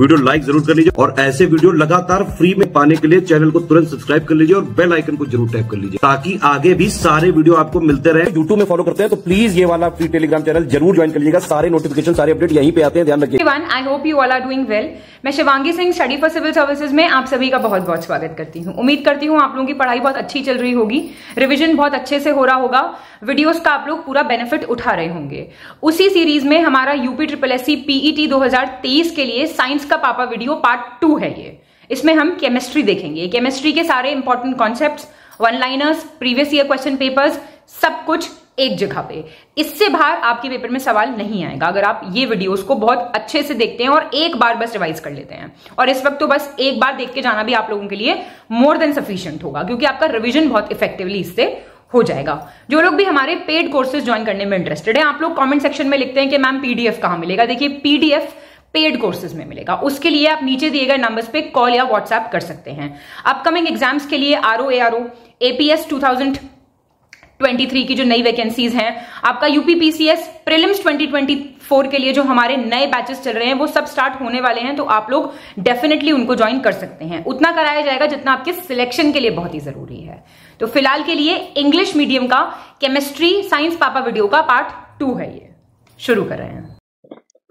Video like जरूर कर लीजिए और ऐसे वीडियो लगातार फ्री में पाने के लिए चैनल को तुरंत सब्सक्राइब कर लीजिए और बेल आइकन को जरूर टैप कर लीजिए ताकि आगे भी सारे वीडियो आपको मिलते रहे यूट्यूब में फॉलो करते हैं तो प्लीज ये वाला फ्री टेलीग्राम चैनल जरूर ज्वाइन कर लीजिएगा सारे नोटिफिकेशन सारे अपडेट यहीं पे आते हैं ध्यान रखिए I hope you are doing well मैं Shivangi Singh study for civil services में आप सभी का बहुत बहुत स्वागत करती हूँ उम्मीद करती हूँ आप लोगों की पढ़ाई बहुत अच्छी चल रही होगी रिविजन बहुत अच्छे से हो रहा होगा वीडियोज का आप लोग पूरा बेनिफिट उठा रहे होंगे उसी सीरीज में हमारा UP triple S C PET 2023 के लिए साइंस साइंस का पापा वीडियो पार्ट टू है ये इसमें हम केमिस्ट्री देखेंगे केमिस्ट्री के सारे important concept one liners previous year question papers सब कुछ एक जगह पे इससे बाहर आपके पेपर में सवाल नहीं आएगा अगर आप ये वीडियोस को बहुत अच्छे से देखते हैं और एक बार बस रिवाइज कर लेते हैं और इस वक्त तो बस एक बार देख के जाना भी आप लोगों के लिए मोर देन सफिशियंट होगा क्योंकि आपका रिविजन बहुत इफेक्टिवली इससे हो जाएगा जो लोग भी हमारे पेड कोर्सेज ज्वाइन करने में इंटरेस्टेड है आप लोग कॉमेंट सेक्शन में लिखते हैं कि मैम पीडीएफ कहां मिलेगा देखिए पीडीएफ पेड कोर्सेज में मिलेगा उसके लिए आप नीचे दिए गए नंबर्स पे कॉल या व्हाट्सएप कर सकते हैं अपकमिंग एग्जाम्स के लिए R O A R O APS two thousand 23 की जो नई वैकेंसीज हैं आपका यूपीपीसीएस प्रिलिम्स 2024 के लिए जो हमारे नए बैचेस चल रहे हैं वो सब स्टार्ट होने वाले हैं तो आप लोग डेफिनेटली उनको ज्वाइन कर सकते हैं उतना कराया जाएगा जितना आपके सिलेक्शन के लिए बहुत ही जरूरी है तो फिलहाल के लिए इंग्लिश मीडियम का केमिस्ट्री साइंस पापा वीडियो का पार्ट टू है ये शुरू कर रहे हैं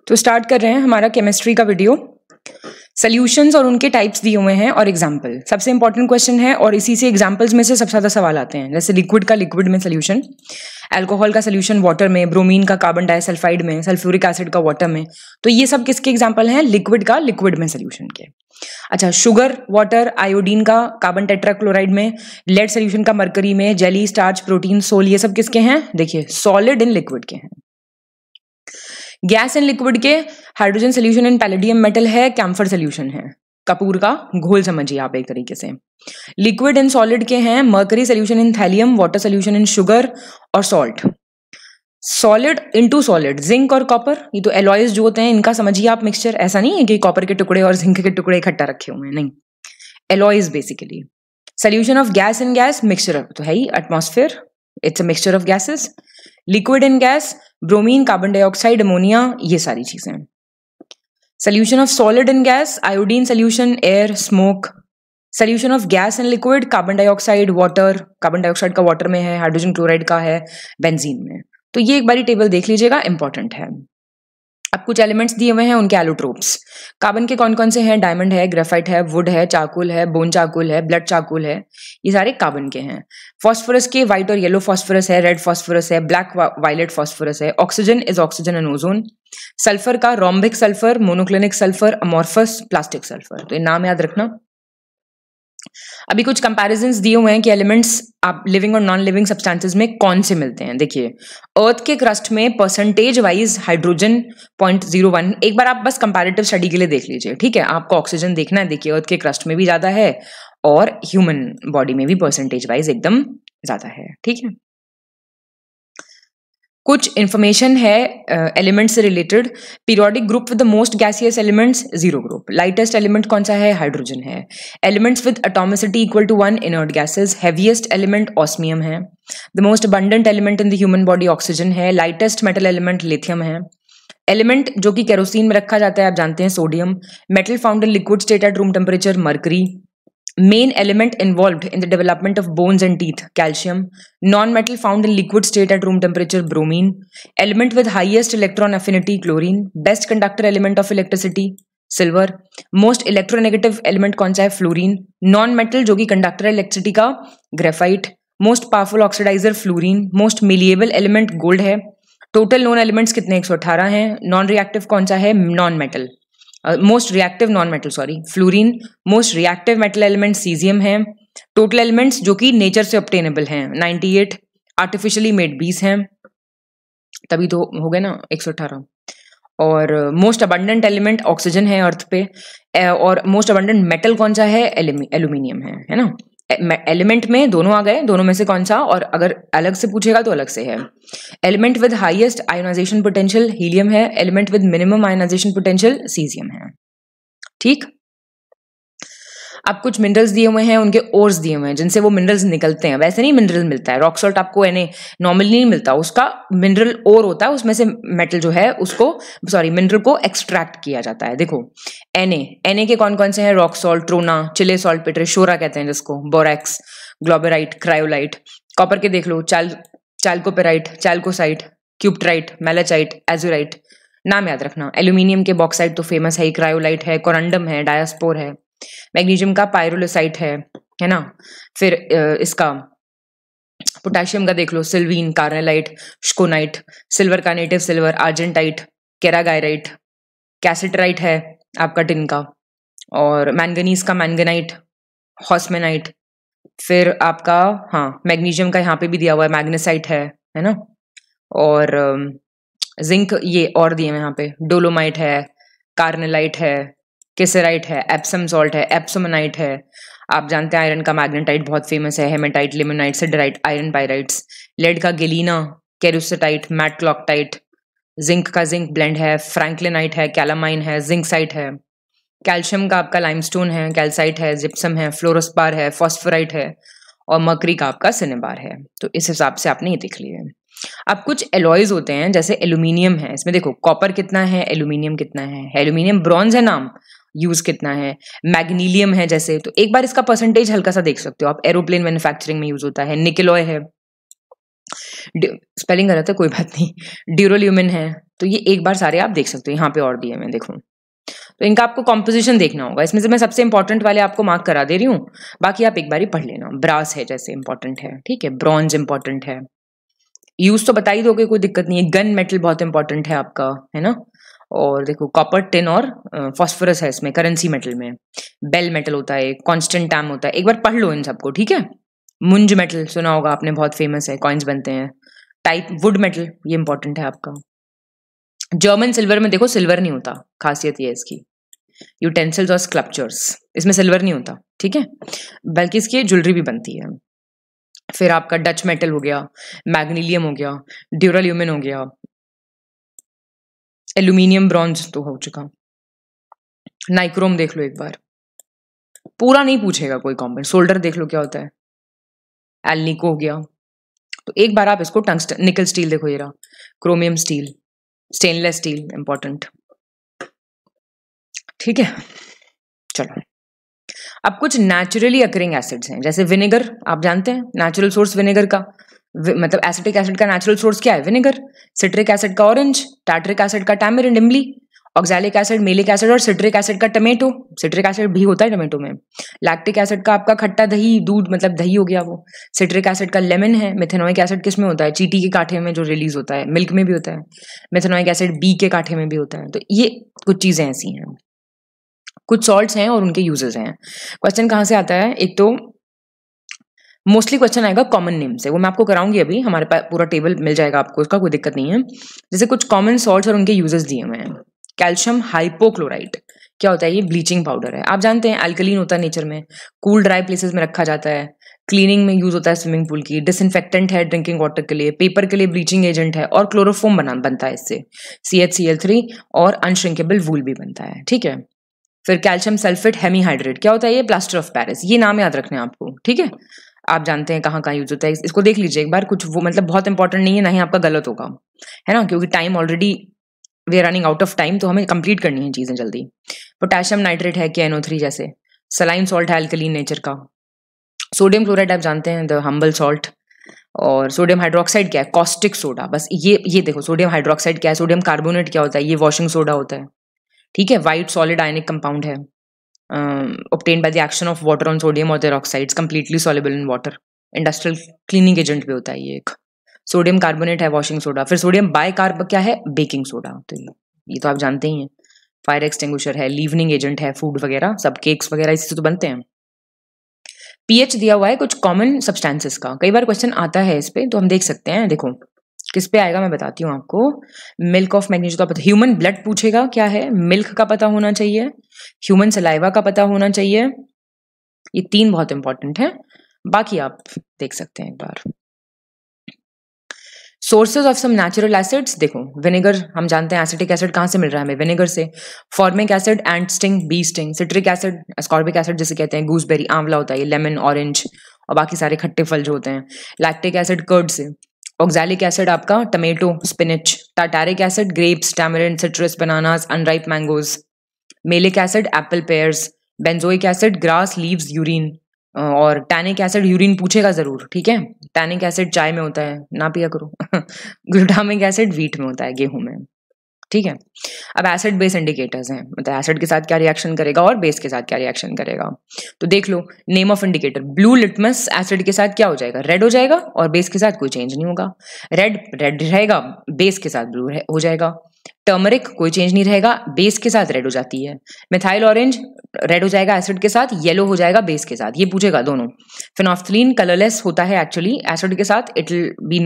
तो स्टार्ट कर रहे हैं हमारा केमिस्ट्री का वीडियो सॉल्यूशंस और उनके टाइप्स दिए हुए हैं और एग्जांपल सबसे इंपॉर्टेंट क्वेश्चन है और इसी से एग्जांपल्स में से सबसे ज्यादा सवाल आते हैं जैसे लिक्विड का लिक्विड में सोल्यूशन एल्कोहल का सोल्यूशन वाटर में ब्रोमीन का कार्बन डाइसल्फाइड में सल्फ्यूरिक एसिड का वाटर में तो ये सब किसके एग्जाम्पल हैं लिक्विड का लिक्विड में सोल्यूशन के अच्छा शुगर वाटर आयोडीन का कार्बन टेट्राक्लोराइड में लेड सोल्यूशन का मरकरी में जेली स्टार्च प्रोटीन सोल ये सब किसके हैं देखिए सॉलिड इन लिक्विड के हैं गैस एंड लिक्विड के hydrogen solution and palladium metal है कैम्फर सोल्यूशन है कपूर का घोल समझिए आप एक तरीके से लिक्विड एंड सॉलिड के हैं mercury solution in thallium water solution in sugar और salt solid into solid zinc और कॉपर ये तो एलॉयज जो होते हैं इनका समझिए आप मिक्सचर ऐसा नहीं है कि कॉपर के टुकड़े और जिंक के टुकड़े इकट्ठा रखे हुए हैं नहीं alloys basically solution of gas and gas mixture तो है ही atmosphere it's a mixture of gases liquid and gas bromine carbon dioxide ammonia ये सारी चीजें solution of solid and gas iodine solution air smoke solution of gas and liquid carbon dioxide water carbon dioxide का water में है hydrogen chloride का है benzene में तो ये एक बारी टेबल देख लीजिएगा इंपॉर्टेंट है अब कुछ एलिमेंट्स दिए हुए हैं उनके एलोट्रोप्स कार्बन के कौन कौन से हैं डायमंड है ग्रेफाइट है वुड है चाकुल है बोन चाकुल है ब्लड चाकुल है ये सारे कार्बन के हैं फॉस्फोरस के व्हाइट और येलो फॉस्फोरस है रेड फॉस्फोरस है ब्लैक वायलेट फॉस्फोरस है oxygen is oxygen and ozone sulphur का rhombic sulphur monoclinic sulphur amorphous plastic sulphur तो ये नाम याद रखना अभी कुछ कंपेरिजन दिए हुए हैं कि एलिमेंट्स आप लिविंग और नॉन लिविंग सब्सटेंसेज में कौन से मिलते हैं देखिए अर्थ के क्रस्ट में percentage wise hydrogen point zero one एक बार आप बस कंपेरेटिव स्टडी के लिए देख लीजिए ठीक है आपको ऑक्सीजन देखना है देखिए अर्थ के क्रस्ट में भी ज़्यादा है और ह्यूमन बॉडी में भी परसेंटेज वाइज एकदम ज़्यादा है ठीक है कुछ इन्फॉर्मेशन है एलिमेंट से related periodic group with the most gaseous elements zero group lightest element कौन सा है हाइड्रोजन है elements with atomicity equal to one inert gases heaviest element osmium है the most abundant element in the human body oxygen है lightest metal element lithium है element जो कि kerosene में रखा जाता है आप जानते हैं sodium metal found in liquid state at room temperature mercury main element involve in the development of bones and teeth calcium non metal found in liquid state at room temperature bromine element with highest electron affinity chlorine best conductor element of electricity silver most electronegative element कौन सा है fluorine non metal जो कि conductor electricity का graphite most powerful oxidiser fluorine most malleable element gold है total non elements कितने एक सौ अठारह हैं नॉन रिएक्टिव कौन सा है non metal most reactive non metal sorry fluorine most reactive metal element caesium है टोटल एलिमेंट्स जो कि नेचर से ऑप्टेनेबल हैं 98 आर्टिफिशियली मेड बीस हैं तभी तो हो गए ना एक सौ अठारह और मोस्ट अबंडेंट एलिमेंट ऑक्सीजन है अर्थ पे uh, और मोस्ट अबंडेंट मेटल कौन सा है एल्यूमिनियम है है ना एलिमेंट में दोनों आ गए दोनों में से कौन सा और अगर अलग से पूछेगा तो अलग से है element with highest ionisation potential helium है element with minimum ionisation potential caesium है ठीक आप कुछ मिनरल्स दिए हुए हैं उनके ओर्स दिए हुए हैं जिनसे वो मिनरल्स निकलते हैं वैसे नहीं मिनरल मिलता है रॉक सॉल्ट आपको यानी नॉर्मली नहीं मिलता उसका मिनरल ओर होता है उसमें से मेटल जो है उसको सॉरी मिनरल को एक्सट्रैक्ट किया जाता है देखो एन ए के कौन कौन से हैं rock salt trona Chile salt पेट्रेशोरा कहते हैं जिसको बोरेक्स ग्लोबेराइट क्रायोलाइट कॉपर के देख लो चाल चालकोपेराइट चाल्कोसाइट क्यूबट्राइट मेलाचाइट एजुराइट नाम याद रखना एल्यूमिनियम के बॉक्साइट तो फेमस है क्रायोलाइट है कोरंडम है डायास्पोर है मैग्नीशियम का पायरोलोसाइट है है ना फिर इसका पोटेशियम का देख लो सिल्वीन कार्नेलाइट शकोनाइट सिल्वर का native silver argentite cerargyrite cassiterite है आपका टिन का और मैंगनीज का मैंगनाइट हॉस्मेनाइट फिर आपका हाँ मैग्नीशियम का यहाँ पे भी दिया हुआ है मैग्नेसाइट है है ना और जिंक ये और दिए हैं यहाँ पे डोलोमाइट है कार्नेलाइट है केसेराइट है एप्सम सॉल्ट है एप्सोमनाइट है आप जानते हैं आयरन का मैग्नेटाइट बहुत फेमस है हेमेटाइट लिमोनाइट से डराइट आयरन पायराइट्स लेड का गिलीना कैरुसेटाइट मैटलॉकटाइट जिंक का जिंक ब्लेंड है फ्रैंकलिनाइट है कैलामाइन है जिंकसाइट है कैल्शियम का आपका लाइमस्टोन है कैल्साइट है जिप्सम है फ्लोरोस्पार है फॉस्फोराइट है और मकरी का आपका सिनेबार है तो इस हिसाब से आपने ये देख लिया है अब कुछ एलॉयज होते हैं जैसे एल्यूमिनियम है इसमें देखो कॉपर कितना है एल्यूमिनियम कितना है एल्यूमिनियम ब्रॉन्ज है नाम यूज कितना है मैग्नीलियम है जैसे तो एक बार इसका परसेंटेज हल्का सा देख सकते हो आप एरोप्लेन मैन्युफैक्चरिंग में यूज होता है निकेलॉय है स्पेलिंग गलत है कोई बात नहीं ड्यूरोल्यूमिन है तो ये एक बार सारे आप देख सकते हो यहाँ पे और दिए मैं देखूँ तो इनका आपको कॉम्पोजिशन देखना होगा इसमें से मैं सबसे इंपॉर्टेंट वाले आपको मार्क करा दे रही हूँ बाकी आप एक बार ही पढ़ लेना ब्रास है जैसे इंपॉर्टेंट है ठीक है ब्रॉन्ज इंपॉर्टेंट है यूज तो बता ही दोगे कोई दिक्कत नहीं है गन मेटल बहुत इंपॉर्टेंट है आपका है ना और देखो कॉपर टिन और फॉस्फोरस है इसमें करेंसी मेटल में बेल मेटल होता है कॉन्स्टेंट टैम होता है एक बार पढ़ लो इन सबको ठीक है मुंज मेटल सुना होगा आपने बहुत फेमस है कॉइन्स बनते हैं टाइप वुड मेटल ये इंपॉर्टेंट है आपका जर्मन सिल्वर में देखो सिल्वर नहीं होता खासियत ये इसकी यूटेंसिल्स और स्कल्पचर्स इसमें सिल्वर नहीं होता ठीक है बल्कि इसकी ज्वेलरी भी बनती है फिर आपका डच मेटल हो गया मैग्नीलियम हो गया ड्यूराल्यूमिन हो गया एल्यूमिनियम ब्रॉन्ज तो हो चुका नाइक्रोम देख लो एक बार पूरा नहीं पूछेगा कोई कॉम्पोनेंट सोल्डर देख लो क्या होता है एलनिको हो गया तो एक बार आप इसको टंग निकल स्टील देखो ये रहा chromium steel stainless steel important ठीक है चलो अब कुछ नेचुरली अकरिंग एसिड्स हैं जैसे विनेगर आप जानते हैं नेचुरल सोर्स विनेगर का मतलब एसिटिक एसिड का नेचुरल सोर्स क्या है विनेगर सिट्रिक एसिड का ऑरेंज टैट्रिक एसिड का टैमर एंड इमली ऑक्सैलिक एसिड मेलिक एसिड और सिट्रिक एसिड का टमेटो सिट्रिक एसिड भी होता है टमेटो में लैक्टिक एसिड का आपका खट्टा दही दूध मतलब दही हो गया वो सिट्रिक एसिड का लेमन है मेथेनोइक एसिड किस में होता है चीटी के काठे में जो रिलीज होता है मिल्क में भी होता है मेथेनोइक एसिड बी के काठे में भी होता है तो ये कुछ चीज़ें ऐसी हैं कुछ सॉल्ट्स हैं और उनके यूजेस हैं क्वेश्चन कहाँ से आता है एक तो मोस्टली क्वेश्चन आएगा कॉमन नेम से वो मैं आपको कराऊंगी अभी हमारे पास पूरा टेबल मिल जाएगा आपको उसका कोई दिक्कत नहीं है जैसे कुछ कॉमन सॉल्ट और उनके यूजेस दिए हुए हैं कैल्शियम हाइपोक्लोराइड क्या होता है ये ब्लीचिंग पाउडर है आप जानते हैं एल्कलीन होता है नेचर में कूल ड्राई प्लेसेस में रखा जाता है क्लीनिंग में यूज होता है स्विमिंग पूल की डिसइनफेक्टेंट है ड्रिंकिंग वाटर के लिए पेपर के लिए ब्लीचिंग एजेंट है और क्लोरोफोम बना बनता है इससे C H C L three और अनश्रिंकेबल वूल भी बनता है ठीक है फिर कैल्शियम सल्फेट हेमीहाइड्रेट क्या होता है ये प्लास्टर ऑफ पैरिस ये नाम याद रखना है आपको ठीक है आप जानते हैं कहाँ कहाँ यूज होता है इसको देख लीजिए एक बार कुछ वो मतलब बहुत इंपॉर्टेंट नहीं है ना ही आपका गलत होगा है ना क्योंकि time already we are running out of time तो हमें कंप्लीट करनी है चीज़ें जल्दी पोटेशियम नाइट्रेट है के एनओ थ्री जैसे सलाइन सॉल्ट है एल्कलीन नेचर का सोडियम क्लोराइड आप जानते हैं द हम्बल सॉल्ट और सोडियम हाइड्रोक्साइड क्या है कॉस्टिक सोडा बस ये ये देखो सोडियम हाइड्रोक्साइड क्या है सोडियम कार्बोनेट क्या होता है ये वॉशिंग सोडा होता है ठीक है वाइट सॉलिड आयनिक कंपाउंड है um, obtained by the action of water on sodium or their oxides completely soluble in water industrial cleaning agent भी होता है ये एक सोडियम कार्बोनेट है वॉशिंग सोडा फिर सोडियम बाय क्या है बेकिंग सोडा तो ये ये तो आप जानते ही हैं फायर एक्सटिंग्विशर है लीवनिंग एजेंट है फूड वगैरह सब केक्स वगैरह इससे तो बनते हैं पीएच दिया हुआ है कुछ कॉमन सब्सटेंसेस का कई बार क्वेश्चन आता है इस पर तो हम देख सकते हैं देखो किस पे आएगा मैं बताती हूँ आपको मिल्क ऑफ मैग्नीशियम का पता ह्यूमन ब्लड पूछेगा क्या है मिल्क का पता होना चाहिए ह्यूमन सलाइवा का पता होना चाहिए ये तीन बहुत इंपॉर्टेंट है बाकी आप देख सकते हैं एक बार sources of some natural acids देखो विनेगर हम जानते हैं एसिटिक एसिड कहाँ से मिल रहा है हमें विनेगर से formic acid and sting bee sting citric acid ascorbic acid जिसे कहते हैं गूसबेरी आंवला होता है ये लेमन ऑरेंज और बाकी सारे खट्टे फल जो होते हैं लैक्टिक एसिड कर्ड से ऑक्सैलिक एसिड आपका tomato spinach tartaric acid grapes tamarind citrus bananas unripe mangoes malic acid apple pears benzoic acid grass leaves urine और टैनिक एसिड यूरिन पूछेगा ज़रूर ठीक है टैनिक एसिड चाय में होता है ना पिया करो ग्लूटामिक एसिड वीट में होता है गेहूं में ठीक है अब एसिड बेस इंडिकेटर्स हैं मतलब एसिड के साथ क्या रिएक्शन करेगा और बेस के साथ क्या रिएक्शन करेगा तो देख लो name of indicator blue litmus acid के साथ क्या हो जाएगा रेड हो जाएगा और बेस के साथ कोई चेंज नहीं होगा रेड रेड रहेगा बेस के साथ ब्लू हो जाएगा टर्मरिक कोई चेंज नहीं रहेगा बेस के साथ रेड हो जाती है मिथाइल ऑरेंज रेड हो जाएगा एसिड के साथ येलो हो जाएगा बेस के साथ ये पूछेगा दोनों फिनॉफ्थलीन कलरलेस होता है एक्चुअली एसिड के साथ इट विल बी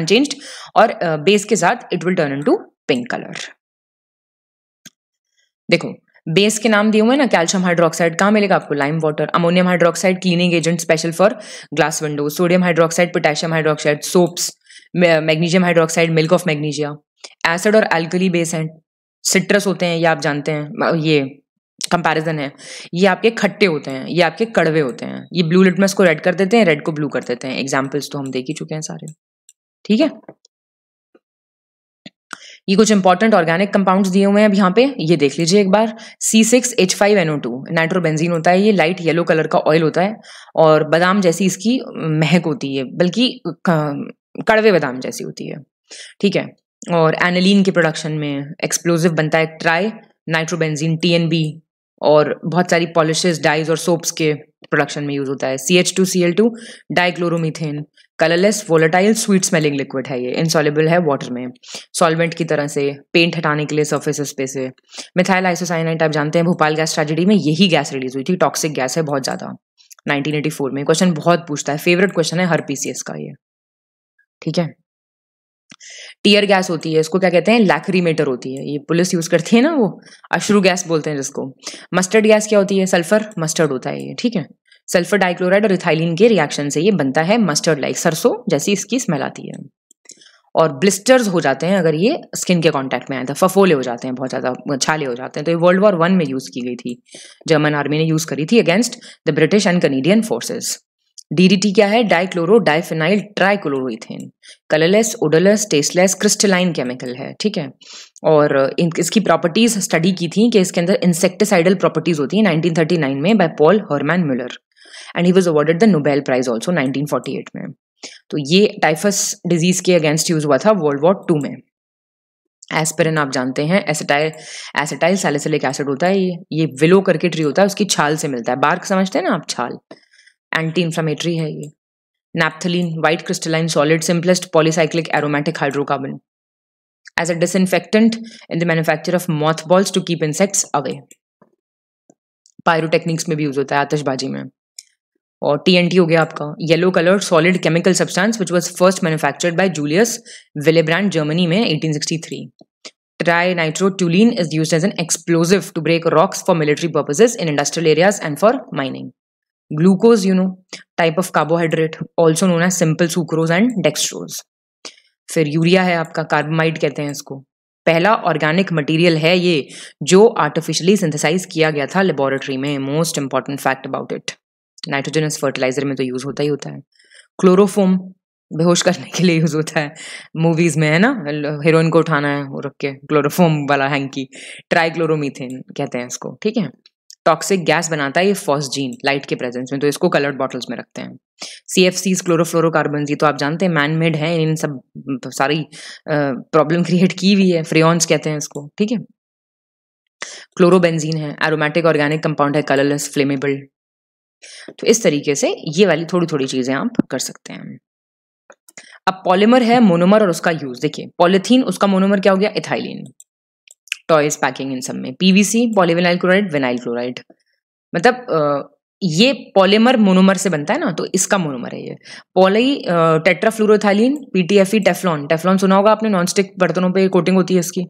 अनचेंज्ड और बेस uh, के साथ it will turn into pink colour देखो बेस के नाम दिए हुए ना कैल्शियम हाइड्रोक्साइड कहाँ मिलेगा आपको lime water ammonium hydroxide cleaning agent special for glass window sodium hydroxide potassium hydroxide soaps magnesium hydroxide milk of magnesia acid और एल्कली बेस हैं सिट्रस होते हैं ये आप जानते हैं ये कंपैरिजन है ये आपके खट्टे होते हैं ये आपके कड़वे होते हैं ये ब्लू लिटमस को रेड कर देते हैं रेड को ब्लू कर देते हैं एग्जाम्पल्स तो हम देख ही चुके हैं सारे ठीक है ये कुछ इंपॉर्टेंट ऑर्गेनिक कंपाउंड्स दिए हुए हैं अब यहाँ पे ये देख लीजिए एक बार C six H five N O two nitrobenzene होता है ये लाइट येलो कलर का ऑयल होता है और बादाम जैसी इसकी महक होती है बल्कि कड़वे बादाम जैसी होती है ठीक है और एनलिन के प्रोडक्शन में एक्सप्लोजिव बनता है ट्राई नाइट्रोबेंजीन बी और बहुत सारी पॉलिशेस डाइज और सोप्स के प्रोडक्शन में यूज होता है C H two C L two dichloromethane colourless volatile sweet smelling liquid है ये इनसॉलेबल है वाटर में सॉल्वेंट की तरह से पेंट हटाने के लिए सर्फेसिस पे से मिथाइल आइसोसाइनाइट आप जानते हैं भोपाल गैस ट्रेजेडी में यही गैस रिलीज हुई थी टॉक्सिक गैस है बहुत ज़्यादा 1984 में क्वेश्चन बहुत पूछता है फेवरेट क्वेश्चन है हर पीसीएस का ये ठीक है टीयर गैस होती है इसको क्या कहते हैं लैक्रीमेटर होती है ये पुलिस यूज करती है ना वो अश्रु गैस बोलते हैं जिसको मस्टर्ड गैस क्या होती है सल्फर मस्टर्ड होता है ये ठीक है सल्फर डाइक्लोराइड और इथाइलिन के रिएक्शन से ये बनता है मस्टर्ड लाइक सरसों जैसी इसकी स्मेल आती है और ब्लिस्टर्स हो जाते हैं अगर ये स्किन के कांटेक्ट में आए तो फफोले हो जाते हैं बहुत ज़्यादा छाले हो जाते हैं तो ये वर्ल्ड वॉर वन में यूज़ की गई थी जर्मन आर्मी ने यूज़ करी थी against the British and Canadian forces D क्या है dichloro diphenyl trichloroethane colourless odourless tasteless crystalline chemical है ठीक है और इन, इसकी प्रॉपर्टीज स्टडी की थी कि इसके अंदर इंसेक्टिसाइडल प्रॉपर्टीज होती हैं 1939 में by Paul Hermann Muller and he was awarded the Nobel prize also nineteen forty eight में तो ये टाइफस डिजीज के अगेंस्ट यूज हुआ था वर्ल्ड वॉर टू में एस्पिरिन आप जानते हैं एसेटाइल एसेटाइल सैलिसिलिक एसिड होता है ये ये विलो करके ट्री होता है उसकी छाल से मिलता है बार्क समझते हैं ना आप छाल एंटी इन्फ्लामेटरी है ये naphthalene white crystalline solid simplest polycyclic aromatic hydrocarbon as as a in the the of moth balls to keep insects away pyrotechnics में भी यूज होता है आतशबाजी में और टी हो गया आपका yellow colour solid chemical substance which was first manufactured by Julius Wilbrand Germany में 1863 tri nitro toluene is use as an explosive to break rocks for military purposes in industrial areas and for mining glucose you know type of carbohydrate also known as simple sucrose and dextrose फिर urea है आपका कार्बोमाइड कहते हैं इसको पहला organic material है ये जो आर्टिफिशियली सिंथेसाइज किया गया था लेबोरेटरी में most important fact about it nitrogenous fertiliser में तो यूज़ होता ही होता है क्लोरोफोम बेहोश करने के लिए यूज़ होता है मूवीज़ में है ना हीरोइन को उठाना है वो रख के क्लोरोफोम वाला हैंकी ट्राइक्लोरोमीथेन कहते हैं इसको ठीक है टॉक्सिक गैस बनाता है ये फॉसजीन लाइट के प्रेजेंस में तो इसको कलर्ड बॉटल्स में रखते हैं सी एफ सीज क्लोरोफ्लोरोबन ये तो आप जानते हैं मैन मेड है इन सब सारी प्रॉब्लम क्रिएट की हुई है फ्रियॉन्स कहते हैं इसको ठीक है क्लोरोबेंजीन है एरोमेटिक ऑर्गेनिक कंपाउंड है कलरलेस फ्लेमेबल तो इस तरीके से ये वाली थोड़ी थोड़ी चीज़ें आप कर सकते हैं अब पॉलीमर है मोनोमर और उसका यूज देखिए पॉलिथीन उसका मोनोमर क्या हो गया इथाइलिन टॉयज पैकिंग इन सब में PVC polyvinyl chloride vinyl chloride मतलब ये पॉलीमर मोनोमर से बनता है ना तो इसका मोनोमर है ये poly tetrafluoroethylene PTFE Teflon Teflon सुना होगा आपने नॉनस्टिक बर्तनों पे कोटिंग होती है इसकी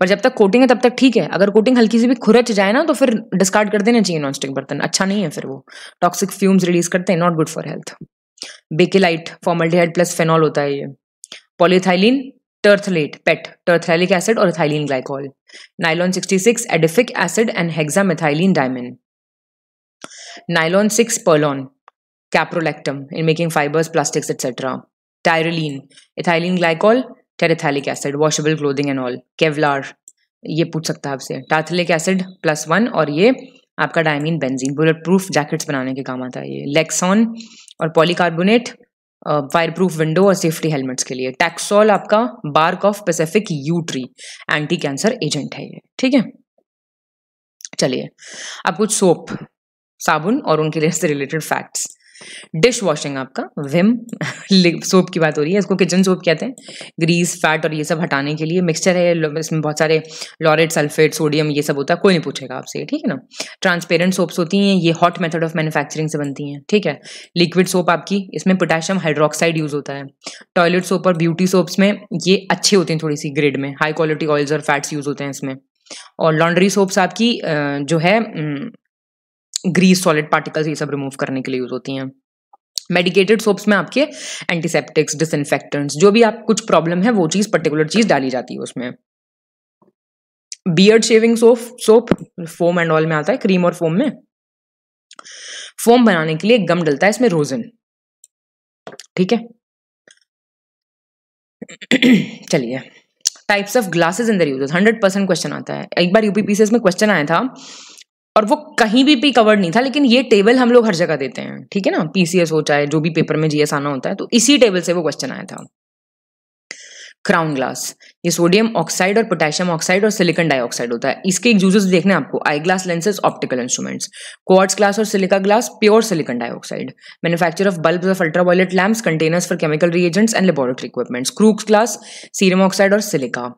पर जब तक कोटिंग है तब तक ठीक है अगर कोटिंग हल्की सी भी खुरच जाए ना तो फिर डिस्कार्ड कर देना चाहिए नॉनस्टिक बर्तन अच्छा नहीं है फिर वो टॉक्सिक फ्यूम्स रिलीज करते हैं not good for health Bakelite formaldehyde plus phenol होता है ये polyethylene terephthalate PET terephthalic acid और ethylene glycol nylon sixty six adipic acid and hexamethylene diamond Nylon 6 perlon, caprolactam in making fibers, plastics, etc. Tyrolene, ethylene glycol, terethylic acid, washable clothing and all. Kevlar, ये पूछ सकता है आपसे टाथलिक acid plus one और ये आपका diamine benzene bullet proof jackets बनाने के काम आता है ये लेक्सॉन और पॉलीकार्बोनेट फायर प्रूफ विंडो और सेफ्टी हेलमेट्स के लिए टैक्सॉल आपका bark of Pacific yew tree anti cancer agent है ये ठीक है चलिए अब कुछ सोप साबुन और उनके लिए से रिलेटेड फैक्ट्स डिश वॉशिंग आपका विम सोप की बात हो रही है इसको किचन सोप कहते हैं ग्रीस फैट और ये सब हटाने के लिए मिक्सचर है इसमें बहुत सारे लॉरेट सल्फेट सोडियम ये सब होता है कोई नहीं पूछेगा आपसे ठीक है ना ट्रांसपेरेंट सोप्स होती हैं ये हॉट मेथड ऑफ मैन्युफैक्चरिंग से बनती हैं ठीक है लिक्विड सोप आपकी इसमें पोटेशियम हाइड्रोक्साइड यूज़ होता है टॉयलेट सोप और ब्यूटी सोप्स में ये अच्छी होती हैं थोड़ी सी ग्रेड में हाई क्वालिटी ऑयल्स और फैट्स यूज़ होते हैं इसमें और लॉन्ड्री सोप्स आपकी जो है ग्रीस सॉलिड पार्टिकल्स ये सब रिमूव करने के लिए यूज होती हैं मेडिकेटेड सोप्स में आपके एंटीसेप्टिक्स डिसइनफेक्टेंट्स जो भी आप कुछ प्रॉब्लम है वो चीज पर्टिकुलर चीज डाली जाती है उसमें beard shaving soap soap foam and all में आता है क्रीम और फोम में फोम बनाने के लिए गम डलता है इसमें रोजन ठीक है चलिए types of glasses in their uses hundred percent question आता है एक बार यूपीपीसीएस में क्वेश्चन आया था और वो कहीं भी भी कवर्ड नहीं था लेकिन ये टेबल हम लोग हर जगह देते हैं ठीक है ना पीसीएस हो चाहे जो भी पेपर में जीएस आना होता है तो इसी टेबल से वो क्वेश्चन आया था क्राउन ग्लास ये सोडियम ऑक्साइड और पोटेशियम ऑक्साइड और सिलिकॉन डाइऑक्साइड होता है इसके एक यूजेस देखने आपको eye glass lenses optical instruments quartz glass और silica glass pure silicon dioxide manufacture of bulb of violet lamp containers for chemical reagents and laboratory equipments Crookes glass cerium oxide और silica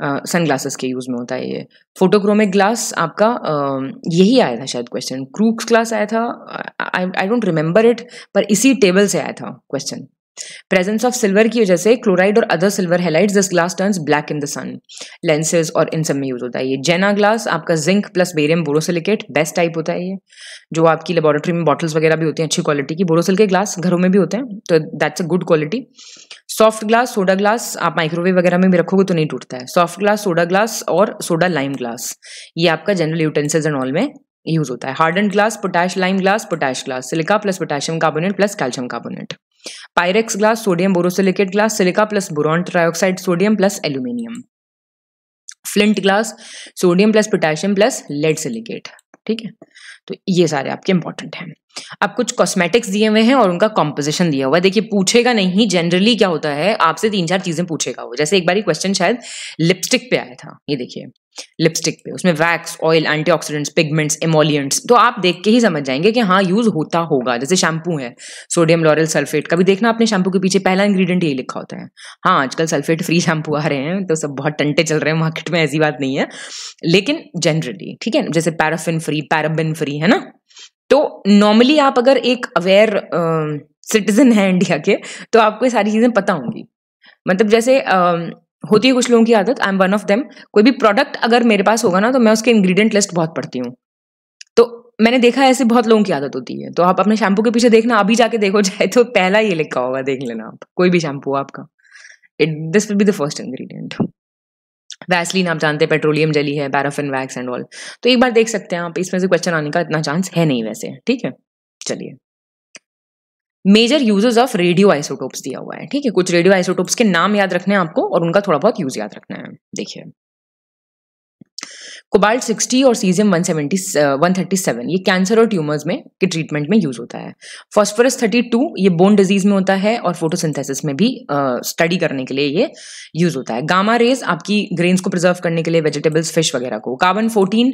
sun glasses के use में होता है ये photochromic glass आपका uh, यही आया था शायद क्वेश्चन क्रूक्स ग्लास आया था आई डोंट रिमेम्बर इट पर इसी टेबल से आया था क्वेश्चन प्रेजेंस ऑफ सिल्वर की वजह से क्लोराइड और other silver halide this glass turns black in the sun lenses और इन सब में यूज होता है ये जेना ग्लास आपका zinc plus barium borosilicate best type होता है ये जो आपकी लेबोरेटरी में बॉटल्स वगैरह भी होती हैं अच्छी क्वालिटी की बोरोसिल के ग्लास घरों में भी होते हैं तो that's a good quality soft glass soda glass आप माइक्रोवेव वगैरह में भी रखोगे तो नहीं टूटता है सॉफ्ट ग्लास सोडा ग्लास और सोडा लाइम ग्लास ये आपका जनरल यूटेंसिल्स एंड ऑल में यूज होता है harden glass potash lime glass potash glass silica plus potassium carbonate plus calcium carbonate Pyrex glass sodium borosilicate glass silica plus boron trioxide sodium plus aluminium flint glass sodium plus potassium plus lead silicate ठीक है तो ये सारे आपके important हैं आप कुछ cosmetics दिए हुए हैं और उनका कॉम्पोजिशन दिया हुआ है देखिए पूछेगा नहीं जनरली क्या होता है आपसे तीन चार चीजें पूछेगा वो जैसे एक बार क्वेश्चन शायद लिपस्टिक पे आया था ये देखिए लिपस्टिक पे उसमें wax oil antioxidants pigments emollients तो आप देख के ही समझ जाएंगे कि हाँ यूज होता होगा जैसे शैम्पू है सोडियम लॉरल सल्फेट कभी देखना आपने शैम्पू के पीछे पहला इंग्रेडिएंट यही लिखा होता है हाँ आजकल सल्फेट फ्री शैम्पू आ रहे हैं तो सब बहुत टंटे चल रहे हैं मार्केट में ऐसी बात नहीं है लेकिन जनरली ठीक है जैसे पैराफिन फ्री पैराबिन फ्री है ना तो नॉर्मली आप अगर एक अवेयर सिटीजन है इंडिया के तो आपको ये सारी चीजें पता होंगी मतलब जैसे uh, होती है कुछ लोगों की आदत I am one of them कोई भी प्रोडक्ट अगर मेरे पास होगा ना तो मैं उसके इंग्रेडिएंट लिस्ट बहुत पढ़ती हूँ तो मैंने देखा है ऐसे बहुत लोगों की आदत होती है तो आप अपने शैम्पू के पीछे देखना अभी जाके देखो चाहे तो पहला ये लिखा होगा देख लेना आप कोई भी शैम्पू आपका it this will be the first ingredient Vaseline आप जानते हैं पेट्रोलियम जली है पैराफिन वैक्स एंड ऑल तो एक बार देख सकते हैं आप इसमें से क्वेश्चन आने का इतना चांस है नहीं वैसे ठीक है चलिए major uses of radio isotopes दिया हुआ है ठीक है कुछ रेडियो आइसोटोप्स के नाम याद रखने हैं आपको और उनका थोड़ा बहुत यूज याद रखना है देखिए कोबाल्ट 60 और सीजियम 170 137 ये कैंसर और ट्यूमर्स में के ट्रीटमेंट में यूज होता है फॉस्फोरस 32 ये बोन डिजीज में होता है और फोटोसिंथेसिस में भी स्टडी करने के लिए ये यूज होता है गामा रेज आपकी ग्रेन्स को प्रिजर्व करने के लिए वेजिटेबल्स फिश वगैरह को कार्बन 14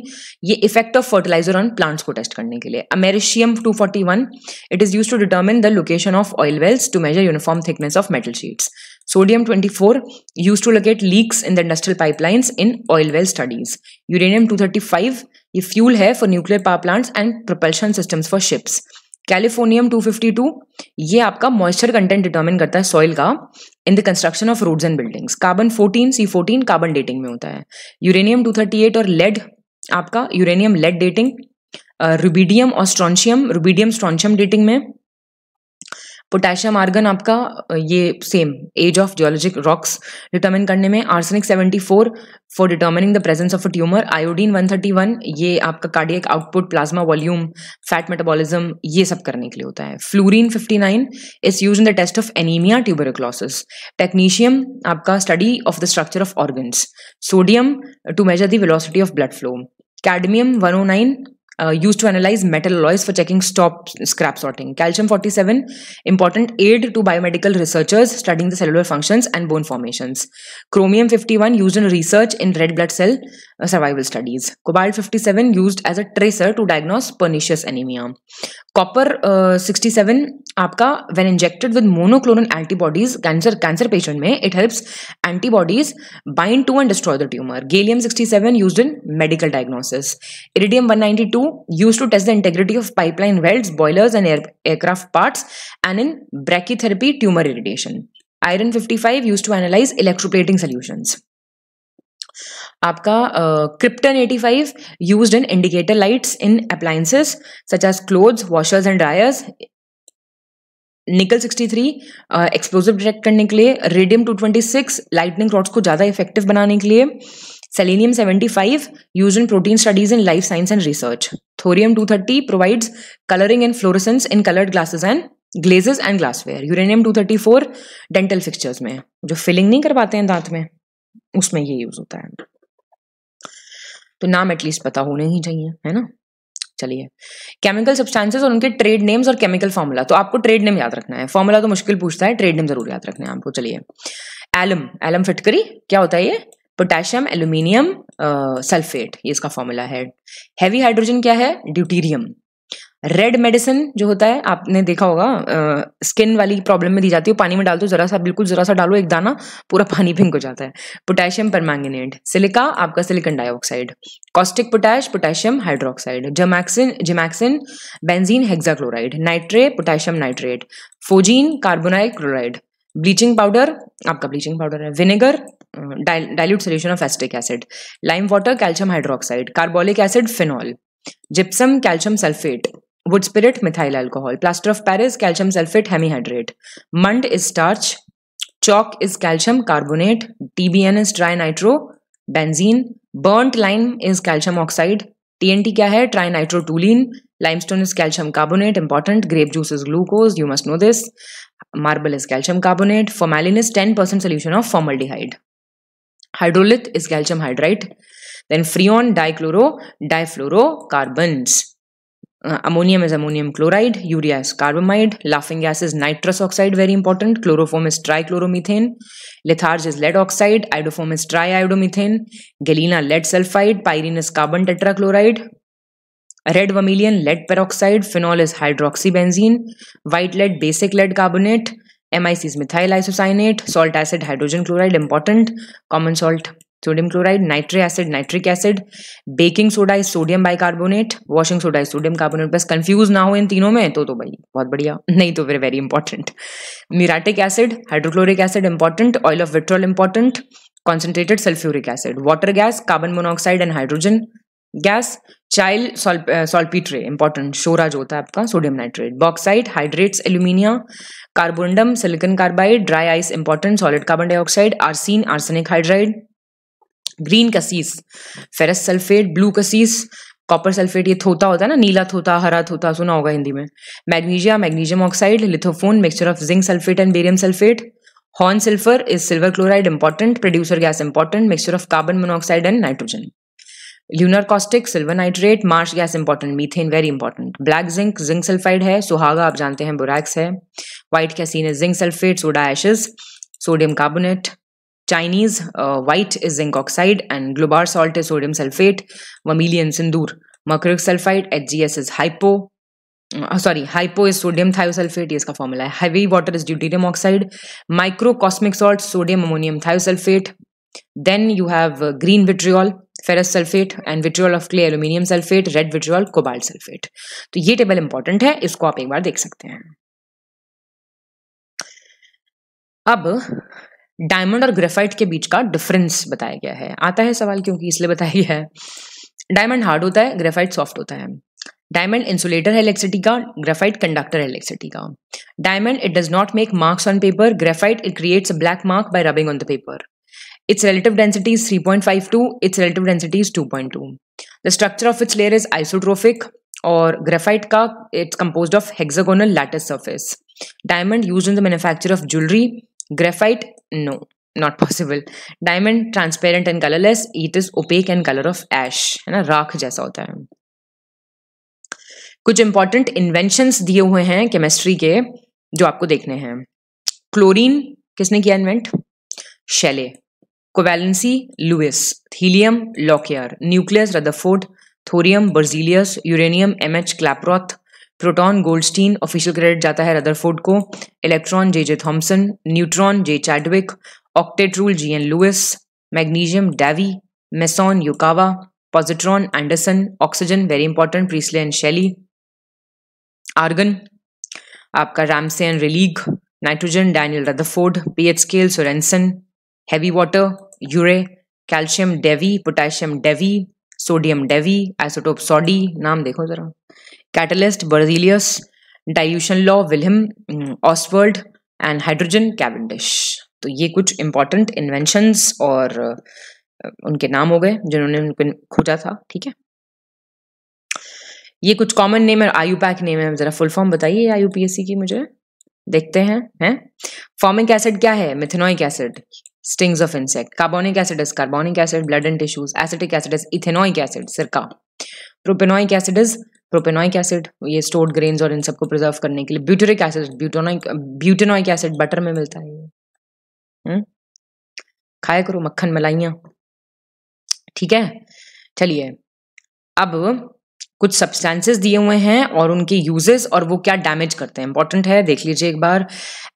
ये effect of fertiliser on plants को टेस्ट करने के लिए americium 241 it is use to determine the location of oil wells to measure uniform thickness of metal sheets Sodium 24 used to locate leaks in the industrial pipelines in oil well studies. Uranium 235 ये fuel है for nuclear power plants and propulsion systems for ships. Californium 252 ये आपका moisture content determine करता है soil का in the construction of roads and buildings. Carbon 14 C14 carbon dating में होता है. Uranium 238 और lead आपका uranium lead dating, uh, rubidium और strontium, rubidium strontium dating में पोटेशियम आर्गन आपका ये same age of geologic rocks determine करने में arsenic 74 for determining the presence of a tumour iodine 131 ये आपका cardiac output plasma volume fat metabolism ये सब करने के लिए होता है fluorine 59 is use in the test of anaemia tuberculosis technetium आपका study of the structure of organs sodium to measure the velocity of blood flow cadmium 109 Uh, used to analyze metal alloys for checking stop scrap sorting. Calcium 47, important aid to biomedical researchers studying the cellular functions and bone formations. Chromium 51, used in research in red blood cell uh, survival studies. Cobalt 57, used as a tracer to diagnose pernicious anemia. Copper uh, 67, आपका when injected with monoclonal antibodies cancer cancer patient में it helps antibodies bind to and destroy the tumour gallium 67 used in medical diagnosis iridium 192 used to test the integrity of pipeline welds boilers and aircraft parts and in brachytherapy tumour irradiation iron 55 use to analyse electroplating solution आपका krypton eighty five use in indicator lights in appliances such as clothes washers and dryers निकल 63 explosive detect करने के लिए radium 226 lightning rods को ज़्यादा effective बनाने के लिए selenium 75 five use in protein studies in life science and research thorium 230 provides colouring and fluorescence in coloured glasses and glazes and glassware uranium 234 dental fixtures में जो फिलिंग नहीं कर पाते हैं दांत में उसमें ये यूज होता है तो नाम एटलीस्ट पता होने ही चाहिए है ना चलिए केमिकल सब्सटेंसेस और उनके ट्रेड नेम्स और केमिकल फॉर्मूला तो आपको ट्रेड नेम याद रखना है फॉर्मूला तो मुश्किल पूछता है ट्रेड नेम जरूर याद रखना है आपको चलिए एलम एलम फिटकरी क्या होता है ये पोटेशियम एल्यूमिनियम सल्फेट ये इसका फॉर्मूला है हैवी हाइड्रोजन क्या है ड्यूटीरियम रेड मेडिसिन जो होता है आपने देखा होगा आ, स्किन वाली प्रॉब्लम में दी जाती है पानी में डाल दो जरा सा बिल्कुल जरा सा डालो एक दाना पूरा पानी फिंक हो जाता है पोटेशियम परमैंगनेट सिलिका आपका silicon dioxide caustic potash potassium hydroxide gammexane gammexane benzene hexachloride nitre potassium nitrate phosgene carbonyl chloride bleaching powder आपका ब्लीचिंग पाउडर है vinegar dilute solution of acetic acid lime water calcium hydroxide carbolic acid phenol gypsum calcium sulphate wood spirit methyl alcohol plaster of Paris calcium sulphate hemihydrate मंड is starch chalk is calcium carbonate TBN is tri nitro benzene burnt lime is calcium oxide TNT क्या है tri nitro toluene limestone is calcium carbonate important grape juice is glucose you must know this marble is calcium carbonate formalin is ten percent solution of formaldehyde hydrolith is calcium hydride then freon dichloro difluoro carbons ammonium is ammonium chloride urea is carbamide laughing gas is nitrous oxide very important chloroform is tri chloromethane litharge is lead oxide iodoform is tri iodomethane गेलिना lead sulphide pyrene is carbon tetrachloride red vermilion lead peroxide phenol is hydroxybenzene white lead basic lead carbonate M I is methyl isocyanate salt acid hydrogen chloride important common salt sodium chloride nitric acid nitric acid baking soda is sodium bicarbonate washing soda is sodium carbonate बस confuse ना हो इन तीनों में तो तो भाई बहुत बढ़िया नहीं तो फिर very important muriatic acid hydrochloric acid important oil of vitriol important concentrated sulphuric acid water gas carbon monoxide and hydrogen gas Chile saltpetre important शोरा जो होता है आपका sodium nitrate bauxite hydrates alumina carborundum silicon carbide dry ice important solid carbon dioxide arsine arsenic hydride green कसीस ferrous sulphate blue कसीस copper sulphate ये थोता होता है ना नीला थोता हरा थोता सुना होगा हिंदी में magnesia magnesium oxide lithopone mixture of zinc sulphate and barium sulphate horn silver is silver chloride important producer gas important mixture of carbon monoxide and nitrogen lunar caustic silver nitrate marsh gas important methane very important black zinc zinc sulphide है सुहागा आप जानते हैं borax है white कैसीन है zinc sulphate soda ashes sodium carbonate Chinese uh, white is zinc oxide and glubar salt is sodium sulfate, vermilion sindoor. Mercuric sulfide HGS is hypo. Uh, sorry, hypo is sodium thiosulfate, ये इसका formula है heavy water is deuterium oxide microcosmic salt sodium ammonium thiosulphate then you have green vitriol ferrous sulphate and vitriol of clay aluminium sulphate red vitriol cobalt sulphate तो ये table important है इसको आप एक बार देख सकते हैं अब डायमंड और ग्रेफाइट के बीच का डिफरेंस बताया गया है आता है सवाल क्योंकि इसलिए बताया गया है डायमंड हार्ड होता है ग्रेफाइट सॉफ्ट होता है डायमंड इंसुलेटर है इलेक्ट्रिसिटी का ग्रेफाइट कंडक्टर है इलेक्ट्रिसिटी का diamond it does not make marks on paper graphite it creates black mark by rubbing on the paper its relative density is three point five two its relative density is two point two the structure of its layer is isotropic और graphite का it's compose of hexagonal latest surface diamond use in the manufacture of jewellery Graphite? No, not possible. Diamond transparent and colorless. It is opaque and color of ash. है ना राख जैसा होता है कुछ important inventions दिए हुए हैं केमिस्ट्री के जो आपको देखने हैं क्लोरीन किसने किया invent Scheele covalency Lewis helium Lockyer nucleus Rutherford thorium Berzelius uranium M H Klaproth proton Goldstein official credit जाता है रदरफोर्ड को electron J J Thomson neutron J Chadwick octet rule G N Lewis magnesium Davy meson Yukawa positron Anderson oxygen very important Priestley and Scheele argon आपका Ramsay and Rayleigh nitrogen Daniel Rutherford pH scale Sorensen heavy water Urey calcium Davy potassium Davy sodium Davy isotope सोडी नाम देखो जरा catalyst Berzelius, dilution law Wilhelm Ostwald and hydrogen Cavendish तो ये कुछ important inventions और उनके नाम हो गए जिन्होंने उनको खोजा था ठीक है ये कुछ कॉमन नेम है आयु पैक नेम है जरा फुल फॉर्म बताइए आयुपीएससी की मुझे देखते हैं हैं फॉर्मिक एसिड क्या है methanoic acid stings of insect carbonic acid is carbonic acid blood and tissues acetic acid is ethanoic acid सिरका propanoic acid is propanoic acid ये स्टोर्ड ग्रेन्स और इन सबको प्रिजर्व करने के लिए butyric acid butanoic butanoic acid butter में मिलता है ये हम्म? खाया करो मक्खन मलाइया ठीक है चलिए अब कुछ सब्सटेंसेस दिए हुए हैं और उनके यूजेस और वो क्या डैमेज करते हैं इंपॉर्टेंट है देख लीजिए एक बार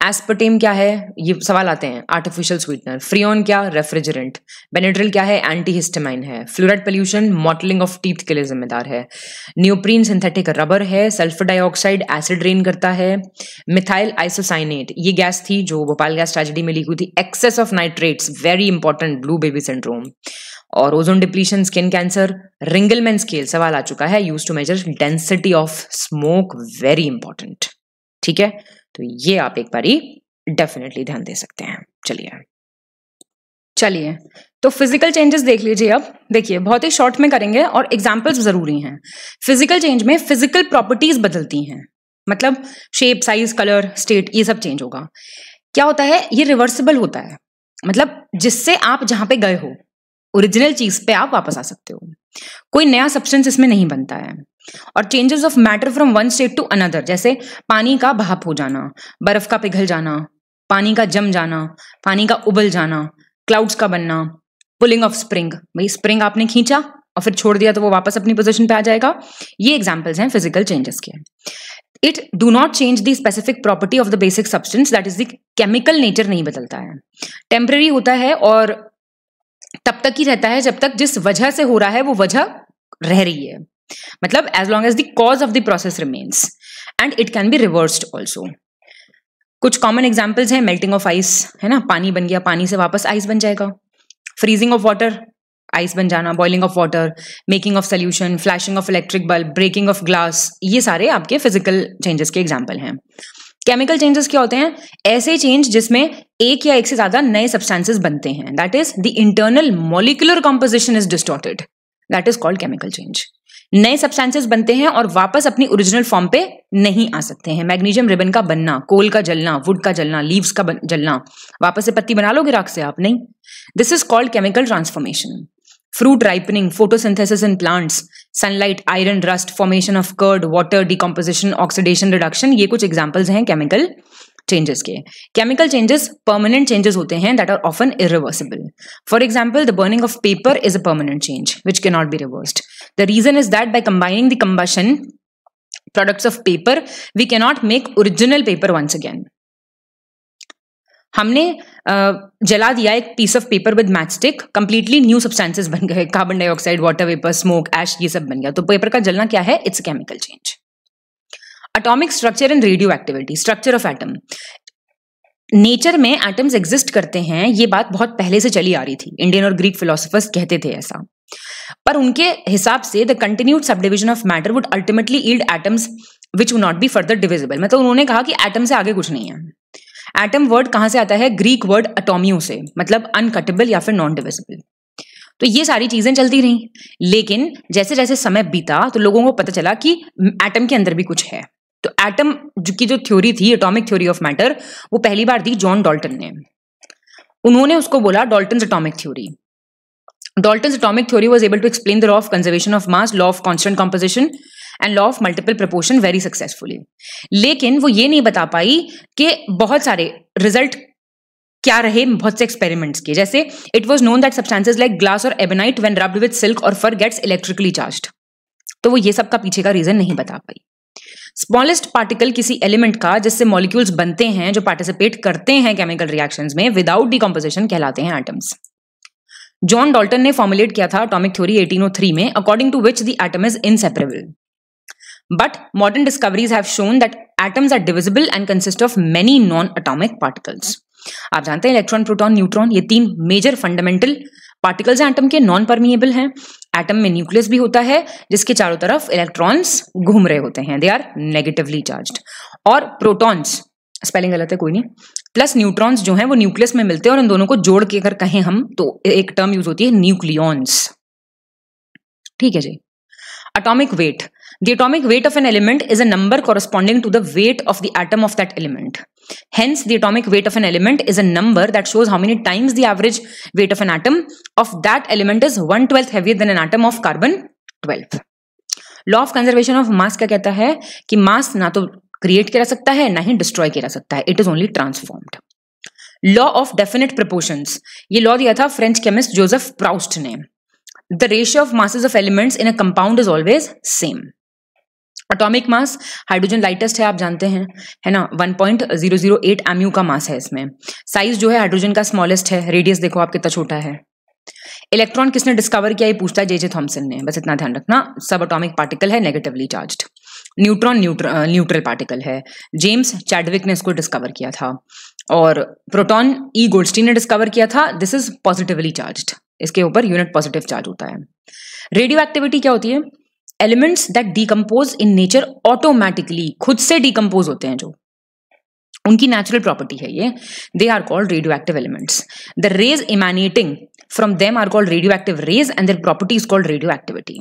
एस्पर्टेम क्या है ये सवाल आते हैं आर्टिफिशियल स्वीटनर फ्रियन क्या रेफ्रिजरेंट बेनेड्रिल क्या है एंटी हिस्टेमाइन है fluoride pollution mottling of teeth के लिए जिम्मेदार है न्यूप्रीन सिंथेटिक रबर है सल्फर डाइऑक्साइड एसिड रेन करता है मिथाइल आइसोसाइनेट ये गैस थी जो भोपाल गैस ट्रेजिडी में लीक हुई थी excess of nitrates very important blue baby syndrome और ozone depletion skin cancer Ringelmann scale सवाल आ चुका है use to measure density of smoke very important ठीक है तो ये आप एक बारी डेफिनेटली ध्यान दे सकते हैं चलिए चलिए तो फिजिकल चेंजेस देख लीजिए अब देखिए बहुत ही शॉर्ट में करेंगे और एग्जाम्पल्स जरूरी हैं फिजिकल चेंज में फिजिकल प्रॉपर्टीज बदलती हैं मतलब शेप साइज कलर स्टेट ये सब चेंज होगा क्या होता है ये रिवर्सिबल होता है मतलब जिससे आप जहां पे गए हो ओरिजिनल चीज पे आप वापस आ सकते हो कोई नया सब्सटेंस इसमें नहीं बनता है और changes of matter from one state to another जैसे पानी का भाप हो जाना बर्फ का पिघल जाना पानी का जम जाना पानी का उबल जाना क्लाउड्स का बनना पुलिंग ऑफ स्प्रिंग भाई स्प्रिंग आपने खींचा और फिर छोड़ दिया तो वो वापस अपनी पोजिशन पे आ जाएगा ये एग्जाम्पल्स हैं फिजिकल चेंजेस के it do not change the specific property of the basic substance that is the chemical nature नहीं बदलता है टेम्प्रेरी होता है और तब तक ही रहता है जब तक जिस वजह से हो रहा है वो वजह रह रही है मतलब as long as the cause of the process remains and it can be reversed also कुछ कॉमन एग्जाम्पल्स हैं मेल्टिंग ऑफ आइस है ना पानी बन गया पानी से वापस आइस बन जाएगा फ्रीजिंग ऑफ वाटर आइस बन जाना boiling of water making of solution flashing of electric bulb breaking of glass ये सारे आपके फिजिकल चेंजेस के एग्जाम्पल हैं केमिकल चेंजेस क्या होते हैं ऐसे चेंज जिसमें एक या एक से ज्यादा नए सब्सटेंसेस बनते हैं that is the internal molecular composition is distorted that is called chemical change नए सब्सटेंसेस बनते हैं और वापस अपनी ओरिजिनल फॉर्म पे नहीं आ सकते हैं मैग्नीशियम रिबन का बनना कोल का जलना वुड का जलना लीव्स का जलना वापस से पत्ती बना लोगे राख से आप नहीं this is called chemical transformation fruit ripening, photosynthesis in plants, sunlight, iron, rust, formation of curd, water, decomposition, oxidation, reduction ये कुछ examples हैं chemical changes के chemical changes permanent changes होते हैं that are often irreversible. For example, the burning of paper is a permanent change which cannot be reversed. The reason is that by combining the combustion products of paper, we cannot make original paper once again. हमने जला दिया एक piece of paper with match stick completely new substances बन गए carbon dioxide water vapour smoke ash ये सब बन गया तो पेपर का जलना क्या है it's chemical change atomic structure and radio activity structure of atom nature में एटम्स एग्जिस्ट करते हैं ये बात बहुत पहले से चली आ रही थी इंडियन और ग्रीक फिलोसफर्स कहते थे ऐसा पर उनके हिसाब से the continued subdivision of matter would ultimately yield atoms which would not be further divisible मतलब उन्होंने कहा कि एटम से आगे कुछ नहीं है एटम वर्ड कहां से आता है ग्रीक वर्ड अटोमियो से मतलब अनकटेबल या फिर नॉन डिविजिबल तो ये सारी चीजें चलती रहीं लेकिन जैसे जैसे समय बीता तो लोगों को पता चला कि एटम के अंदर भी कुछ है तो एटम की जो थ्योरी थी एटॉमिक थ्योरी ऑफ मैटर वो पहली बार दी जॉन डॉल्टन ने उन्होंने उसको बोला Dalton atomic theory Dalton atomic theory was able to explain the law of conservation of mass law of constant composition and law of multiple proportion very successfully लेकिन वो ये नहीं बता पाई कि बहुत सारे रिजल्ट क्या रहे बहुत से एक्सपेरिमेंट्स के जैसे it was known that substances like glass और ebonite when rubbed with silk और फर गेट्स इलेक्ट्रिकली चार्ज तो वो ये सब का पीछे का रीजन नहीं बता पाई स्मॉलेस्ट पार्टिकल किसी एलिमेंट का जिससे मॉलिक्यूल्स बनते हैं जो पार्टिसिपेट करते हैं केमिकल रिएक्शन में विदाउट डिकम्पोजिशन कहलाते हैं आइटम्स जॉन डॉल्टन ने फॉर्मुलेट किया था अटोमिक थ्योरी 1803 में according to which the atom is inseparable But modern discoveries have shown that atoms are divisible and consist of many non-atomic particles. आप जानते हैं इलेक्ट्रॉन प्रोटॉन न्यूट्रॉन ये तीन major fundamental particles atom के non permeable हैं atom में nucleus भी होता है जिसके चारों तरफ इलेक्ट्रॉन्स घूम रहे होते हैं दे आर नेगेटिवली चार्ज और प्रोटॉन्स स्पेलिंग गलत है कोई नहीं प्लस न्यूट्रॉन्स जो हैं वो न्यूक्लियस में मिलते हैं और इन दोनों को जोड़ के अगर कहें हम तो एक टर्म यूज होती है न्यूक्लियॉन्स ठीक है जी atomic weight The atomic weight of an element is a number corresponding to the weight of the atom of that element. Hence, the atomic weight of an element is a number that shows how many times the average weight of an atom of that element is 1 12th heavier than an atom of carbon 12. Law of conservation of mass क्या कहता है कि मास ना तो create किया जा सकता है ना ही डिस्ट्रॉय किया जा सकता है it is only transformed law of definite proportions ये लॉ दिया था फ्रेंच केमिस्ट जोसेफ प्राउस्ट ने the ratio of masses of elements in a compound is always same atomic mass hydrogen lightest है आप जानते हैं है ना 1.008 पॉइंट का मास है इसमें साइज जो है हाइड्रोजन का स्मॉलेस्ट है रेडियस देखो आप कितना छोटा है इलेक्ट्रॉन किसने डिस्कवर किया ये पूछता है जे जे थॉमसन ने बस इतना ध्यान रखना सब अटोमिक पार्टिकल है negatively charge neutron neutral particle है जेम्स चैडविक ने इसको डिस्कवर किया था और प्रोटॉन ई गोल्डस्टीन ने डिस्कवर किया था दिस इज पॉजिटिवली चार्ज इसके ऊपर यूनिट पॉजिटिव चार्ज होता है रेडियो एक्टिविटी क्या होती है elements that decompose in nature automatically खुद से डीकम्पोज होते हैं जो उनकी नेचुरल प्रॉपर्टी है ये they are called radio active elements the rays emanating from them are called radio active rays and their property is called radio activity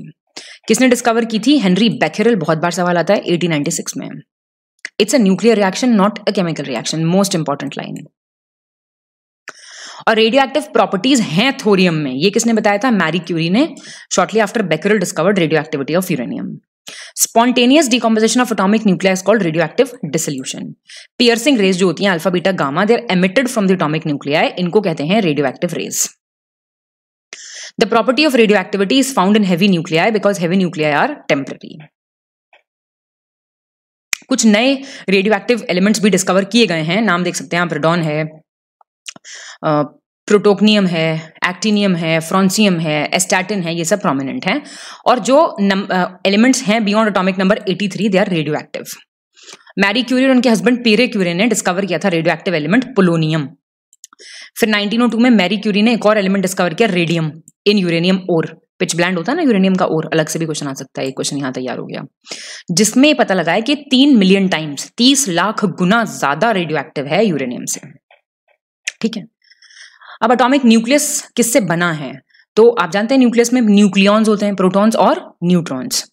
किसने discover की थी हेनरी बैखेरल बहुत बार सवाल आता है 1896 में it's a nuclear reaction not a chemical reaction most important line और radio active properties हैं थोरियम में ये किसने बताया था मैरी क्यूरी ने shortly after Becquerel discovered radio activity of uranium spontaneous decomposition of atomic nucleus called radio active dissolution piercing rays जो होती है alpha beta gamma they're emitted from the atomic nuclei इनको कहते हैं radio active rays property of radio activity is found in heavy nuclei because heavy nuclei are temporary कुछ नए radio active elements भी discover किए गए हैं नाम देख सकते हैं आप रेडॉन है प्रोटोकनियम है एक्टिनियम है फ्रॉन्सियम है एस्टैटिन है ये सब प्रोमिनेंट हैं और जो एलिमेंट्स हैं beyond atomic number 83 three they are radio active Marie Curie और उनके हस्बैंड पेरे क्यूरी ने डिस्कवर किया था रेडियो एक्टिव एलिमेंट पोलोनियम फिर 1902 में मैरी क्यूरी ने एक और एलिमेंट डिस्कवर किया रेडियम इन यूरेनियम और पिच ब्लैंड होता है ना यूरेनियम का और अलग से भी क्वेश्चन आ सकता है एक क्वेश्चन यहाँ तैयार हो गया जिसमें पता लगा है कि तीन मिलियन टाइम्स तीस लाख गुना ज्यादा रेडियो एक्टिव है यूरेनियम से ठीक है अब अटोमिक न्यूक्लियस किससे बना है तो आप जानते हैं न्यूक्लियस में न्यूक्लियॉन्स होते हैं प्रोटॉन्स और न्यूट्रॉन्स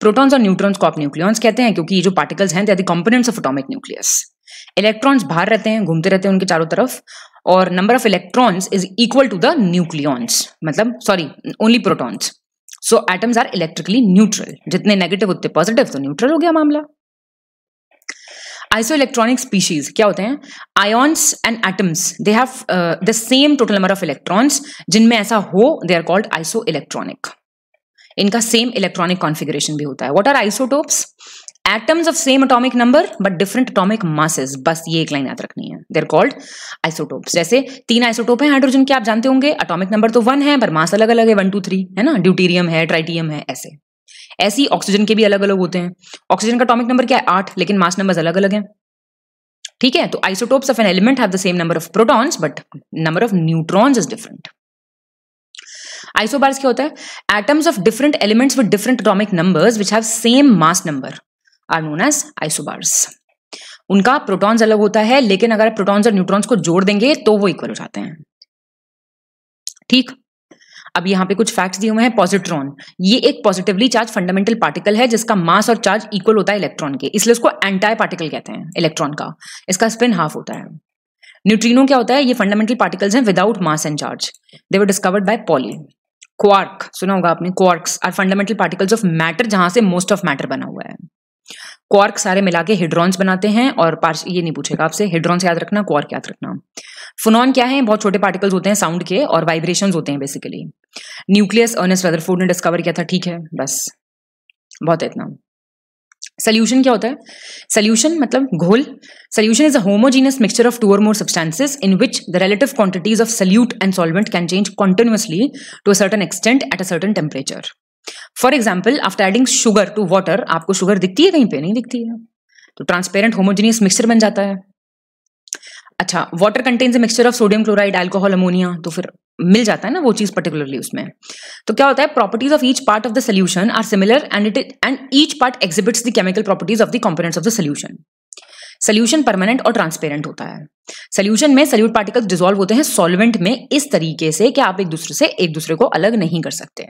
प्रोटॉन्स और न्यूट्रॉन्स को आप न्यूक्लियॉन्स कहते हैं क्योंकि ये जो पार्टिकल्स हैं the components of atomic nucleus electrons बाहर रहते हैं घूमते रहते हैं उनके चारों तरफ और number of electrons is equal to the nucleons मतलब sorry only protons so atoms are electrically neutral जितने नेगेटिव उतने पॉजिटिव तो न्यूट्रल हो गया मामला आइसो इलेक्ट्रॉनिक स्पीशीज क्या होते हैं ions and atoms they have the same total number of electrons जिनमें ऐसा हो they are called iso electronic इनका सेम इलेक्ट्रॉनिक कॉन्फिग्रेशन भी होता है what are isotopes atoms of same atomic number but different atomic masses बस ये एक लाइन याद रखनी है देर कॉल्ड आइसोटोप्स जैसे तीन आइसोटोप हैं हाइड्रोजन के आप जानते होंगे अटोमिक नंबर तो वन है पर मास अलग अलग है वन टू थ्री है ना ड्यूटीरियम है ट्राइटियम है ऐसे ऐसे ही ऑक्सीजन के भी अलग अलग होते हैं ऑक्सीजन का अटोमिक नंबर क्या है आठ लेकिन मास नंबर अलग अलग है ठीक है तो isotopes of an element have the same number of protons but number of neutrons is different isobars क्या होता है atoms of different elements with different atomic numbers which have same mass number are known as isobars उनका protons अलग होता है लेकिन अगर protons और न्यूट्रॉन्स को जोड़ देंगे तो वो इक्वल हो जाते हैं ठीक अब यहाँ पे कुछ फैक्ट्स दिए हुए हैं पॉजिट्रॉन ये एक पॉजिटिवली चार्ज फंडामेंटल पार्टिकल है जिसका मास और चार्ज इक्वल होता है इलेक्ट्रॉन के इसलिए उसको एंटाई पार्टिकल कहते हैं इलेक्ट्रॉन का इसका स्पिन हाफ होता है न्यूट्रीनो क्या होता है ये फंडामेंटल पार्टिकल्स हैं without mass and charge they were discovered by Pauli quark सुना होगा आपने quarks are fundamental particles of matter जहां से मोस्ट ऑफ मैटर बना हुआ है क्वार्क सारे मिला के हिड्रॉन्स बनाते हैं और पार्श ये नहीं पूछेगा आपसे हिड्रॉन्स याद रखना क्वार्क याद रखना फोनॉन क्या है बहुत छोटे पार्टिकल्स होते हैं साउंड के और वाइब्रेशन होते हैं बेसिकली न्यूक्लियस अर्नेस वेदरफोर्ड ने डिस्कवर किया था ठीक है बस बहुत है इतना सोल्यूशन क्या होता है सोल्यूशन मतलब घोल solution is a homogeneous mixture of two or more substances in which the relative quantities of solute and solvent can change continuously to a certain extent at a certain temperature for example after adding sugar to water आपको sugar दिखती है कहीं पे नहीं दिखती है तो transparent homogeneous mixture बन जाता है अच्छा water contains a mixture of sodium chloride alcohol ammonia तो फिर मिल जाता है ना वो चीज पर्टिकुलरली उसमें तो क्या होता है properties of each part of the solution are similar and it and each part exhibits the chemical properties of the components of the solution solution permanent और ट्रांसपेरेंट होता है सोल्यूशन में सोल्यूट पार्टिकल्स डिजोल्व होते हैं solvent में इस तरीके से कि आप एक दूसरे से एक दूसरे को अलग नहीं कर सकते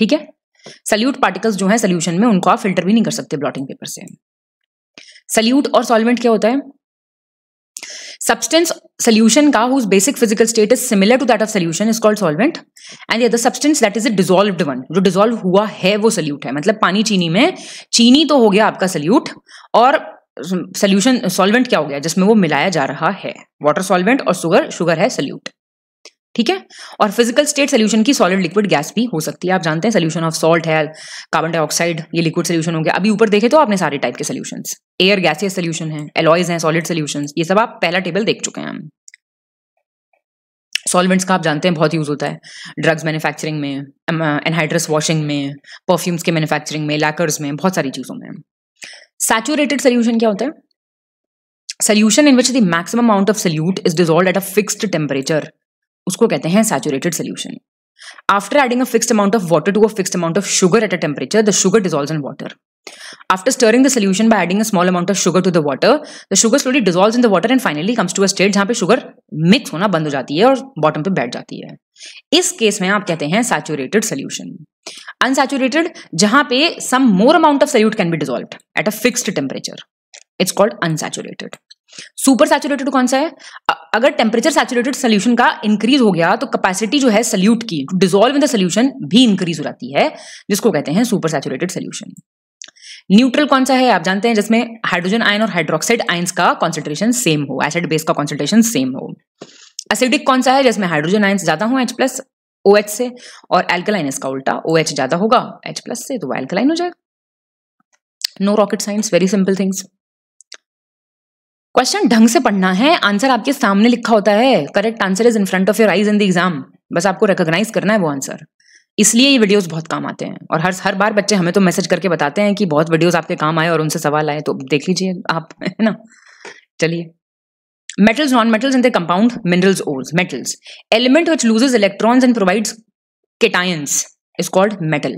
ठीक है सल्यूट पार्टिकल्स जो है सोल्यूशन में उनको आप फिल्टर भी नहीं कर सकते ब्लॉटिंग पेपर से सल्यूट और सॉल्वेंट क्या होता है सब्सटेंस सोल्यूशन का whose basic physical state is similar to that of solution is called solvent and other substance that is a dissolve one जो डिजोल्व हुआ है वो सल्यूट है मतलब पानी चीनी में चीनी तो हो गया आपका सल्यूट और सोल्यूशन सॉल्वेंट क्या हो गया जिसमें वो मिलाया जा रहा है वाटर सॉल्वेंट और सुगर शुगर है सल्यूट ठीक है और फिजिकल स्टेट सोल्यूशन की सॉलिड लिक्विड गैस भी हो सकती है आप जानते हैं सोल्यूशन ऑफ सॉल्ट है कार्बन डाइऑक्साइड ये लिक्विड सोल्यूशन हो गया अभी ऊपर देखे तो आपने सारे टाइप के सोल्यूशन एयर गैसियस सोल्यूशन है एलॉयज हैं सॉलिड सोल्यूशन ये सब आप पहला टेबल देख चुके हैं सॉल्वेंट्स का आप जानते हैं बहुत यूज़ होता है ड्रग्स मैन्युफैक्चरिंग में एनहाइड्रस वॉशिंग में परफ्यूम्स के मैन्युफैक्चरिंग में लैकर्स में बहुत सारी चीज़ों में सैचुरेटेड सोल्यूशन क्या होता है solution in which the maximum amount of solute is dissolve at a fixed temperature उसको कहते हैं saturated solution after adding a fixed amount of water to a fixed amount of sugar at a temperature the sugar dissolves in water after stirring the solution by adding a small amount of sugar to the water the sugar slowly dissolves in the water and finally comes to a state जहां पे sugar mix होना बंद हो जाती है और bottom पे बैठ जाती है इस केस में आप कहते हैं सैचुरेटेड सोल्यूशन अनसैचुरेटेड जहां पे some more amount of solute can be dissolved at a fixed temperature it's called unsaturated super saturated कौन सा है अगर टेम्परेचर सैचुरेटेड सोल्यूशन का इंक्रीज हो गया तो कैपेसिटी जो है सल्यूट की डिजोल्व इन द सोल्यूशन भी इंक्रीज हो जाती है जिसको कहते हैं सुपर सैचुरेटेड सोल्यूशन न्यूट्रल कौन सा है आप जानते हैं जिसमें हाइड्रोजन आयन और हाइड्रोक्साइड आयन्स का कॉन्सेंट्रेशन सेम हो एसिड बेस का कॉन्सेंट्रेशन सेम हो एसिडिक कौन सा है जिसमें हाइड्रोजन आयन्स ज्यादा हो एच प्लस ओ एच से और एल्कलाइन इसका उल्टा ओ एच ज्यादा होगा एच प्लस से तो वो एल्कलाइन हो जाएगा no rocket science very simple things question ढंग से पढ़ना है आंसर आपके सामने लिखा होता है correct answer is in front of your eyes in the exam बस आपको रिकॉग्नाइज करना है वो आंसर इसलिए ये वीडियोस बहुत काम आते हैं और हर हर बार बच्चे हमें तो मैसेज करके बताते हैं कि बहुत वीडियोस आपके काम आए और उनसे सवाल आए तो देख लीजिए आप है ना चलिए metals non metals in the compound minerals or metals element which loses electrons and provides cations is called metal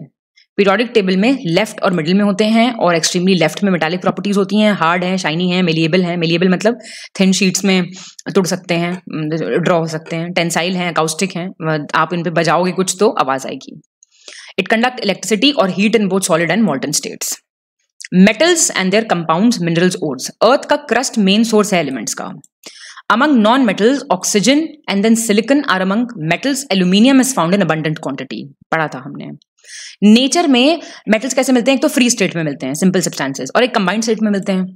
periodic table में लेफ्ट और मिडिल में होते हैं और एक्सट्रीमली लेफ्ट में मेटालिक प्रॉपर्टीज होती हैं हार्ड है शाइनी है मेलिएबल है मेलिएबल मतलब थिन शीट्स में टूट सकते हैं ड्रॉ हो सकते हैं टेंसाइल हैं अकाउस्टिक हैं आप इन पे बजाओगे कुछ तो आवाज़ आएगी इट कंडक्ट इलेक्ट्रिसिटी और heat in both solid and molten states metals and their compound minerals ores earth का क्रस्ट मेन सोर्स है एलिमेंट्स का among non metals oxygen and then silicon are among metals aluminium is found in abundant quantity पढ़ा था हमने nature में metals कैसे मिलते हैं एक तो फ्री स्टेट में मिलते हैं सिंपल सब्सटेंसेस और एक कंबाइंड स्टेट में मिलते हैं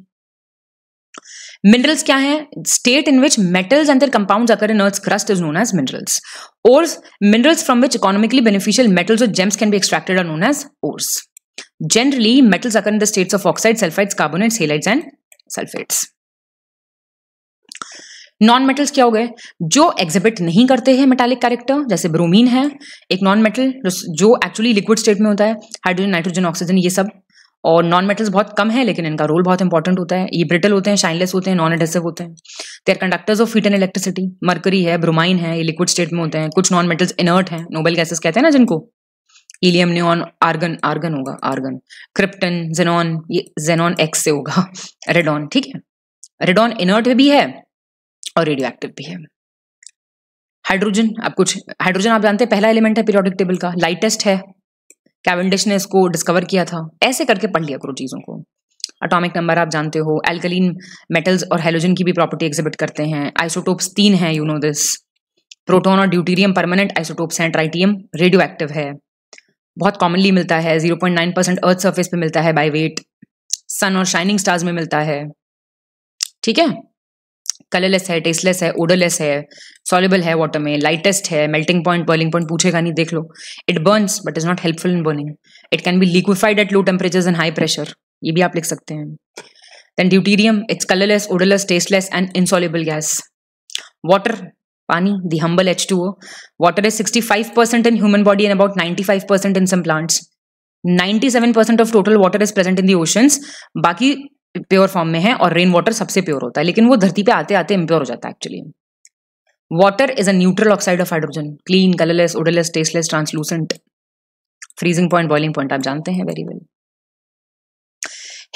मिनरल्स क्या है state in which metals and compound compounds occur in earth crust is known as minerals और minerals from which economically beneficial metals और gems can be extracted are known as ores generally metals occur in the states of oxide sulphides carbonates halides and sulphates non metals क्या हो गए जो exhibit नहीं करते हैं metallic character जैसे bromine है एक नॉन मेटल जो एक्चुअली लिक्विड स्टेट में होता है हाइड्रोजन नाइट्रोजन ऑक्सीजन ये सब और नॉन मेटल्स बहुत कम है लेकिन इनका रोल बहुत इंपॉर्टेंट होता है ये ब्रिटल होते हैं शाइनलेस होते हैं नॉन एडेसिव होते हैं they are conductors of heat and electricity mercury है ब्रोमाइन है ये लिक्विड स्टेट में होते हैं कुछ नॉन मेटल्स इनर्ट हैं नोबल गैसेस कहते हैं ना जिनको इलियम न्यून आर्गन आर्गन होगा आर्गन क्रिप्टन जेनॉन ये जेनॉन एक्स से होगा रेडॉन ठीक है रेडॉन इनर्ट भी है और रेडियो एक्टिव भी है हाइड्रोजन आप कुछ हाइड्रोजन आप जानते हैं पहला एलिमेंट है पीरियोडिक टेबल का लाइटेस्ट है कैवेंडिश ने इसको डिस्कवर किया था ऐसे करके पढ़ लिया करो चीज़ों को अटोमिक नंबर आप जानते हो एल्कलीन मेटल्स और हेलोजन की भी प्रॉपर्टी एग्जिबिट करते हैं आइसोटोप्स तीन हैं यू नो दिस प्रोटोन और ड्यूटीरियम परमानेंट आइसोटोप्स हैं ट्राइटियम रेडियो एक्टिव है बहुत कॉमनली मिलता है zero point nine percent earth surface पे मिलता है बाई वेट सन और शाइनिंग स्टार्स में मिलता है ठीक है कलरलेस है टेस्टलेस है ओडरलेस है सॉलेबल है वाटर में लाइटेस्ट है मेल्टिंग पॉइंट बॉइलिंग पॉइंट पूछेगा नहीं देख लो it burns but is not helpful in burning it can be liquified at low temperatures and high pressure ये भी आप लिख सकते हैं then deuterium it's colourless odourless tasteless and insoluble gas water पानी the humble H two O water is sixty five percent in human body and about ninety five percent in some plants 97% of total water is present in the oceans बाकी pure form में है और rain water सबसे pure होता है लेकिन वो धरती पे आते आते इम्प्योर हो जाता है actually water is a neutral oxide of hydrogen clean colourless odourless tasteless translucent freezing point boiling point आप जानते हैं very well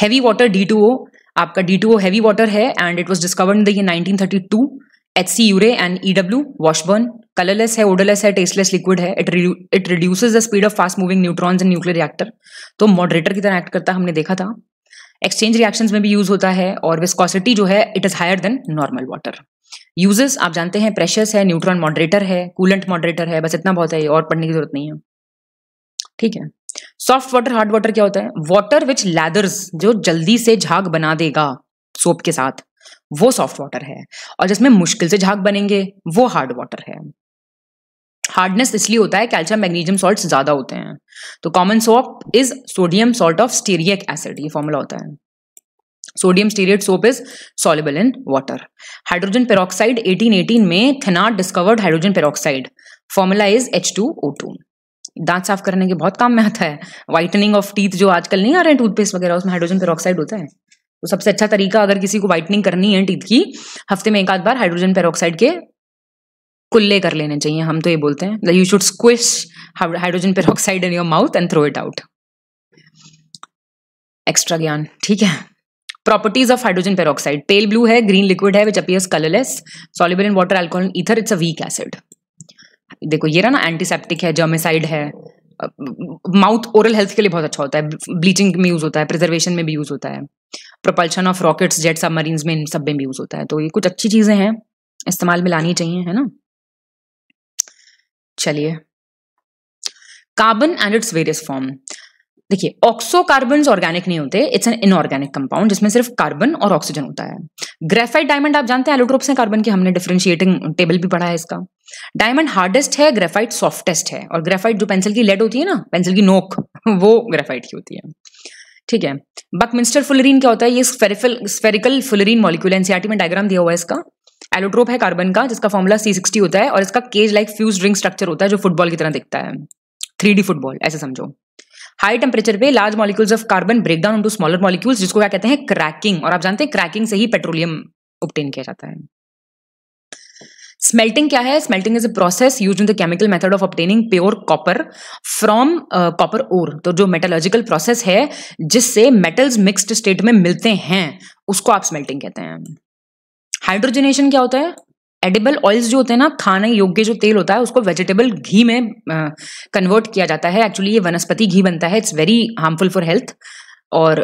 heavy water D two O आपका D two O heavy water है and it was discovered in nineteen thirty two H C Urey and E W Washburn colourless है odourless है tasteless liquid है it reduce the speed of fast moving neutrons and nuclear reactor तो moderator की तरह act करता हमने देखा था एक्सचेंज रिएक्शन में भी यूज होता है और विस्कॉसिटी जो है it is higher than normal water uses आप जानते हैं प्रेशर्स है न्यूट्रॉन मॉडरेटर है कूलेंट मॉडरेटर है बस इतना बहुत है और पढ़ने की जरूरत नहीं है ठीक है सॉफ्ट वाटर हार्ड वाटर क्या होता है वाटर विच लैदर्स जो जल्दी से झाग बना देगा सोप के साथ वो सॉफ्ट वाटर है और जिसमें मुश्किल से झाग बनेंगे वो हार्ड वाटर है हार्डनेस इसलिए होता है कैल्शियम मैग्नीशियम सॉल्ट ज्यादा होते हैं तो common soap is sodium salt of stearic acid ये फॉर्मूला होता है sodium stearate soap is soluble in water hydrogen peroxide 1818 में Thenard discovered hydrogen peroxide formula is H two O two दांत साफ करने के बहुत काम में आता है वाइटनिंग ऑफ टीथ जो आजकल नहीं आ रहे हैं टूथपेस्ट वगैरह उसमें हाइड्रोजन पेरोक्साइड होता है तो सबसे अच्छा तरीका अगर किसी को व्हाइटनिंग करनी है टीथ की हफ्ते में एक आध बार हाइड्रोजन पेरोक्साइड के कुल्ले कर लेने चाहिए हम तो ये बोलते हैं you should squish hydrogen peroxide in your mouth and throw it out extra ज्ञान ठीक है properties of hydrogen peroxide pale blue है ग्रीन लिक्विड है which appears colourless soluble in water alcohol ether it's a weak acid देखो ये रहा ना antiseptic है जर्मिसाइड है माउथ ओरल हेल्थ के लिए बहुत अच्छा होता है ब्लीचिंग में यूज होता है प्रिजर्वेशन में भी यूज होता है propulsion of rockets jet submarines में इन सब में भी यूज होता है तो ये कुछ अच्छी चीजें हैं इस्तेमाल में लानी चाहिए है ना चलिए carbon and its various form देखिए ऑक्सो कार्बन ऑर्गेनिक नहीं होते इट्स एन इनऑर्गेनिक कंपाउंड जिसमें सिर्फ कार्बन और ऑक्सीजन होता है ग्रेफाइट डायमंड आप जानते हैं एलोट्रोप्स हैं कार्बन के हमने डिफ्रेंशिएटिंग टेबल भी पढ़ा है इसका डायमंड हार्डेस्ट है ग्रेफाइट सॉफ्टेस्ट है और ग्रेफाइट जो पेंसिल की लेड होती है ना पेंसिल की नोक वो ग्रेफाइट की होती है ठीक है बकमिंस्टर फुलरीन क्या होता है ये spherical spherical fullerene molecule NCERT में डायग्राम दिया हुआ है इसका एलोट्रोप है कार्बन का जिसका फॉर्मूला सी सिक्सटी होता है और इसका cage like fuse ring structure होता है जो फुटबॉल की तरह दिखता है थ्री फुटबॉल ऐसे समझो हाई टेम्परेचर पे large molecules of carbon break down to smaller molecules जिसको क्या कहते हैं क्रैकिंग और आप जानते हैं क्रैकिंग से ही पेट्रोलियम उपटेन किया जाता है स्मेल्टिंग क्या है smelting is a process use in the chemical method of obtaining pure copper from copper ore तो जो मेटालॉजिकल प्रोसेस है जिससे मेटल्स मिक्सड स्टेट में मिलते हैं उसको आप स्मेल्टिंग कहते हैं हाइड्रोजनेशन क्या होता है एडिबल ऑयल्स जो होते हैं ना खाने योग्य जो तेल होता है उसको वेजिटेबल घी में कन्वर्ट uh, किया जाता है एक्चुअली ये वनस्पति घी बनता है it's very harmful for health और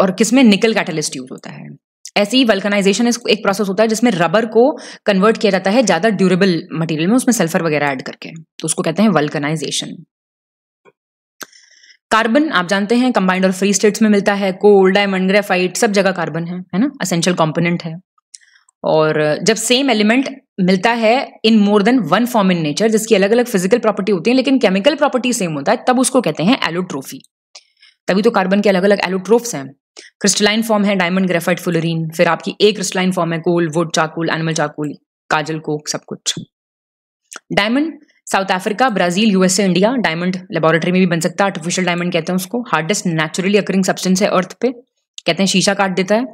और किसमें निकल कैटलिस्ट यूज होता है ऐसे ही वल्कनाइजेशन एक प्रोसेस होता है जिसमें रबर को कन्वर्ट किया जाता है ज्यादा ड्यूरेबल मटेरियल में उसमें सल्फर वगैरह ऐड करके तो उसको कहते हैं वल्कनाइजेशन कार्बन आप जानते हैं कंबाइंड और फ्री स्टेट्स में मिलता है कोल डायमंड ग्रेफाइट सब जगह कार्बन है है ना असेंशियल कंपोनेंट है और जब सेम एलिमेंट मिलता है in more than one form in nature जिसकी अलग अलग फिजिकल प्रॉपर्टी होती है लेकिन केमिकल प्रॉपर्टी सेम होता है तब उसको कहते हैं एलोट्रोफी तभी तो कार्बन के अलग अलग एलोट्रोफ्स हैं क्रिस्टलाइन फॉर्म है डायमंड ग्रेफाइट फुलरीन फिर आपकी एक क्रिस्टलाइन फॉर्म है coal wood charcoal animal charcoal काजल कोक सब कुछ diamond South Africa Brazil USA India diamond laboratory में भी बन सकता है आर्टिफिशियल डायमंड कहते हैं उसको हार्डेस्ट नेचुरली अकरिंग सब्सटेंस है अर्थ पे कहते हैं शीशा काट देता है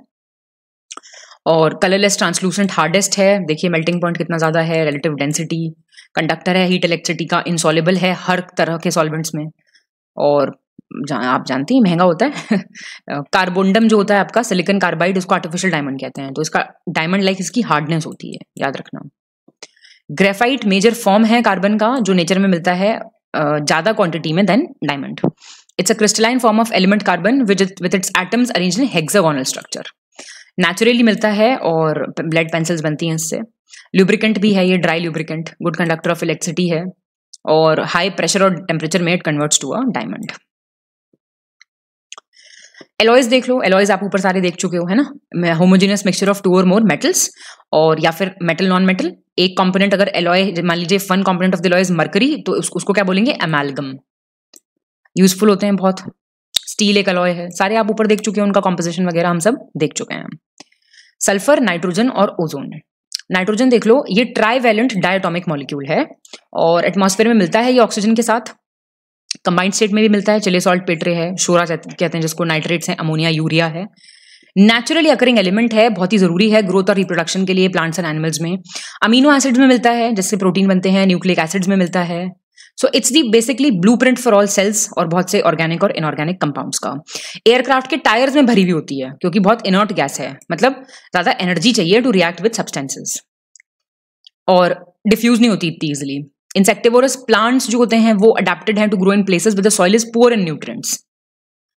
और कलरलेस ट्रांसलूसेंट हार्डेस्ट है देखिए मेल्टिंग पॉइंट कितना ज़्यादा है रिलेटिव डेंसिटी कंडक्टर है हीट इलेक्ट्रिसिटी का इंसॉलेबल है हर तरह के सॉल्वेंट्स में और जा, आप जानते हैं महंगा होता है कार्बोंडम जो होता है आपका सिलिकन कार्बाइड उसको आर्टिफिशियल डायमंड कहते हैं तो इसका डायमंड लाइक इसकी हार्डनेस होती है याद रखना ग्रेफाइट मेजर फॉर्म है कार्बन का जो नेचर में मिलता है ज़्यादा क्वांटिटी में than diamond it's a crystalline form of element carbon with its atoms arrange in hexagonal structure naturally मिलता है और ब्लड पेंसिल्स बनती हैं इससे ल्यूब्रिकेंट भी है ये dry lubricant good conductor of electricity है और हाई प्रेशर और टेम्परेचर में it converts to a diamond alloys देख लो एलॉयज आप ऊपर सारे देख चुके हो है ना homogeneous mixture of two or more metals और या फिर मेटल नॉन मेटल एक कंपोनेंट अगर एलॉय मान लीजिए फन component of the alloy mercury तो उसको, उसको क्या बोलेंगे एमेलगम यूजफुल होते हैं बहुत स्टील एक अलॉय है सारे आप ऊपर देख चुके हैं उनका कॉम्पोजिशन वगैरह हम सब देख चुके हैं सल्फर नाइट्रोजन और ओजोन नाइट्रोजन देख लो ये ट्राईवेलेंट डायटोमिक मॉलिक्यूल है और एटमॉस्फेयर में मिलता है ये ऑक्सीजन के साथ कंबाइंड स्टेट में भी मिलता है चिले सॉल्ट पेटरे है शोरा कहते हैं जिसको नाइट्रेट्स हैं अमोनिया यूरिया है नेचुरली अकरिंग एलिमेंट है बहुत ही जरूरी है ग्रोथ और रिप्रोडक्शन के लिए प्लांट्स एंड एनिमल्स में अमीनो एसिड्स में मिलता है जिससे प्रोटीन बनते हैं न्यूक्लिक एसिड्स में मिलता है so it's the basically blue for all cells और बहुत से ऑर्गेनिक और इनऑर्गेनिक कंपाउंड्स का एयरक्राफ्ट के टायर्स में भरी हुई होती है क्योंकि बहुत इनर्ट गैस है मतलब ज्यादा एनर्जी चाहिए टू रिएक्ट विद सब्सटेंसेस और डिफ्यूज नहीं होती इतनी इजिली इंसेक्टिवोरस प्लांट्स जो होते हैं वो अडेप्टेड हैं to grow in places with soil is poor in nutrients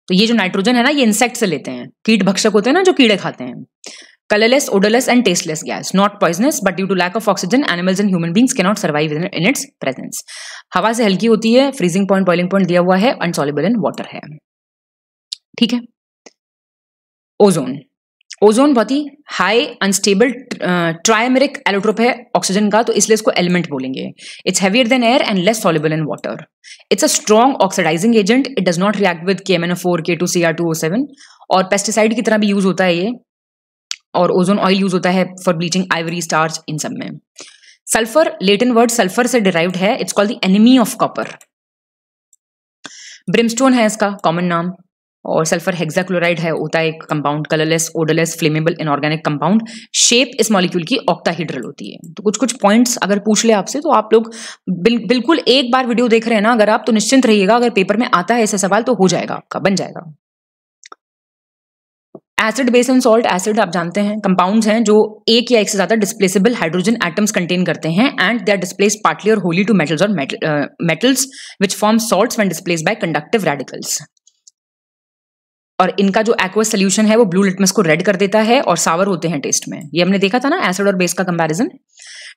तो ये जो नाइट्रोजन है ना ये इंसेक्ट से लेते हैं कीट भक्षक होते हैं ना जो कीड़े खाते हैं colorless, odorless, and tasteless gas, not poisonous, but due to lack of oxygen, animals and human beings cannot survive in, in its presence. हवा से हल्की होती है फ्रीजिंग पॉइंट बॉइलिंग पॉइंट दिया हुआ है अनसॉलेबल इन वॉटर है ठीक है ओजोन ओजोन बहुत ही हाई अनस्टेबल ट्रायमेरिक एलोट्रोप है ऑक्सीजन का तो इसलिए इसको एलिमेंट बोलेंगे it's heavier than air and less soluble in water it's a strong oxidising agent it does not react with K M N O four K two C R two O seven और pesticide की तरह भी use होता है ये और ozone oil use होता है फॉर ब्लीचिंग आइवरी स्टार्च इन सब में सल्फर लेटिन वर्ड सल्फर से डिराइव्ड है it's called the enemy of copper brimstone है इसका कॉमन नाम और सल्फर हेक्साक्लोराइड है होता है एक compound colourless odourless flammable inorganic compound shape इस मॉलिक्यूल की ऑक्टाहीड्रल होती है तो कुछ कुछ पॉइंट्स अगर पूछ ले आपसे तो आप लोग बिल, बिल्कुल एक बार वीडियो देख रहे हैं ना अगर आप तो निश्चिंत रहिएगा अगर पेपर में आता है ऐसा सवाल तो हो जाएगा आपका बन जाएगा acid base and salt acid आप जानते हैं कंपाउंड्स हैं जो एक या एक से ज्यादा डिस्प्लेसेबल हाइड्रोजन एटम्स कंटेन करते हैं and they are displace partly और होली टू मेटल्स और metals which form salts when displace by conductive radicals और इनका जो एक्वस सोल्यूशन है वो ब्लू लिटमस को रेड कर देता है और सावर होते हैं टेस्ट में ये हमने देखा था ना एसिड और बेस का comparison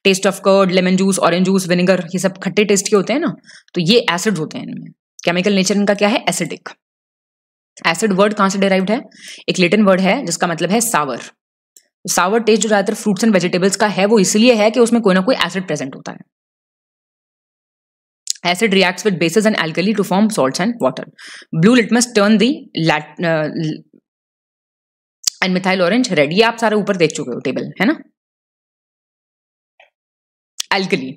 test of curd lemon juice orange juice vinegar ये सब खट्टे टेस्ट के होते हैं ना तो ये एसिड होते हैं इनमें केमिकल नेचर इनका क्या है एसिडिक एसिड वर्ड कहां से डिराइव है एक लेटिन वर्ड है जिसका मतलब है सावर सावर टेस्ट जो ज्यादातर फ्रूट्स एंड वेजिटेबल्स का है वो इसलिए है कि उसमें कोई ना कोई एसिड प्रेजेंट होता है acid reacts with bases and alkali to form salt and water blue litmus turn the and methyl orange ready आप सारे ऊपर देख चुके हो टेबल है ना alkali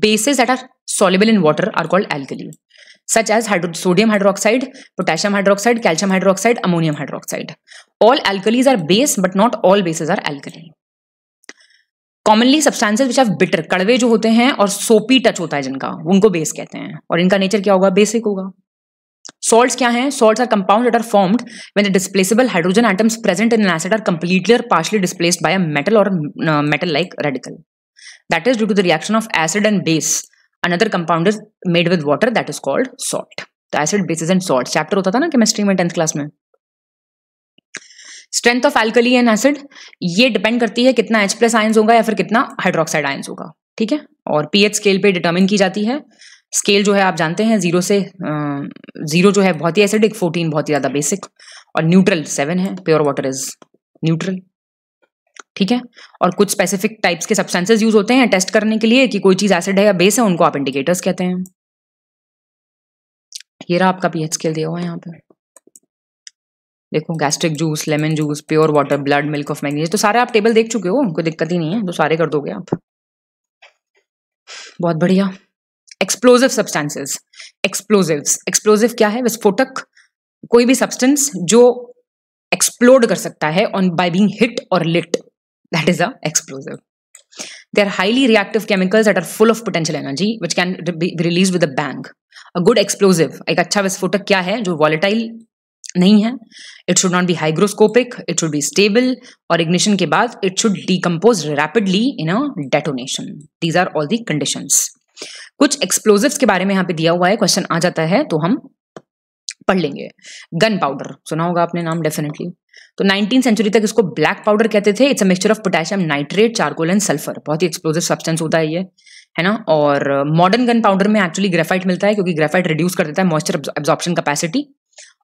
bases at are soluble in water are called alkali such as hydro sodium hydroxide potassium hydroxide calcium hydroxide, ammonium hydroxide. All alkalis are base, but not all bases are commonly substances which have bitter कड़वे जो होते हैं और सोपी touch होता है जिनका उनको बेस कहते हैं और इनका नेचर क्या होगा बेसिक होगा सॉल्ट क्या है salt are compound that are formed when the displaceable hydrogen items present in acid are completely और partially displaced by a metal और metal like radical that is due to the reaction of acid and base another compound is made with water that is called salt तो acid bases and salt chapter होता था ना chemistry में tenth class में strength of alkali and acid ये depend करती है कितना एच प्लस आयंस होगा या फिर कितना हाइड्रोक्साइड आयंस होगा ठीक है और पीएच स्केल पे डिटरमिन की जाती है स्केल जो है आप जानते हैं जीरो से जीरो जो है बहुत ही एसिडिक फोर्टीन बहुत ही ज्यादा बेसिक और न्यूट्रल सेवन है प्योर वाटर इज न्यूट्रल ठीक है और कुछ स्पेसिफिक टाइप्स के सब्सटेंसेस यूज होते हैं टेस्ट करने के लिए कि कोई चीज एसिड है या बेस है उनको आप इंडिकेटर्स कहते हैं ये रहा आपका पीएच स्केल दिया हुआ है यहाँ पे देखो gastric juice lemon juice pure water blood milk of magnesia तो सारे आप टेबल देख चुके हो कोई दिक्कत ही नहीं है तो सारे कर दोगे आप बहुत बढ़िया एक्सप्लोजिव सब्सटेंसेस एक्सप्लोजिव एक्सप्लोजिव क्या है विस्फोटक कोई भी सब्सटेंस जो एक्सप्लोड कर सकता है ऑन बाई बींग हिट और lit that is a explosive. They are highly reactive chemicals that are full of potential energy, which can be released with a bang. A good explosive, ek acha विस्फोटक kya hai jo volatile nahi hai it should not be hygroscopic it should be stable or ignition ke baad it should decompose rapidly in a detonation these are all the conditions कुछ explosives के बारे में यहाँ पे दिया हुआ है question आ जाता है तो हम पढ़ लेंगे गन पाउडर सुना होगा आपने नाम डेफिनेटली तो नाइनटीन सेंचुरी तक इसको ब्लैक पाउडर कहते थे it's a mixture of potassium nitrate charcoal and sulphur बहुत ही एक्सप्लोजिव सब्सटेंस होता है ये है ना और मॉडर्न गन पाउडर में एक्चुअली ग्रेफाइट मिलता है क्योंकि ग्रेफाइट रिड्यूस कर देता है मॉइस्चर एब्जॉर्प्शन कैपेसिटी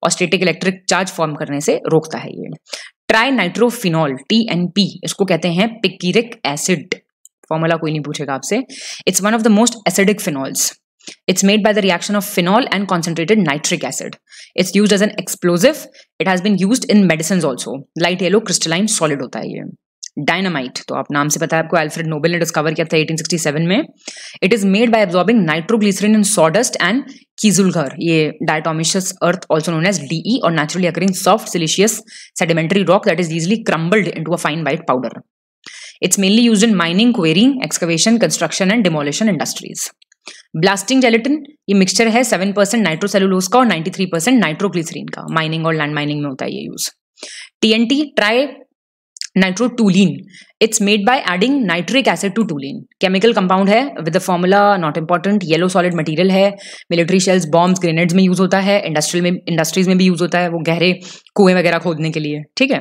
और स्टेटिक इलेक्ट्रिक चार्ज फॉर्म करने से रोकता है ये tri nitrophenol T N P इसको कहते हैं पिक्रिक एसिड फॉर्मूला कोई नहीं पूछेगा आपसे it's one of the most acidic phenols It's made by the reaction of phenol and concentrated nitric acid. It's used as an explosive. It has been used in medicines also. Light yellow crystalline solid hota hai Dynamite. So, aap naam se pata hai aapko Alfred Nobel ne discover kiya tha 1867 mein. It is made by absorbing nitroglycerin in sawdust and kizulgar. Ye diatomaceous earth also known as DE or naturally occurring soft siliceous sedimentary rock that is easily crumbled into a fine white powder. It's mainly used in mining, quarrying, excavation, construction and demolition industries. Blasting gelatin ये mixture है seven percent nitrocellulose का और ninety three percent nitroglycerine का mining और land mining में होता है ये use TNT tri nitrotoluene it's made by adding nitric acid to toluene chemical compound है with the formula not important yellow solid material है मिलिट्री शेल्स बॉम्ब्स ग्रेनेड्स में use होता है इंडस्ट्रियल में इंडस्ट्रीज में भी यूज होता है वो गहरे कुएं वगैरह खोदने के लिए ठीक है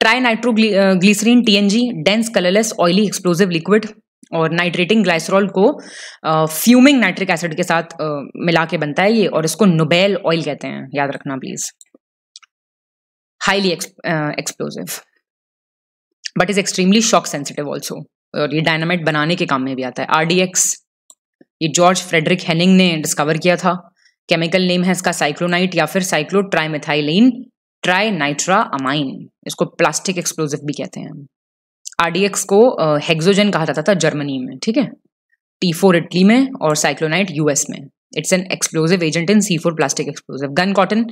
tri glycerine T N G dense colourless oily explosive liquid और नाइट्रेटिंग ग्लाइसरॉल को फ्यूमिंग नाइट्रिक एसिड के साथ मिला के बनता है ये और इसको नोबेल ऑयल कहते हैं याद रखना please highly explosive but is extremely shock sensitive also और ये डायनामाइट बनाने के काम में भी आता है आरडीएक्स ये जॉर्ज फ्रेडरिक हेनिंग ने डिस्कवर किया था केमिकल नेम है इसका साइक्लोनाइट या फिर साइक्लो ट्राई ट्राइनाइट्रा अमाइन इसको प्लास्टिक एक्सप्लोजिव भी कहते हैं आरडीएक्स को हेक्सोजन कहा जाता था जर्मनी में ठीक है टी फोर इटली में और साइक्लोनाइट यूएस में it's an explosive agent in C four plastic explosive gun cotton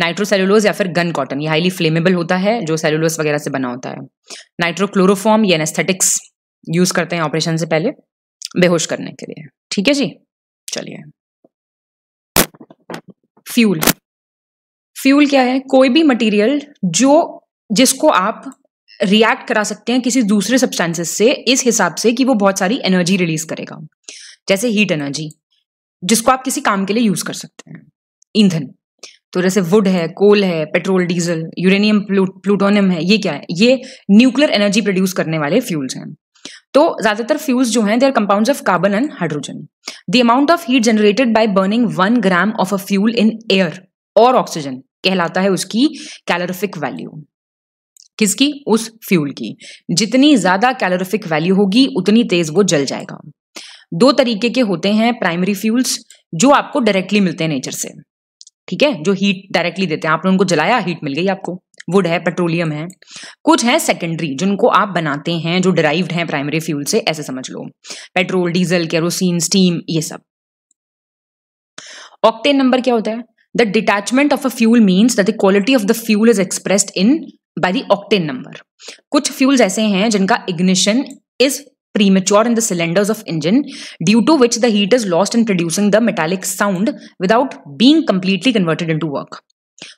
nitrocellulose या फिर गन कॉटन ये हाईली फ्लेमेबल होता है जो सेलुलोज वगैरह से बना होता है नाइट्रोक्लोरोफॉर्म या एनेस्थेटिक्स यूज करते हैं ऑपरेशन से पहले बेहोश करने के लिए ठीक है जी चलिए फ्यूल फ्यूल क्या है कोई भी मटेरियल जो जिसको आप रिएक्ट करा सकते हैं किसी दूसरे सब्सटेंसेस से इस हिसाब से कि वो बहुत सारी एनर्जी रिलीज करेगा जैसे हीट एनर्जी जिसको आप किसी काम के लिए यूज कर सकते हैं ईंधन तो जैसे वुड है कोल है पेट्रोल डीजल यूरेनियम प्लूटोनियम है ये क्या है ये न्यूक्लियर एनर्जी प्रोड्यूस करने वाले फ्यूल्स हैं तो ज्यादातर फ्यूल्स जो हैं they are compounds of carbon and hydrogen the amount of heat generated by burning one gram of a fuel in air और ऑक्सीजन कहलाता है उसकी कैलोरिफिक वैल्यू किसकी उस फ्यूल की जितनी ज्यादा कैलोरिफिक वैल्यू होगी उतनी तेज वो जल जाएगा दो तरीके के होते हैं प्राइमरी फ्यूल्स जो आपको डायरेक्टली मिलते हैं नेचर से ठीक है जो हीट डायरेक्टली देते हैं आपने उनको जलाया हीट मिल गई आपको वुड है पेट्रोलियम है कुछ है सेकेंडरी जिनको आप बनाते हैं जो डिराइव्ड हैं प्राइमरी फ्यूल से ऐसे समझ लो पेट्रोल डीजल केरोसिन स्टीम ये सब ऑक्टेन नंबर क्या होता है the detachment of a fuel means the quality of the fuel is expressed in by the octane number. कुछ fuels ऐसे हैं जिनका ignition is premature in the cylinders of engine due to which the heat is lost in producing the metallic sound without being completely converted into work.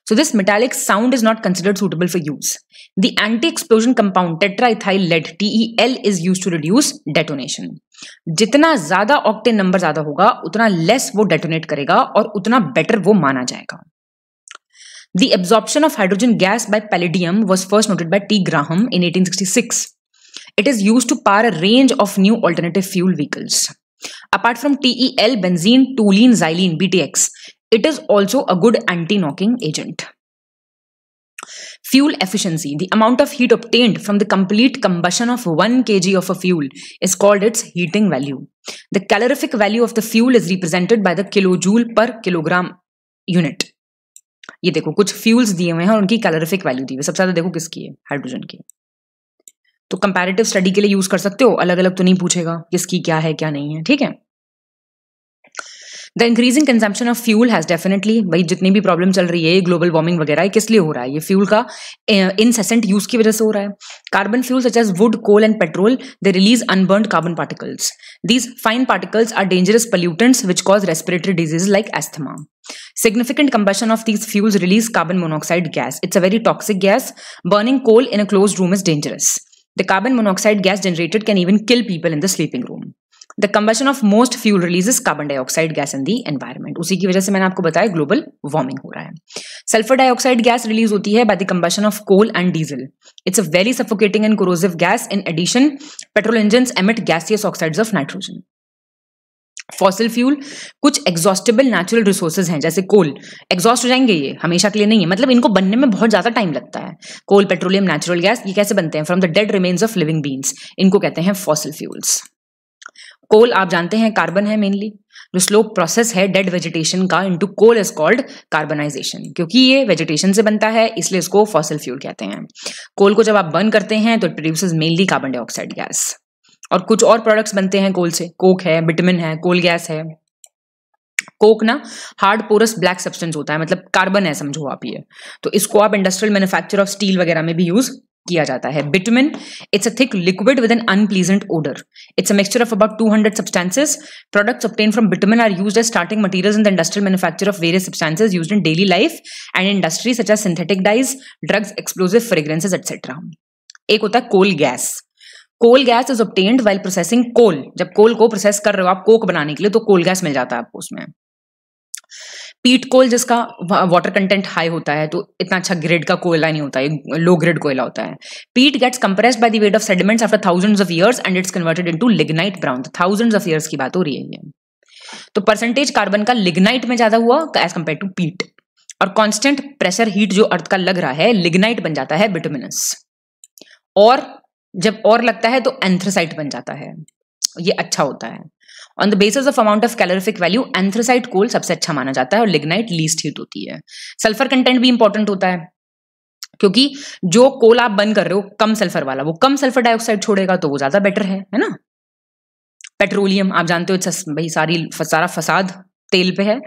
So this metallic sound is not considered suitable for use. The anti-explosion compound tetraethyl lead TEL is used to reduce detonation. जितना ज्यादा octane number ज्यादा होगा उतना less वो detonate करेगा और उतना better वो माना जाएगा The absorption of hydrogen gas by palladium was first noted by T. Graham in 1866. It is used to power a range of new alternative fuel vehicles. Apart from TEL, benzene, toluene, xylene, BTX, it is also a good anti-knocking agent. Fuel efficiency. The amount of heat obtained from the complete combustion of 1 kg of a fuel is called its heating value. The calorific value of the fuel is represented by the kilojoule per kilogram unit. ये देखो कुछ fuels दिए हुए हैं और उनकी calorific value दी हुई सबसे ज्यादा देखो किसकी है हाइड्रोजन की तो कंपैरेटिव स्टडी के लिए यूज कर सकते हो अलग अलग तो नहीं पूछेगा किसकी क्या है क्या नहीं है ठीक है the increasing consumption of fuel has definitely भाई जितनी भी प्रॉब्लम चल रही है ग्लोबल वार्मिंग वगैरह ये किस लिए हो रहा है ये फ्यूल का इनसेसेंट यूज की वजह से हो रहा है carbon fuel such as wood coal and petrol the release unburn carbon particles these fine particles are dangerous pollutants which cause respiratory disease like asthma significant combustion of these fuel release carbon monoxide gas it's a very toxic gas burning coal in a close room is dangerous the carbon monoxide gas generated can even kill people in the sleeping room the combustion of most fuel releases carbon dioxide gas in the environment उसी की वजह से मैंने आपको बताया global warming हो रहा है सल्फर डाइऑक्साइड गैस रिलीज होती है by the combustion of coal and diesel it's a very suffocating and corrosive gas in addition petrol engine emit gaseous oxides of nitrogen fossil fuel कुछ exhaustible natural resources हैं जैसे कोल exhaust हो जाएंगे ये हमेशा के लिए नहीं है मतलब इनको बनने में बहुत ज्यादा टाइम लगता है कोल पेट्रोलियम नेचुरल गैस ये कैसे बनते हैं from the dead remains of living beings इनको कहते हैं फॉसिल फ्यूल्स कोल आप जानते हैं कार्बन है मेनली जो स्लो प्रोसेस है डेड वेजिटेशन का into coal is called carbonisation क्योंकि ये वेजिटेशन से बनता है इसलिए इसको फॉसिल फ्यूल कहते हैं कोल को जब आप बर्न करते हैं तो it mainly carbon dioxide gas और कुछ और प्रोडक्ट्स बनते हैं कोल से कोक है विटामिन है कोल गैस है कोक ना हार्ड पोरस ब्लैक सब्सटेंस होता है मतलब कार्बन है समझो आप ये तो इसको आप इंडस्ट्रियल मैन्युफैक्चर ऑफ स्टील वगैरह में भी यूज किया जाता है bitumen it's a thick liquid with an unpleasant odour it's a mixture of about 200 substances products obtained from bitumen are used as starting materials in the industrial manufacture of various substances used in daily life and industry such as synthetic dyes drugs explosives fragrances etcetera एक होता है coal gas coal gas is obtained while processing coal जब coal को process कर रहे हो आप Coke बनाने के लिए तो कोल गैस मिल जाता है आपको उसमें पीट कोल जिसका वाटर कंटेंट हाई होता है तो इतना अच्छा ग्रेड का कोयला नहीं होता है लो ग्रेड कोयला होता है peat gets compressed by the weight of sediments after thousands of years and it's converted into lignite brown thousands of years की बात हो रही है तो परसेंटेज कार्बन का लिग्नाइट में ज्यादा हुआ एज कंपेयर टू पीट और कॉन्स्टेंट प्रेशर हीट जो अर्थ का लग रहा है लिग्नाइट बन जाता है बिटोमिनस और जब और लगता है तो एंथ्रेसाइट बन जाता है ये अच्छा होता है on the basis of amount of calorific value anthracite coal सबसे अच्छा माना जाता है और लिग्नाइट लीस्ट हीट होती है सल्फर कंटेंट भी इंपॉर्टेंट होता है क्योंकि जो कोल आप बर्न कर रहे हो कम सल्फर वाला वो कम सल्फर डाइऑक्साइड छोड़ेगा तो वो ज्यादा बेटर है है ना पेट्रोलियम आप जानते हो भाई सारी सारा फसाद तेल पे है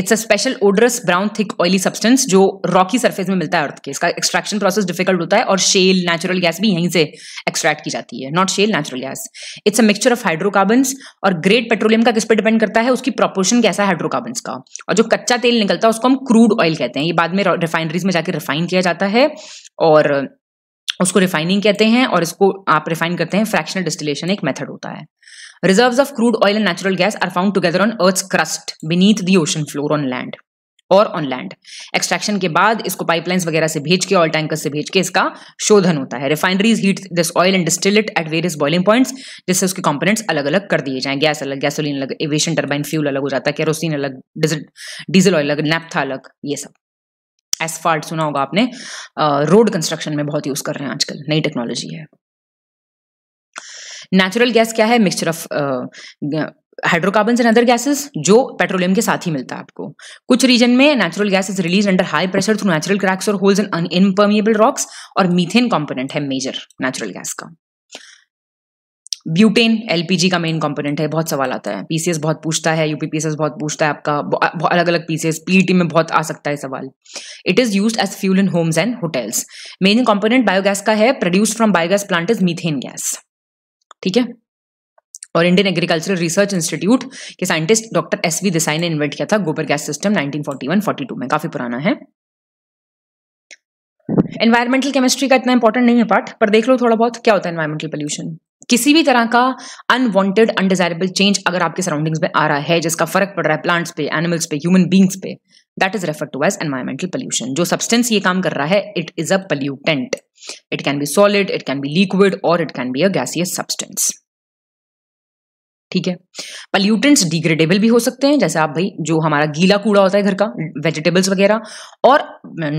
it's a special odorous brown thick oily substance जो रॉकी सरफेस में मिलता है अर्थ के इसका एक्सट्रैक्शन प्रोसेस डिफिकल्ट होता है और शेल नेचुरल गैस भी यहीं से एक्सट्रैक्ट की जाती है not shale natural gas it's a mixture of hydrocarbon और ग्रेट पेट्रोलियम का किस पर डिपेंड करता है उसकी प्रोपोर्शन कैसा है हाइड्रोकार्बन का और जो कच्चा तेल निकलता है उसको हम क्रूड ऑयल कहते हैं ये बाद में रिफाइनरीज में जाकर रिफाइन किया जाता है और उसको रिफाइनिंग कहते हैं और इसको आप रिफाइन करते हैं फ्रैक्शनल डिस्टिलेशन एक मेथड होता है Reserves of crude oil and natural gas are found together on Earth's crust beneath the ocean floor on land और ऑन लैंड एक्सट्रैक्शन के बाद इसको पाइपलाइंस वगैरह से भेज के ऑयल टैंकर से भेज के इसका शोधन होता है refineries heat this oil and distil it at various boiling points जिससे उसके कंपोनेंट्स अलग अलग कर दिए जाएं गैस अलग गैसोलीन अलग एविएशन टर्बाइन फ्यूल अलग हो जाता है केरोसिन अलग डीजल ऑयल अलग नेपथा अलग ये सब एसफाल्ट सुना होगा आपने रोड uh, कंस्ट्रक्शन में बहुत यूज कर रहे हैं आजकल नई टेक्नोलॉजी है नेचुरल गैस क्या है mixture of hydrocarbon and other gases जो पेट्रोलियम के साथ ही मिलता है आपको कुछ रीजन में natural gas is release under high pressure through natural cracks और होल्स इन इनपर्मिएबल रॉक्स और मीथेन कॉम्पोनेंट है मेजर नेचुरल गैस का ब्यूटेन एलपीजी का मेन कंपोनेंट है बहुत सवाल आता है पीसीएस बहुत पूछता है यूपीपीएसएस बहुत पूछता है आपका अलग अलग पीसीएस पीईटी में बहुत आ सकता है सवाल it is use as fuel in homes and hotels main component biogas का है produced from biogas plant is methane gas ठीक है और इंडियन एग्रीकल्चरल रिसर्च इंस्टीट्यूट के scientist doctor S V Desai ने इन्वेंट किया था गोबर गैस सिस्टम 1941-42 में काफी पुराना है एनवायरमेंटल केमिस्ट्री का इतना इंपॉर्टेंट नहीं है पार्ट पर देख लो थोड़ा बहुत क्या होता है एनवायरमेंटल पोल्यूशन किसी भी तरह का अनवांटेड अनडिजायरेबल चेंज अगर आपके सराउंडिंग्स में आ रहा है जिसका फर्क पड़ रहा है प्लांट्स पे एनिमल्स पे ह्यूमन बींग्स पे that is refer to as environmental pollution जो सब्सटेंस ये काम कर रहा है it is a pollutant it can be solid it can be liquid और it can be a gaseous substance ठीक है पल्यूटेंट्स डिग्रेडेबल भी हो सकते हैं जैसे आप भाई जो हमारा गीला कूड़ा होता है घर का वेजिटेबल्स वगैरह और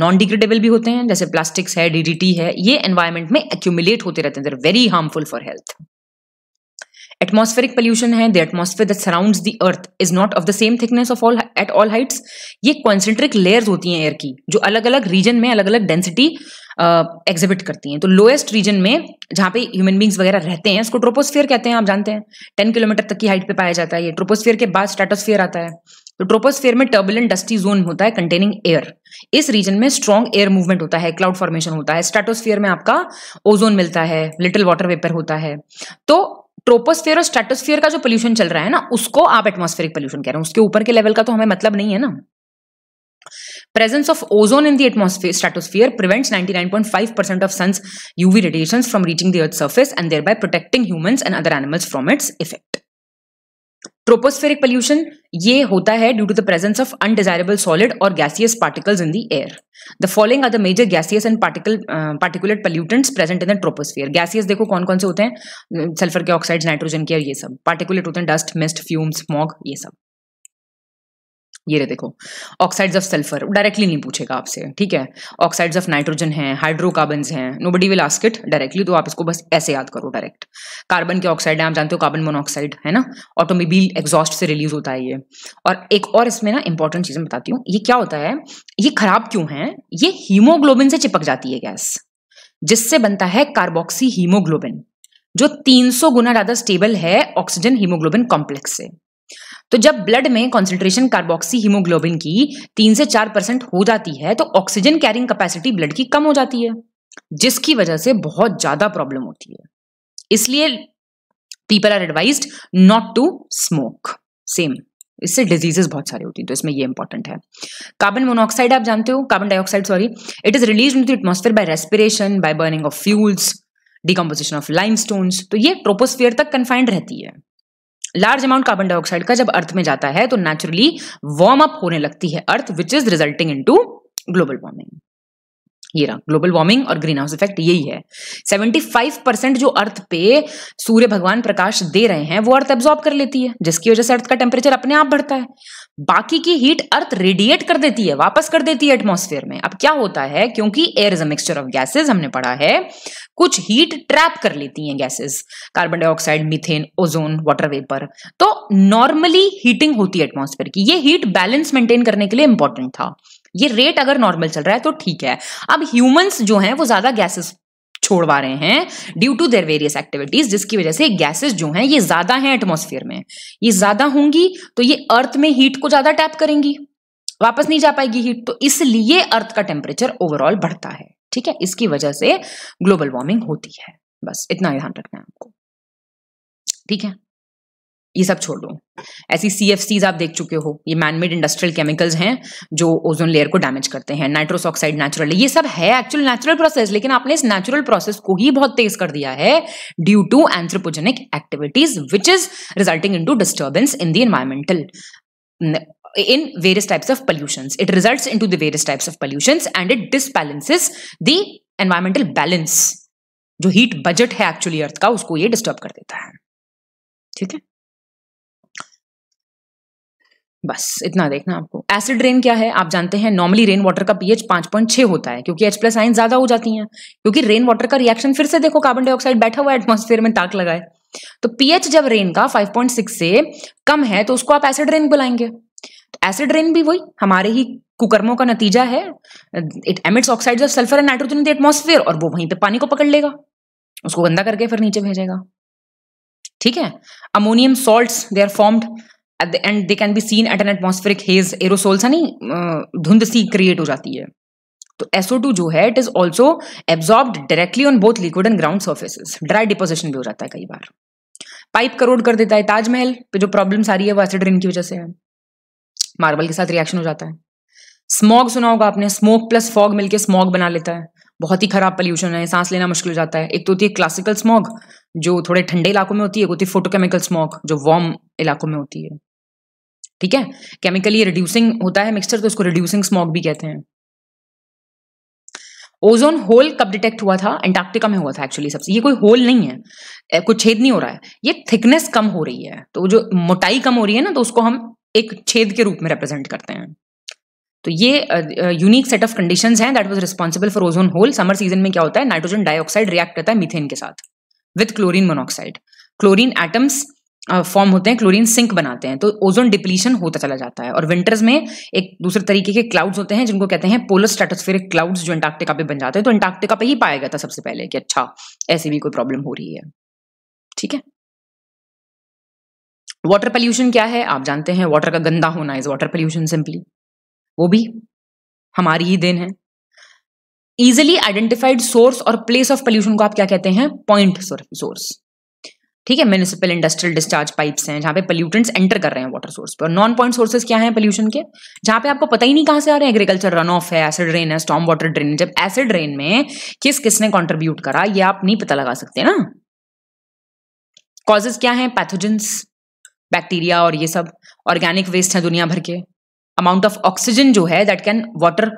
नॉन डिग्रेडेबल भी होते हैं जैसे प्लास्टिक्स है डीडीटी है ये एनवायरमेंट में एक्यूमुलेट होते रहते हैं very harmful for health atmospheric pollution है the atmosphere that surrounds the earth is not of the same thickness of all at all heights ये कॉन्सेंट्रिक लेयर्स होती हैं एयर की जो अलग अलग रीजन में अलग अलग डेंसिटी एग्जिबिट करती हैं तो लोएस्ट रीजन में जहाँ पे ह्यूमन बींग्स वगैरह रहते हैं उसको ट्रोपोस्फेयर कहते हैं आप जानते हैं टेन किलोमीटर तक की हाइट पे पाया जाता है ये ट्रोपोस्फेयर के बाद स्ट्रेटोस्फेयर आता है तो ट्रोपोस्फेयर में टर्बुलेंट डस्टी जोन होता है कंटेनिंग एयर इस रीजन में स्ट्रॉन्ग एयर मूवमेंट होता है क्लाउड फॉर्मेशन होता है स्ट्रेटोस्फेयर में आपका ओजोन मिलता है लिटिल वाटर वेपर होता है तो ट्रोपोस्फेयर और स्ट्रेटोस्फेयर का जो पोल्यूशन चल रहा है ना उसको आप एटमोस्फेरिक पोल्यूशन कह रहे हैं उसके ऊपर के लेवल का तो हमें मतलब नहीं है ना presence of ozone in the atmosphere stratosphere prevents five percent of sun's UV radiation from reaching the earth surface and thereby protecting human and other animals from its effect tropospheric pollution ये होता है due to the presence of undesirable solid और gaseous particles in the air the following are the major gaseous and particle particulate pollutants present in the troposphere gaseous देखो कौन कौन से होते हैं सल्फर के ऑक्साइड नाइट्रोजन के और ये सब पार्टिकुलेट होते हैं डस्ट मिस्ट फ्यूम स्मॉग ये सब ये रहे देखो ऑक्साइड्स ऑफ सल्फर डायरेक्टली नहीं पूछेगा आपसे ठीक है ऑक्साइड्स ऑफ नाइट्रोजन हैं हाइड्रोकार्बन हैं nobody will ask it directly तो आप इसको बस ऐसे याद करो डायरेक्ट कार्बन के ऑक्साइड है आप जानते हो कार्बन मोनोऑक्साइड है ना ऑटोमोबाइल एग्जॉस्ट से रिलीज होता है ये और एक और इसमें ना इंपॉर्टेंट चीज़ बताती हूँ ये क्या होता है ये खराब क्यों है ये हीमोग्लोबिन से चिपक जाती है गैस जिससे बनता है कार्बोक्सी हीमोग्लोबिन जो 300 गुना ज्यादा स्टेबल है ऑक्सीजन हीमोग्लोबिन कॉम्प्लेक्स से तो जब ब्लड में कॉन्सेंट्रेशन कार्बोक्सी हीमोग्लोबिन की तीन से चार परसेंट हो जाती है तो ऑक्सीजन कैरिंग कैपेसिटी ब्लड की कम हो जाती है जिसकी वजह से बहुत ज्यादा प्रॉब्लम होती है इसलिए people are advise not to smoke same इससे डिजीजेस बहुत सारी होती है तो इसमें ये इंपॉर्टेंट है कार्बन मोनोऑक्साइड आप जानते हो carbon dioxide sorry it is release in atmosphere by respiration by burning of fuels decomposition of lime तो ये ट्रोपोस्फियर तक कन्फाइंड रहती है लार्ज अमाउंट कार्बन डाइऑक्साइड का जब अर्थ में जाता है तो नेचुरली वार्म अप होने लगती है earth which is resulting in global warming ये रहा ग्लोबल वार्मिंग और ग्रीन हाउस इफेक्ट यही है 75 परसेंट जो अर्थ पे सूर्य भगवान प्रकाश दे रहे हैं वो अर्थ एब्जॉर्ब कर लेती है जिसकी वजह से अर्थ का टेम्परेचर अपने आप बढ़ता है बाकी की हीट अर्थ रेडिएट कर देती है वापस कर देती है एटमोस्फेयर में अब क्या होता है क्योंकि air is a mixture of gases हमने पढ़ा है कुछ हीट ट्रैप कर लेती हैं gases carbon dioxide methane ozone water vapour तो नॉर्मली हीटिंग होती है एटमोसफेयर की ये हीट बैलेंस मेंटेन करने के लिए इंपॉर्टेंट था ये रेट अगर नॉर्मल चल रहा है तो ठीक है अब ह्यूमंस जो हैं वो ज्यादा गैसेस छोड़वा रहे हैं due to their various activities जिसकी वजह से गैसेस जो हैं ये ज्यादा हैं एटमोसफियर में ये ज्यादा होंगी तो ये अर्थ में हीट को ज्यादा टैप करेंगी वापस नहीं जा पाएगी हीट तो इसलिए अर्थ का टेम्परेचर ओवरऑल बढ़ता है ठीक है इसकी वजह से ग्लोबल वार्मिंग होती है बस इतना ध्यान रखना है आपको ठीक है ये सब छोड़ दो ऐसी सी आप देख चुके हो ये मैनमेड इंडस्ट्रियल केमिकल्स हैं जो ओजोन लेयर को डैमेज करते हैं नाइट्रोस ऑक्साइड नेचुरल ये सब है एक्चुअल नेचुरल प्रोसेस लेकिन आपने इस नेचुरल प्रोसेस को ही बहुत तेज कर दिया है due to anthropogenic activities which is resulting into disturbance in the environmental in various types of pollutions it results into the various types of pollution and it disbalances the environmental balance जो heat budget है actually earth का उसको ये disturb कर देता है ठीक है बस इतना देखना आपको एसिड रेन क्या है आप जानते हैं नॉर्मली रेन वाटर का पीएच पांच पॉइंट छह होता है क्योंकि एच प्लस आइन ज्यादा हो जाती हैं क्योंकि रेन वाटर का रिएक्शन फिर से देखो कार्बन डाइऑक्साइड बैठा हुआ है एटमोसफेयर में ताक लगाए तो पीएच जब रेन का 5.6 से कम है तो उसको आप एसिड रेन बुलाएंगे तो एसिड रेन भी वही हमारे ही कुकर्मों का नतीजा है it emits oxide of sulphur and nitrogen in atmosphere और वो वहीं पे पानी को पकड़ लेगा उसको गंदा करके फिर नीचे भेजेगा ठीक है ammonium salt they are formed at the end they can be seen at an atmospheric haze aerosol सा नहीं धुंध सी क्रिएट हो जाती है तो SO2 जो है it is also absorb directly on both liquid and ground surfaces dry deposition भी हो जाता है कई बार पाइप करोड कर देता है ताजमहल पे जो प्रॉब्लम आ रही है वो एसिड रेन की वजह से है मार्बल के साथ रिएक्शन हो जाता है स्मॉग सुना होगा आपने स्मोक प्लस फॉग मिलकर स्मॉग बना लेता है बहुत ही खराब पॉल्यूशन है सांस लेना मुश्किल हो जाता है एक तो होती है क्लासिकल स्मॉग जो थोड़े ठंडे इलाकों में होती है एक होती है फोटोकेमिकल स्मॉग जो वार्म इलाकों में होती है ठीक है केमिकली रिड्यूसिंग होता है मिक्सचर तो उसको रिड्यूसिंग स्मॉग भी कहते हैं ओजोन होल कब डिटेक्ट हुआ था एंटार्क्टिका में हुआ था एक्चुअली सबसे ये कोई होल नहीं है कोई छेद नहीं हो रहा है ये थिकनेस कम हो रही है तो जो मोटाई कम हो रही है ना तो उसको हम एक छेद के रूप में रिप्रेजेंट करते हैं तो ये यूनिक सेट ऑफ कंडीशन है that was responsible for ozone hole summer season में क्या होता है नाइट्रोजन डाइऑक्साइड रिएक्ट करता है मिथेन के साथ with chlorine monoxide chlorine atoms form होते हैं क्लोरीन सिंक बनाते हैं तो ओजोन डिप्लीशन होता चला जाता है और विंटर्स में एक दूसरे तरीके के क्लाउड्स होते हैं जिनको कहते हैं पोलर स्टेटोस्फेरिक क्लाउड्स जो अंटार्कटिका पे बन जाते हैं तो एंटार्क्टिका पे ही पाया गया था सबसे पहले कि अच्छा ऐसी भी कोई प्रॉब्लम हो रही है ठीक है वाटर पॉल्यूशन क्या है आप जानते हैं वाटर का गंदा होना इज वाटर पॉल्यूशन सिंपली वो भी हमारी ही देन है इजिली आइडेंटिफाइड सोर्स और प्लेस ऑफ पॉल्यूशन को आप क्या कहते हैं पॉइंट सोर्स ठीक है म्यूनिसिपल इंडस्ट्रियल डिस्चार्ज पाइप्स हैं जहां पे पोल्यूटेंट्स एंटर कर रहे हैं वाटर सोर्स पर नॉन पॉइंट सोर्सेस क्या है पोल्यूशन के जहां पे आपको पता ही नहीं कहां से आ रहे हैं एग्रीकल्चर रन ऑफ है एसिड रेन है स्टॉम वाटर ड्रेन जब एसिड रेन में किस किसने कॉन्ट्रीब्यूट करा ये आप नहीं पता लगा सकते ना कॉजेस क्या है पैथोजेंस बैक्टीरिया और ये सब ऑर्गेनिक वेस्ट है दुनिया भर के अमाउंट ऑफ ऑक्सीजन जो है that can water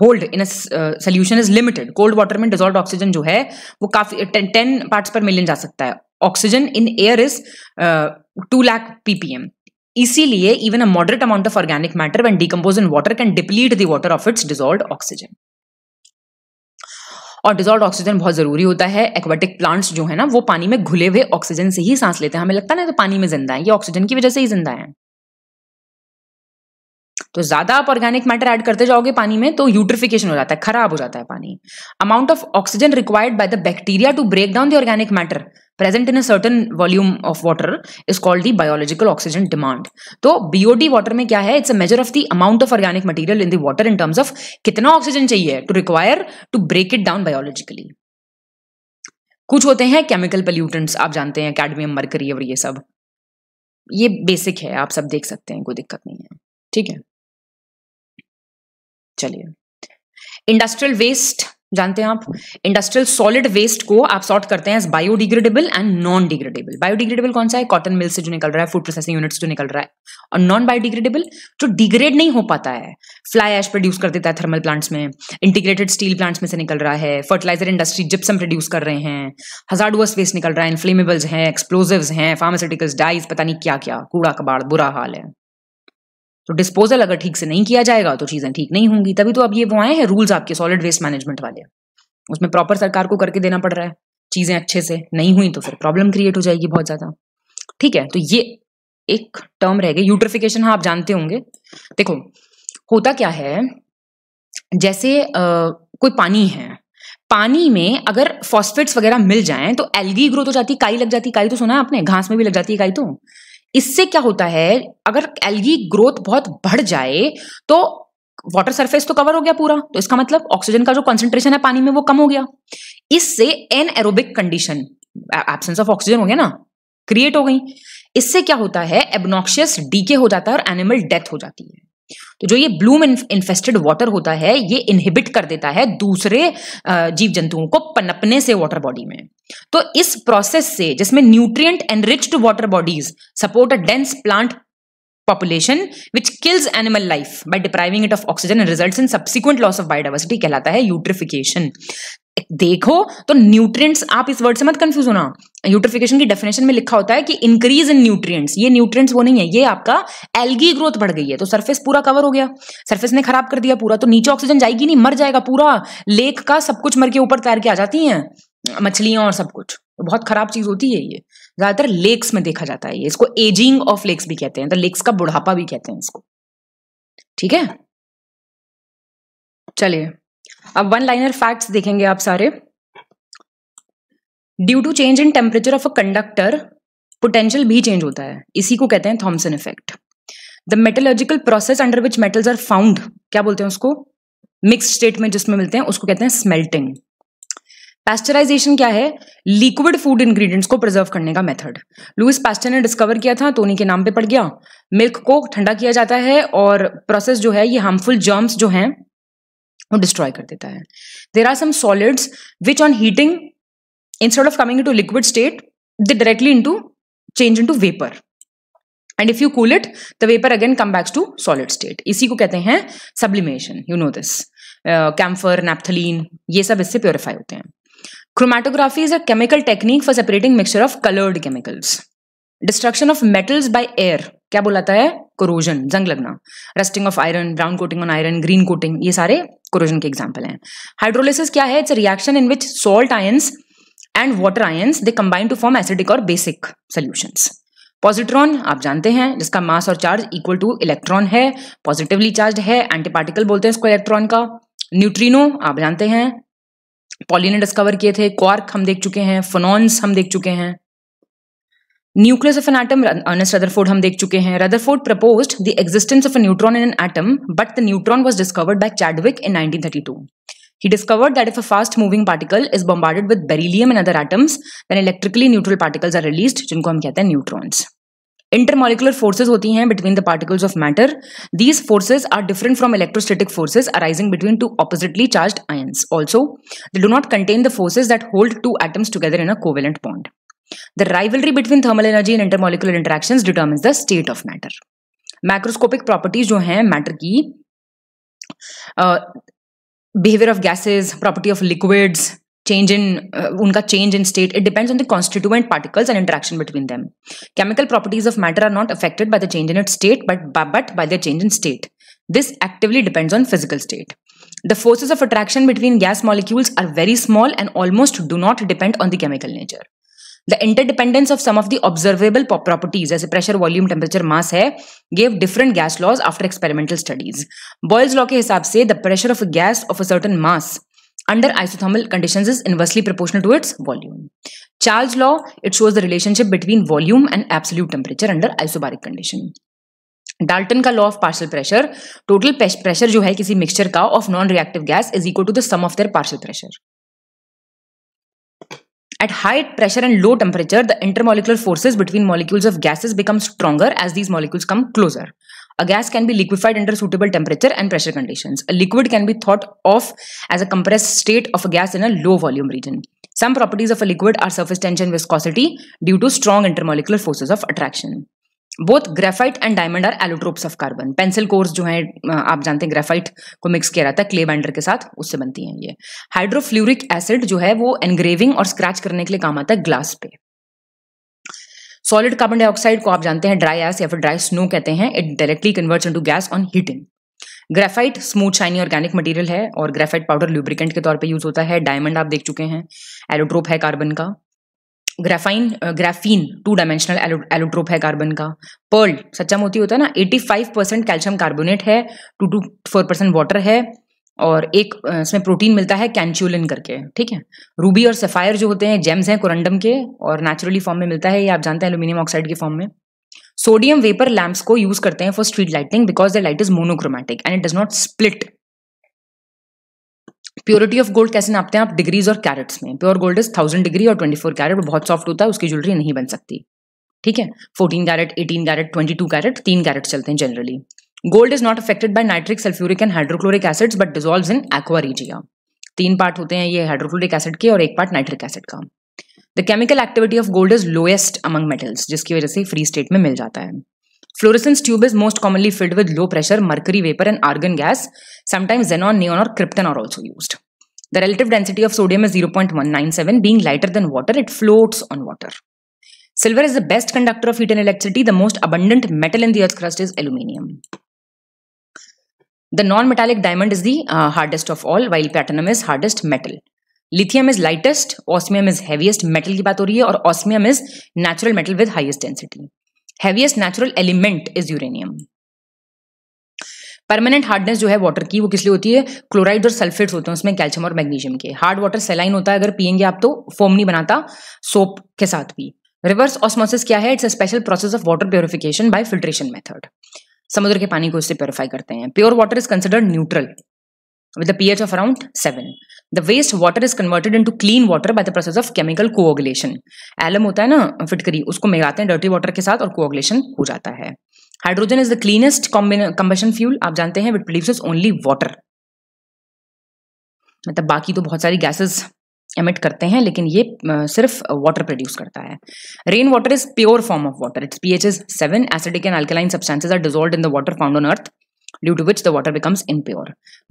hold in solution is limited cold water में डिजॉल्व ऑक्सीजन जो है वो काफी टेन पार्ट्स पर मिलियन जा सकता है oxygen in air is two lakh PPM इसीलिए even a moderate amount of organic matter when decompose in water can deplete the water of its dissolve oxygen और डिजोल्व ऑक्सीजन बहुत जरूरी होता है एक्वेटिक प्लांट्स जो है ना वो पानी में घुले हुए ऑक्सीजन से ही सांस लेते हैं हमें लगता है ना तो पानी में जिंदा है ये ऑक्सीजन की वजह से ही जिंदा है तो ज़्यादा आप ऑर्गेनिक मैटर ऐड करते जाओगे पानी में तो यूट्रिफिकेशन हो जाता है खराब हो जाता है पानी amount of oxygen required by the bacteria to break down the organic matter present in a certain volume of water is called the biological oxygen demand तो बीओडी वाटर में क्या है it's a measure of the amount of organic material in the water in terms of कितना oxygen चाहिए to require to break it down biologically कुछ होते हैं chemical pollutants आप जानते हैं कैडमियम मरकरी और ये सब ये बेसिक है आप सब देख सकते हैं कोई दिक्कत नहीं है ठीक है चलिए इंडस्ट्रियल वेस्ट जानते हैं आप इंडस्ट्रियल सॉलिड वेस्ट को आप सॉर्ट करते हैं biodegradable and non degradable biodegradable कौन सा है कॉटन मिल से जो निकल रहा है फूड प्रोसेसिंग यूनिट्स जो निकल रहा है और नॉन बायोडिग्रेडेबल जो डिग्रेड नहीं हो पाता है फ्लाई एश प्रोड्यूस कर देता है थर्मल प्लांट्स में इंटीग्रेटेड स्टील प्लांट्स में से निकल रहा है फर्टिलाइजर इंडस्ट्री जिप्सम प्रोड्यूस कर रहे हैं हजार्डवर्स वेस्ट निकल रहा है इन्फ्लेमेबल्स हैं एक्सप्लोजिव हैं फार्मास्यूटिकल्स डाइज पता नहीं क्या क्या कूड़ा कबाड़ बुरा हाल है तो डिस्पोजल अगर ठीक से नहीं किया जाएगा तो चीजें ठीक नहीं होंगी तभी तो अब ये वो आए हैं रूल्स आपके सॉलिड वेस्ट मैनेजमेंट वाले उसमें प्रॉपर सरकार को करके देना पड़ रहा है चीजें अच्छे से नहीं हुई तो फिर प्रॉब्लम क्रिएट हो जाएगी बहुत ज्यादा ठीक है तो ये एक टर्म रह गई यूट्रिफिकेशन हाँ आप जानते होंगे देखो होता क्या है जैसे आ, कोई पानी है पानी में अगर फॉस्फेट्स वगैरह मिल जाएं तो एल्गी ग्रोथ हो जाती है काई लग जाती है काई तो सुना है आपने घास में भी लग जाती है काई तो इससे क्या होता है अगर एल्गी ग्रोथ बहुत बढ़ जाए तो वाटर सरफेस तो कवर हो गया पूरा तो इसका मतलब ऑक्सीजन का जो कंसेंट्रेशन है पानी में वो कम हो गया इससे anaerobic condition absence of oxygen हो गया ना क्रिएट हो गई इससे क्या होता है एबनॉक्शियस डीके हो जाता है और एनिमल डेथ हो जाती है तो जो ये ब्लूम इन्फेस्टेड वाटर होता है ये इनहिबिट कर देता है दूसरे जीव जंतुओं को पनपने से वाटर बॉडी में तो इस प्रोसेस से जिसमें nutrient enriched water bodies support a dense plant population which kills animal life by depriving it of oxygen and in subsequent loss of of कहलाता है यूट्रिफिकेशन देखो तो न्यूट्रिएंट्स आप इस वर्ड से मत कंफ्यूज होना यूट्रिफिकेशन की डेफिनेशन में लिखा होता है कि इंक्रीज इन न्यूट्रिएंट्स ये न्यूट्रिएंट्स वो नहीं है ये आपका एल्गी ग्रोथ बढ़ गई है तो सरफेस पूरा कवर हो गया सरफेस ने खराब कर दिया पूरा तो नीचे ऑक्सीजन जाएगी नहीं मर जाएगा पूरा लेक का सब कुछ मर के ऊपर तैर के आ जाती है मछलियां और सब कुछ तो बहुत खराब चीज होती है ये ज्यादातर लेक्स में देखा जाता है ये इसको एजिंग ऑफ लेक्स भी कहते हैं तो लेक्स का बुढ़ापा भी कहते हैं इसको ठीक है चलिए अब वन लाइनर फैक्ट्स देखेंगे आप सारे due to change in temperature of a conductor potential भी चेंज होता है इसी को कहते हैं Thomson effect the metallurgical process under which metals are found क्या बोलते हैं उसको मिक्स स्टेट में जिसमें मिलते हैं उसको कहते हैं स्मेल्टिंग पैस्टराइजेशन क्या है लिक्विड फूड इंग्रेडिएंट्स को प्रिजर्व करने का मेथड लुइस पैस्टर ने डिस्कवर किया था तोनी के नाम पे पड़ गया मिल्क को ठंडा किया जाता है और प्रोसेस जो है ये हार्मफुल जर्म्स जो हैं वो डिस्ट्रॉय कर देता है there are some solids which on heating instead of coming to liquid state they directly into change into vapour and if you cool it the vapour again come backs to solid state इसी को कहते हैं sublimation you know this camphor naphthalene ये सब इससे purify होते हैं chromatography is a chemical technique for separating mixture of coloured chemicals destruction of metals by air क्या बोलाता है कोरोजन जंग लगना rusting of iron brown coating on iron green coating ये सारे कोरोजन के एग्जाम्पल हैं हाइड्रोलिसिस क्या है it's reaction in which salt ions and water I they combine to form acidic और बेसिक सोल्यूशन पॉजिट्रॉन आप जानते हैं जिसका मास और चार्ज इक्वल टू इलेक्ट्रॉन है पॉजिटिवली चार्ज है एंटीपार्टिकल बोलते हैं इसको इलेक्ट्रॉन का न्यूट्रिनो आप जानते हैं पॉली ने डिस्कवर किए थे क्वार्क हम देख चुके हैं फोनॉन्स हम देख चुके हैं Nucleus of an atom, Ernest Rutherford हम देख चुके Rutherford proposed the existence of a neutron in an atom, but the neutron was discovered by Chadwick in 1932. He discovered that if a fast moving particle is bombarded with beryllium and other atoms, then electrically neutral particles are released, जिनको हम कहते हैं neutrons. Intermolecular forces होती between the particles of matter. These forces are different from electrostatic forces arising between two oppositely charged ions. Also, they do not contain the forces that hold two atoms together in a covalent bond. The rivalry between thermal energy and intermolecular interactions determines the state of matter. Macroscopic properties, जो हैं matter की uh, behavior of gases, property of liquids, change in uh, unka change in state it depends on the constituent particles and interaction between them chemical properties of matter are not affected by the change in its state but but by the change in state this actively depends on physical state the forces of attraction between gas molecules are very small and almost do not depend on the chemical nature the interdependence of some of the observable properties जैसे pressure volume temperature mass है gave different gas laws after experimental studies Boyle's law के हिसाब से the pressure of gas of a certain mass under isothermal condition is inversely proportional to its volume Charles law it shows the relationship between volume and absolute temperature under isobaric condition Dalton का law of partial pressure total pressure जो है किसी mixture का of non reactive gas is equal to the sum of their partial pressure At high pressure and low temperature, the intermolecular forces between molecules of gases become stronger as these molecules come closer. A gas can be liquefied under suitable temperature and pressure conditions. A liquid can be thought of as a compressed state of a gas in a low volume region. Some properties of a liquid are surface tension viscosity due to strong intermolecular forces of attraction. Both graphite and diamond are allotropes of carbon pencil cores जो है आप जानते हैं graphite को mix किया जाता है clay बैंडर के साथ उससे बनती हैं ये हाइड्रोफ्लूरिक एसिड जो है वो एनग्रेविंग और स्क्रैच करने के लिए काम आता है ग्लास पे सॉलिड कार्बन डाइऑक्साइड को आप जानते हैं ड्राई एस या फिर ड्राई स्नो कहते हैं it directly convert into gas on heating graphite smooth shiny organic material है और ग्रेफाइट पाउडर ल्यूब्रिकेंट के तौर पे यूज होता है डायमंड आप देख चुके हैं एलोट्रोप है कार्बन का graphene graphene two dimensional allotrope है कार्बन का पर्ल सच्चा मोती होता है ना 85 परसेंट कैल्शियम कार्बोनेट है two to four percent water है और एक इसमें प्रोटीन मिलता है कैंच्यूलिन करके ठीक है रूबी और सफायर जो होते हैं जेम्स हैं कोरंडम के और नेचुरली फॉर्म में मिलता है ये आप जानते हैं एल्यूमिनियम ऑक्साइड के फॉर्म में सोडियम वेपर लैम्प्स को यूज करते हैं for street lighting because the light is monochromatic and it does not split purity of gold कैसे नापते हैं आप डिग्रीज और कैरेट्स में pure gold is thousand degree और ट्वेंटी फोर कैरेट बहुत सॉफ्ट होता है उसकी ज्वेलरी नहीं बन सकती ठीक है fourteen carat eighteen carat twenty two carat तीन कैरेट चलते हैं generally gold is not affected by nitric sulphuric and hydrochloric acids but dissolve in aqua regia तीन पार्ट होते हैं ये हाइड्रोक्लोरिक एसिड के और एक पार्ट नाइट्रिक एसिड का the chemical activity of gold is lowest among metals जिसकी वजह से फ्री स्टेट में मिल जाता है Fluorescence tube is most commonly filled with low pressure mercury vapor and argon gas. Sometimes xenon, neon or krypton are also used. The relative density of sodium is 0.197. Being lighter than water, it floats on water. Silver is the best conductor of heat and electricity. The most abundant metal in the earth's crust is aluminium. The non-metallic diamond is the uh, hardest of all, while platinum is hardest metal. Lithium is lightest, osmium is heaviest metal की बात osmium is natural metal with highest density. Heaviest natural element is uranium permanent hardness जो है water की वो किस लिए होती है क्लोराइड और सल्फेट्स होते हैं उसमें कैल्शियम और मैग्नीशियम के हार्ड वाटर सेलाइन होता है अगर पियेंगे आप तो फोम नहीं बनाता सोप के साथ भी रिवर्स ऑस्मोसिस क्या है it's a special process of water purification by filtration method समुद्र के पानी को इससे प्योरीफाई करते हैं pure water is considered neutral with pH of around seven The waste water is converted into clean water by the process of chemical coagulation. Alum होता है ना फिटकरी उसको मिलाते हैं डर्टी वाटर के साथ और कोऑगुलेशन हो जाता है hydrogen is the cleanest combustion fuel आप जानते हैं विट प्रोड्यूस ओनली वाटर मतलब बाकी तो बहुत सारी गैसेस एमिट करते हैं लेकिन ये सिर्फ वाटर प्रोड्यूस करता है rain water is pure form of water its P H is seven acidic and alkaline substances are dissolved in the water found on earth due to which the water becomes impure.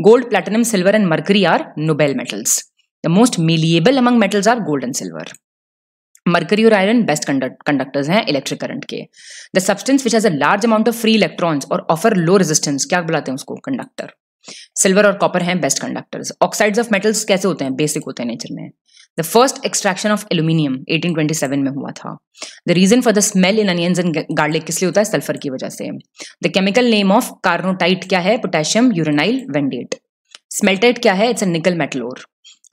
Gold, platinum, silver, and mercury are noble metals. The most malleable among metals are gold and silver. Mercury or iron best conduct conductors हैं electric current के the substance which has a large amount of free electrons और offer low resistance क्या बुलाते हैं उसको conductor silver और copper हैं best conductors oxides of metals कैसे होते हैं बेसिक होते हैं नेचर में the first extraction of aluminium 1827 में हुआ था the reason for the smell in onions and garlic किस लिए होता है सल्फर की वजह से the chemical name of carnotite क्या है पोटेशियम यूरेनाइल वेंडेट स्मेल्टेट क्या है it's a nickel metal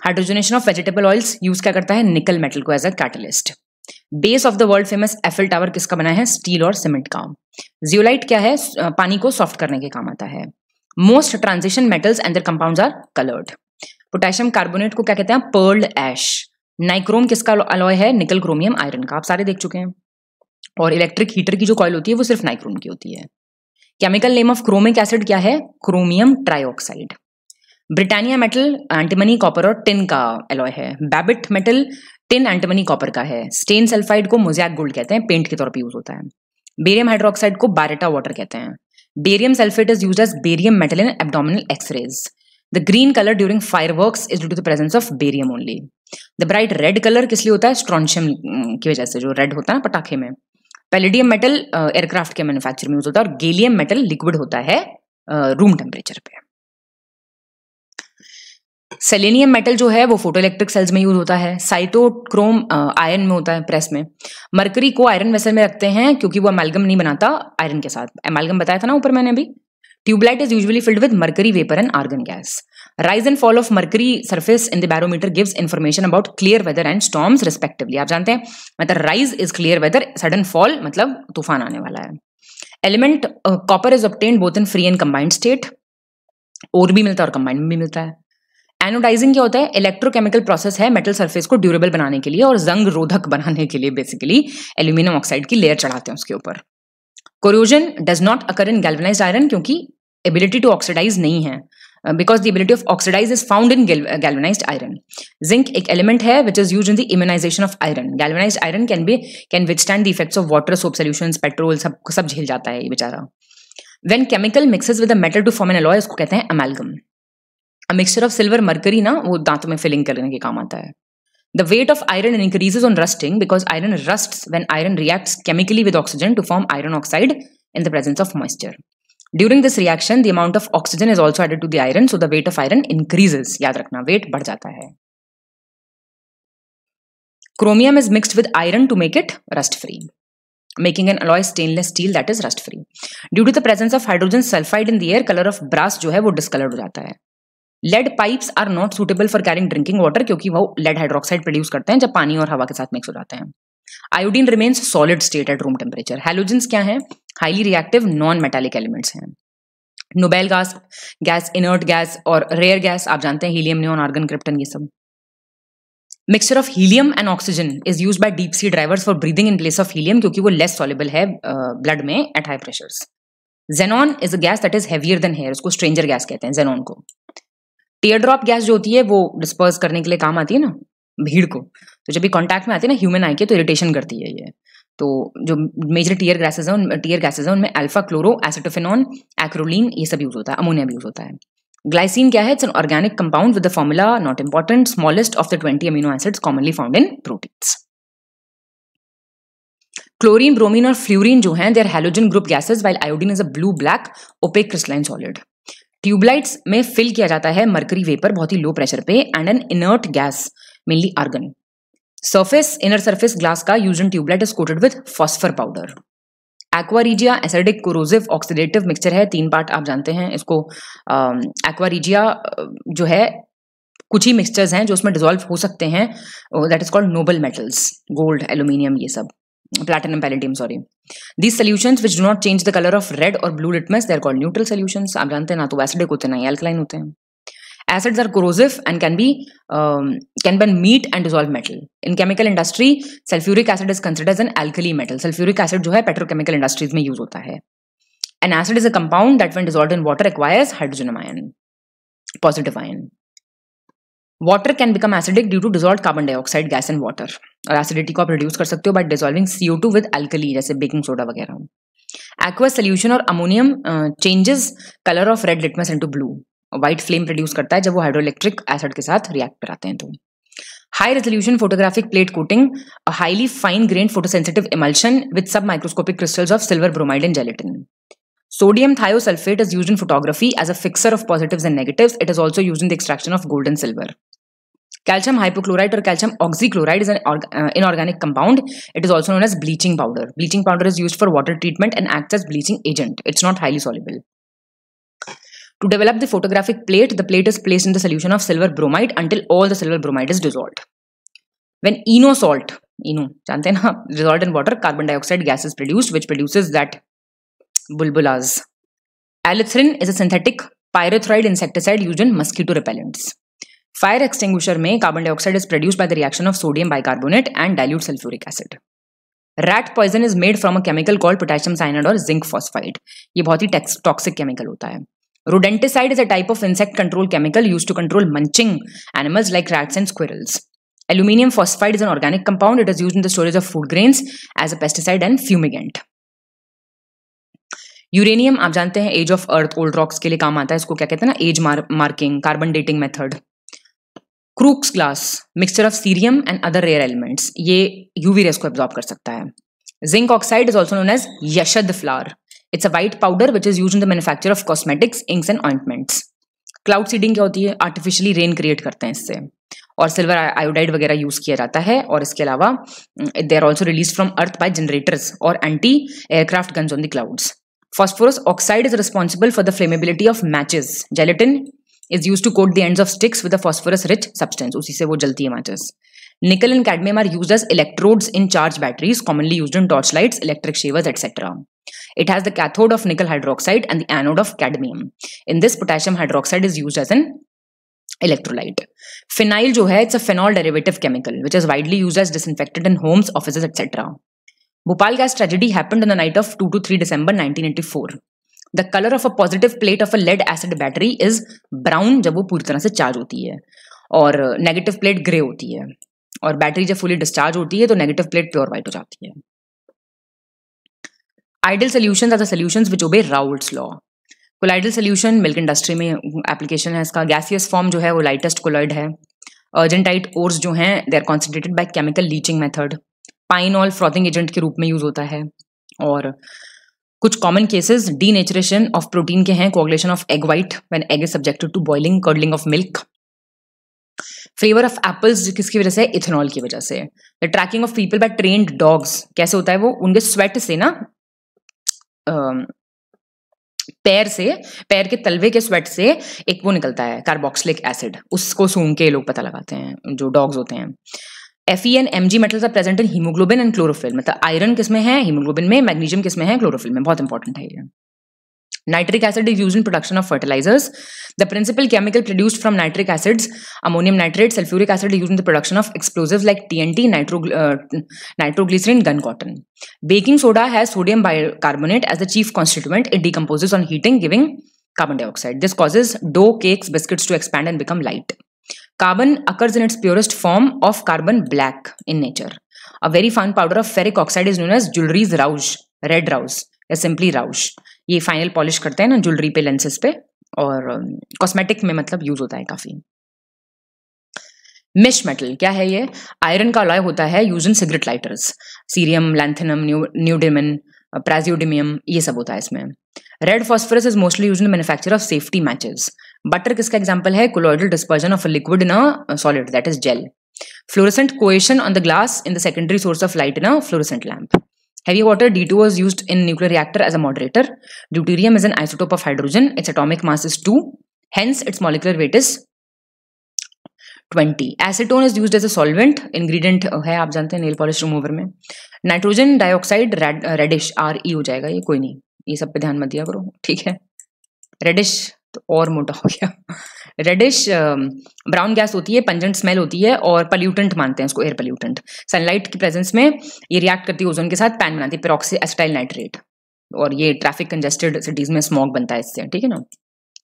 hydrogenation of vegetable oils use क्या करता है निकल मेटल को as a catalyst base of the world famous Eiffel Tower किसका बना है स्टील और सीमेंट का जियोलाइट क्या है पानी को सॉफ्ट करने के काम आता है most transition metals and their compound are coloured potassium carbonate को क्या कहते हैं पर्ल्ड एश नाइक्रोम किसका अलॉय है निकल क्रोमियम आयरन का आप सारे देख चुके हैं और इलेक्ट्रिक हीटर की जो कॉयल होती है वो सिर्फ नाइक्रोम की होती है chemical name of chromic acid क्या है chromium trioxide Britannia metal antimony copper और टिन का एलॉय है Babbitt metal tin antimony copper का है स्टेन सल्फाइड को मोजैक गोल्ड कहते हैं पेंट के तौर पर यूज होता है बेरियम हाइड्रोक्साइड को बारेटा वाटर कहते हैं barium sulphate is use as barium metal in abdominal x-rays The green color during fireworks is due to the presence of barium only. The bright red color किस लिए होता है strontium mm, की वजह से जो रेड होता है ना पटाखे में पेलेडियम मेटल एयरक्राफ्ट के मैन्युफैक्चर में यूज होता है और गेलियम मेटल लिक्विड होता है रूम uh, टेम्परेचर पे सेलेनियम मेटल जो है वो फोटो इलेक्ट्रिक सेल्स में यूज होता है साइटोक्रोम आयरन uh, में होता है प्रेस में मरकरी को आयरन वेसल में रखते हैं क्योंकि वो अमेलगम नहीं बनाता आयरन के साथ अमेलगम बताया था ना ऊपर मैंने अभी tubelight is usually filled with mercury vapour and argon gas rise and fall of mercury surface in the barometer gives information about clear weather and storms respectively आप जानते हैं मतलब rise is clear weather sudden fall मतलब तूफान आने वाला है element copper is obtained both in free and combined state और भी मिलता है और कंबाइंड भी मिलता है एनोडाइजिंग क्या होता है इलेक्ट्रोकेमिकल प्रोसेस है मेटल सर्फेस को ड्यूरेबल बनाने के लिए और जंग रोधक बनाने के लिए बेसिकली एल्यूमिनियम ऑक्साइड की लेयर चढ़ाते हैं उसके ऊपर corrosion does not occur in galvanized iron क्योंकि एबिलिटी टू ऑक्सीडाइज नहीं है because the ability of oxidize is found in galvanized iron zinc एक एलिमेंट है which is use in the immunization of iron galvanized iron can be can with stand the effects of water soap solution petrol सब सब झेल जाता है ये बेचारा when chemical mix with metal to form an alloy उसको कहते हैं amalgam mixture of silver mercury ना वो दांतों में फिलिंग करने के काम आता है The weight of iron increases on rusting because iron rusts when iron reacts chemically with oxygen to form iron oxide in the presence of moisture. During this reaction, the amount of oxygen is also added to the iron, so the weight of iron increases. Yad रखना weight bad जाता hai. Chromium is mixed with iron to make it rust free, making an alloy stainless steel that is rust free. Due to the presence of hydrogen sulfide in the air, color of brass jo hai, wo discolored ho जाता hai. Lead pipes are not suitable for carrying drinking water क्योंकि वो lead hydroxide produce करते हैं जब पानी और हवा के साथ मिक्स हो जाते हैं iodine remains solid state at room temperature halogens क्या है highly reactive non metallic elements हैं noble gas gas inert gas और रेयर गैस आप जानते हैं हीलियम न्योन आर्गन क्रिप्टन ये सब mixture of helium and oxygen is use by deep sea drivers for breathing in place of helium क्योंकि वो less soluble है ब्लड में at high pressures xenon is a gas that is heavier than air उसको stranger gas कहते हैं xenon को tier drop gas जो होती है वो डिस्पर्स करने के लिए काम आती है ना भीड़ को तो जब भी कॉन्टैक्ट में आती है ना ह्यूमन आई के तो इरिटेशन करती है ये तो जो मेजर टीयर गैसेज हैं टीयर गैसेज है उनमें अल्फा क्लोरो एसिटोफिनॉन एक्रोलिन ये सब यूज होता है अमोनिया भी यूज होता है ग्लाइसिन क्या है it's an organic compound with the formula not important smallest of the twenty amino acids commonly found in proteins chlorine bromine और फ्लोरीन जो हैं there halogen group gases while iodine is a blue black opaque crystalline solid tubelights में fill किया जाता है mercury vapour बहुत ही low pressure पे and an inert gas mainly argon surface inner surface glass का use in tubelight is coated with phosphor powder aqua regia acidic corrosive oxidative mixture है तीन पार्ट आप जानते हैं इसको एक्वारीजिया जो है कुछ ही मिक्सचर्स हैं जो उसमें डिजोल्व हो सकते हैं that is called noble metals gold aluminium ये सब platinum palladium sorry these solutions which do not change the color of red or blue litmus they are called neutral solutions आप जानते हैं ना तो acidic होते हैं ना alkaline होते हैं acids are corrosive and can be um, can burn meat and dissolve metal in chemical industry sulfuric acid is considered as an alkali metal sulfuric acid जो है petrochemical industries में use होता है an acid is a compound that when dissolved in water acquires hydrogen ion positive ion water can become acidic due to dissolve carbon dioxide gas and water और acidity को आप reduce कर सकते हो but dissolving CO two with alkali जैसे baking soda वगैरह aqua solution और ammonium changes colour of red litmus into blue white flame produce करता है जब वो हाइड्रोइलेक्ट्रिक एसिड के साथ रिएक्ट कराते हैं तो high resolution photographic plate coating highly fine grain photosensitive emulsion with sub microscopic crystals of silver bromide and gelatin sodium thiosulphate is use in photography as a fixer of positive and negative it is also use in the extraction of gold and silver Calcium hypochlorite or calcium oxychloride is an uh, inorganic compound. It is also known as bleaching powder. Bleaching powder is used for water treatment and acts as bleaching agent. It's not highly soluble. To develop the photographic plate, the plate is placed in the solution of silver bromide until all the silver bromide is dissolved. When eno salt, eno, जानते ना, dissolved in water, carbon dioxide gas is produced, which produces that bulbulas. Alithrin is a synthetic pyrethroid insecticide used in mosquito repellents. Fire extinguisher में carbon dioxide is produce by the reaction of sodium bicarbonate and dilute sulphuric acid rat poison is made from a chemical called potassium cyanide और zinc phosphide ये बहुत ही toxic chemical होता है rodenticide is a type of insect control chemical use to control munching animals like rats and squirrels aluminium phosphide is an organic compound it is use in the storage of food grains as a pesticide and fumigant uranium आप जानते हैं age of earth old rocks के लिए काम आता है इसको क्या कहते हैं ना age marking carbon dating method crookes glass mixture of cerium and other rare elements ये यूवी रेस को एब्जॉर्ब कर सकता है zinc oxide is also known as यशद flower it's a white powder which is use in the manufacture of cosmetics inks and ointments cloud seeding क्या होती है artificially rain create करते हैं इससे और सिल्वर आयोडाइड वगैरह यूज किया जाता है और इसके अलावा they are also release from earth by generators और anti aircraft guns on the clouds phosphorus oxide is responsible for the flammability of matches gelatin is used to coat the ends of sticks with a phosphorus rich substance. Usi se wo jalti hai माचिस Nickel and cadmium are used as electrodes in charged batteries, commonly used in torchlights, electric shavers, etc. It has the cathode of nickel hydroxide and the anode of cadmium. In this, potassium hydroxide is used as an electrolyte. Phenyl jo hai, it's a phenol derivative chemical, which is widely used as disinfectant in homes, offices, etc. Bhopal gas tragedy happened on the night of 2 to 3 December 1984. The colour of a positive plate of a lead acid battery is brown जब वो पूरी तरह से charge होती है और negative plate grey होती है और बैटरी जब फुली डिस्चार्ज होती है तो नेगेटिव प्लेट प्योर वाइट हो जाती है ideal solution are the solution which obey Raoult law colloidal solution milk industry में एप्लीकेशन है इसका गैसियस फॉर्म जो है वो लाइटेस्ट कोलाइड है अर्जेंटाइट ओर्स जो हैं they are concentrated by chemical leaching method pine oil frothing agent के रूप में यूज होता है और कुछ common cases denaturation of protein के हैं coagulation of egg white when egg is subjected to boiling curdling of milk flavour of apples किसकी वजह से इथेनॉल की वजह से the tracking of people by train dogs कैसे होता है वो उनके स्वेट से ना पैर से पैर के तलवे के स्वेट से एक वो निकलता है कार्बोक्सिलिक एसिड उसको सूंघ के लोग पता लगाते हैं जो डॉग्स होते हैं F E N M G metals are present in haemoglobin and chlorophyll मतलब आयरन किसमें है हीमोग्लोबिन में मैग्नीशियम किसमें है क्लोरोफिल में बहुत इंपॉर्टेंट है ये nitric acid is use in production of fertilizers the principal chemical produced from nitric acids ammonium nitrate sulphuric acid use in the production of explosive like T N T nitro nitroglycerine gun cotton baking soda has sodium bicarbonate as the chief constituent it decomposes on heating giving carbon dioxide this causes dough cakes biscuits to expand and become light Carbon occurs in its purest form of carbon black in nature. A very fine powder of ferric oxide is known as jewelry's rouge, red rouge या simply rouge ये final polish करते हैं ना jewellery पे lenses पे और cosmetic um, में मतलब यूज होता है काफी मिश मेटल क्या है ये आयरन का अलॉय होता है use in cigarette lighters cerium lanthanum neodymium praseodymium ये सब होता है इसमें red phosphorus is mostly use in manufacture of safety matches butter किसका एग्जाम्पल है colloidal dispersion of liquid in a solid that is gel fluorescent question on the glass in the secondary source of light in a fluorescent lamp heavy water D two was use in nuclear reactor as a moderator deuterium is an isotope of hydrogen it's atomic mass is two hence its molecular weight is twenty acetone is use as a solvent ingredient है आप जानते हैं nail polish remover में nitrogen dioxide reddish आर ई हो जाएगा ये कोई नहीं ये सब पे ध्यान मत दिया करो ठीक है रेडिश तो और मोटा हो गया रेडिश ब्राउन गैस होती है पंजेंट स्मेल होती है और पल्यूटेंट मानते हैं उसको एयर पल्यूटेंट सनलाइट की प्रेजेंस में ये रिएक्ट करती है ओजोन के साथ पैन बनाती है पेरोक्सी एसिटाइल नाइट्रेट और ये ट्रैफिक कंजेस्टेड सिटीज में स्मॉग बनता है इससे ठीक है ना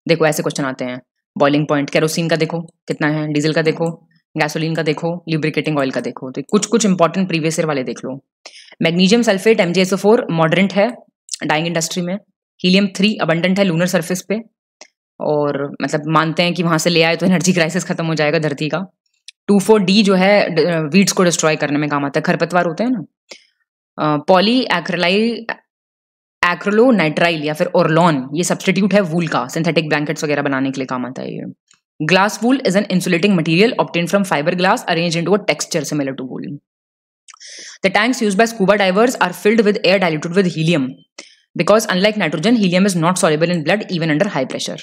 देखो ऐसे क्वेश्चन आते हैं बॉइलिंग पॉइंट कैरोसिन का देखो कितना है डीजल का देखो गैसोलीन का देखो लिब्रिकेटिंग ऑयल का देखो तो कुछ कुछ इंपॉर्टेंट प्रीवियस ईयर वाले देख लो magnesium sulphate M G four mordant है डाइंग इंडस्ट्री में हीलियम थ्री अबंडेंट है लूनर सर्फेस पे और मतलब मानते हैं कि वहां से ले आए तो एनर्जी क्राइसिस खत्म हो जाएगा धरती का टू फोर डी जो है वीड्स को डिस्ट्रॉय करने में काम आता है खरपतवार होते हैं ना पॉली एक्राइल एक्रोलो नाइट्राइल या फिर ओरलॉन ये सब्सटीट्यूट है वूल का सिंथेटिक ब्लैंकेट्स वगैरह बनाने के लिए काम आता है ये glass wool is an insulating material obtain from fibre glass arrange into a texture similar to wool The tanks used by scuba divers are filled with air diluted with helium because, unlike nitrogen, helium is not soluble in blood even under high pressure.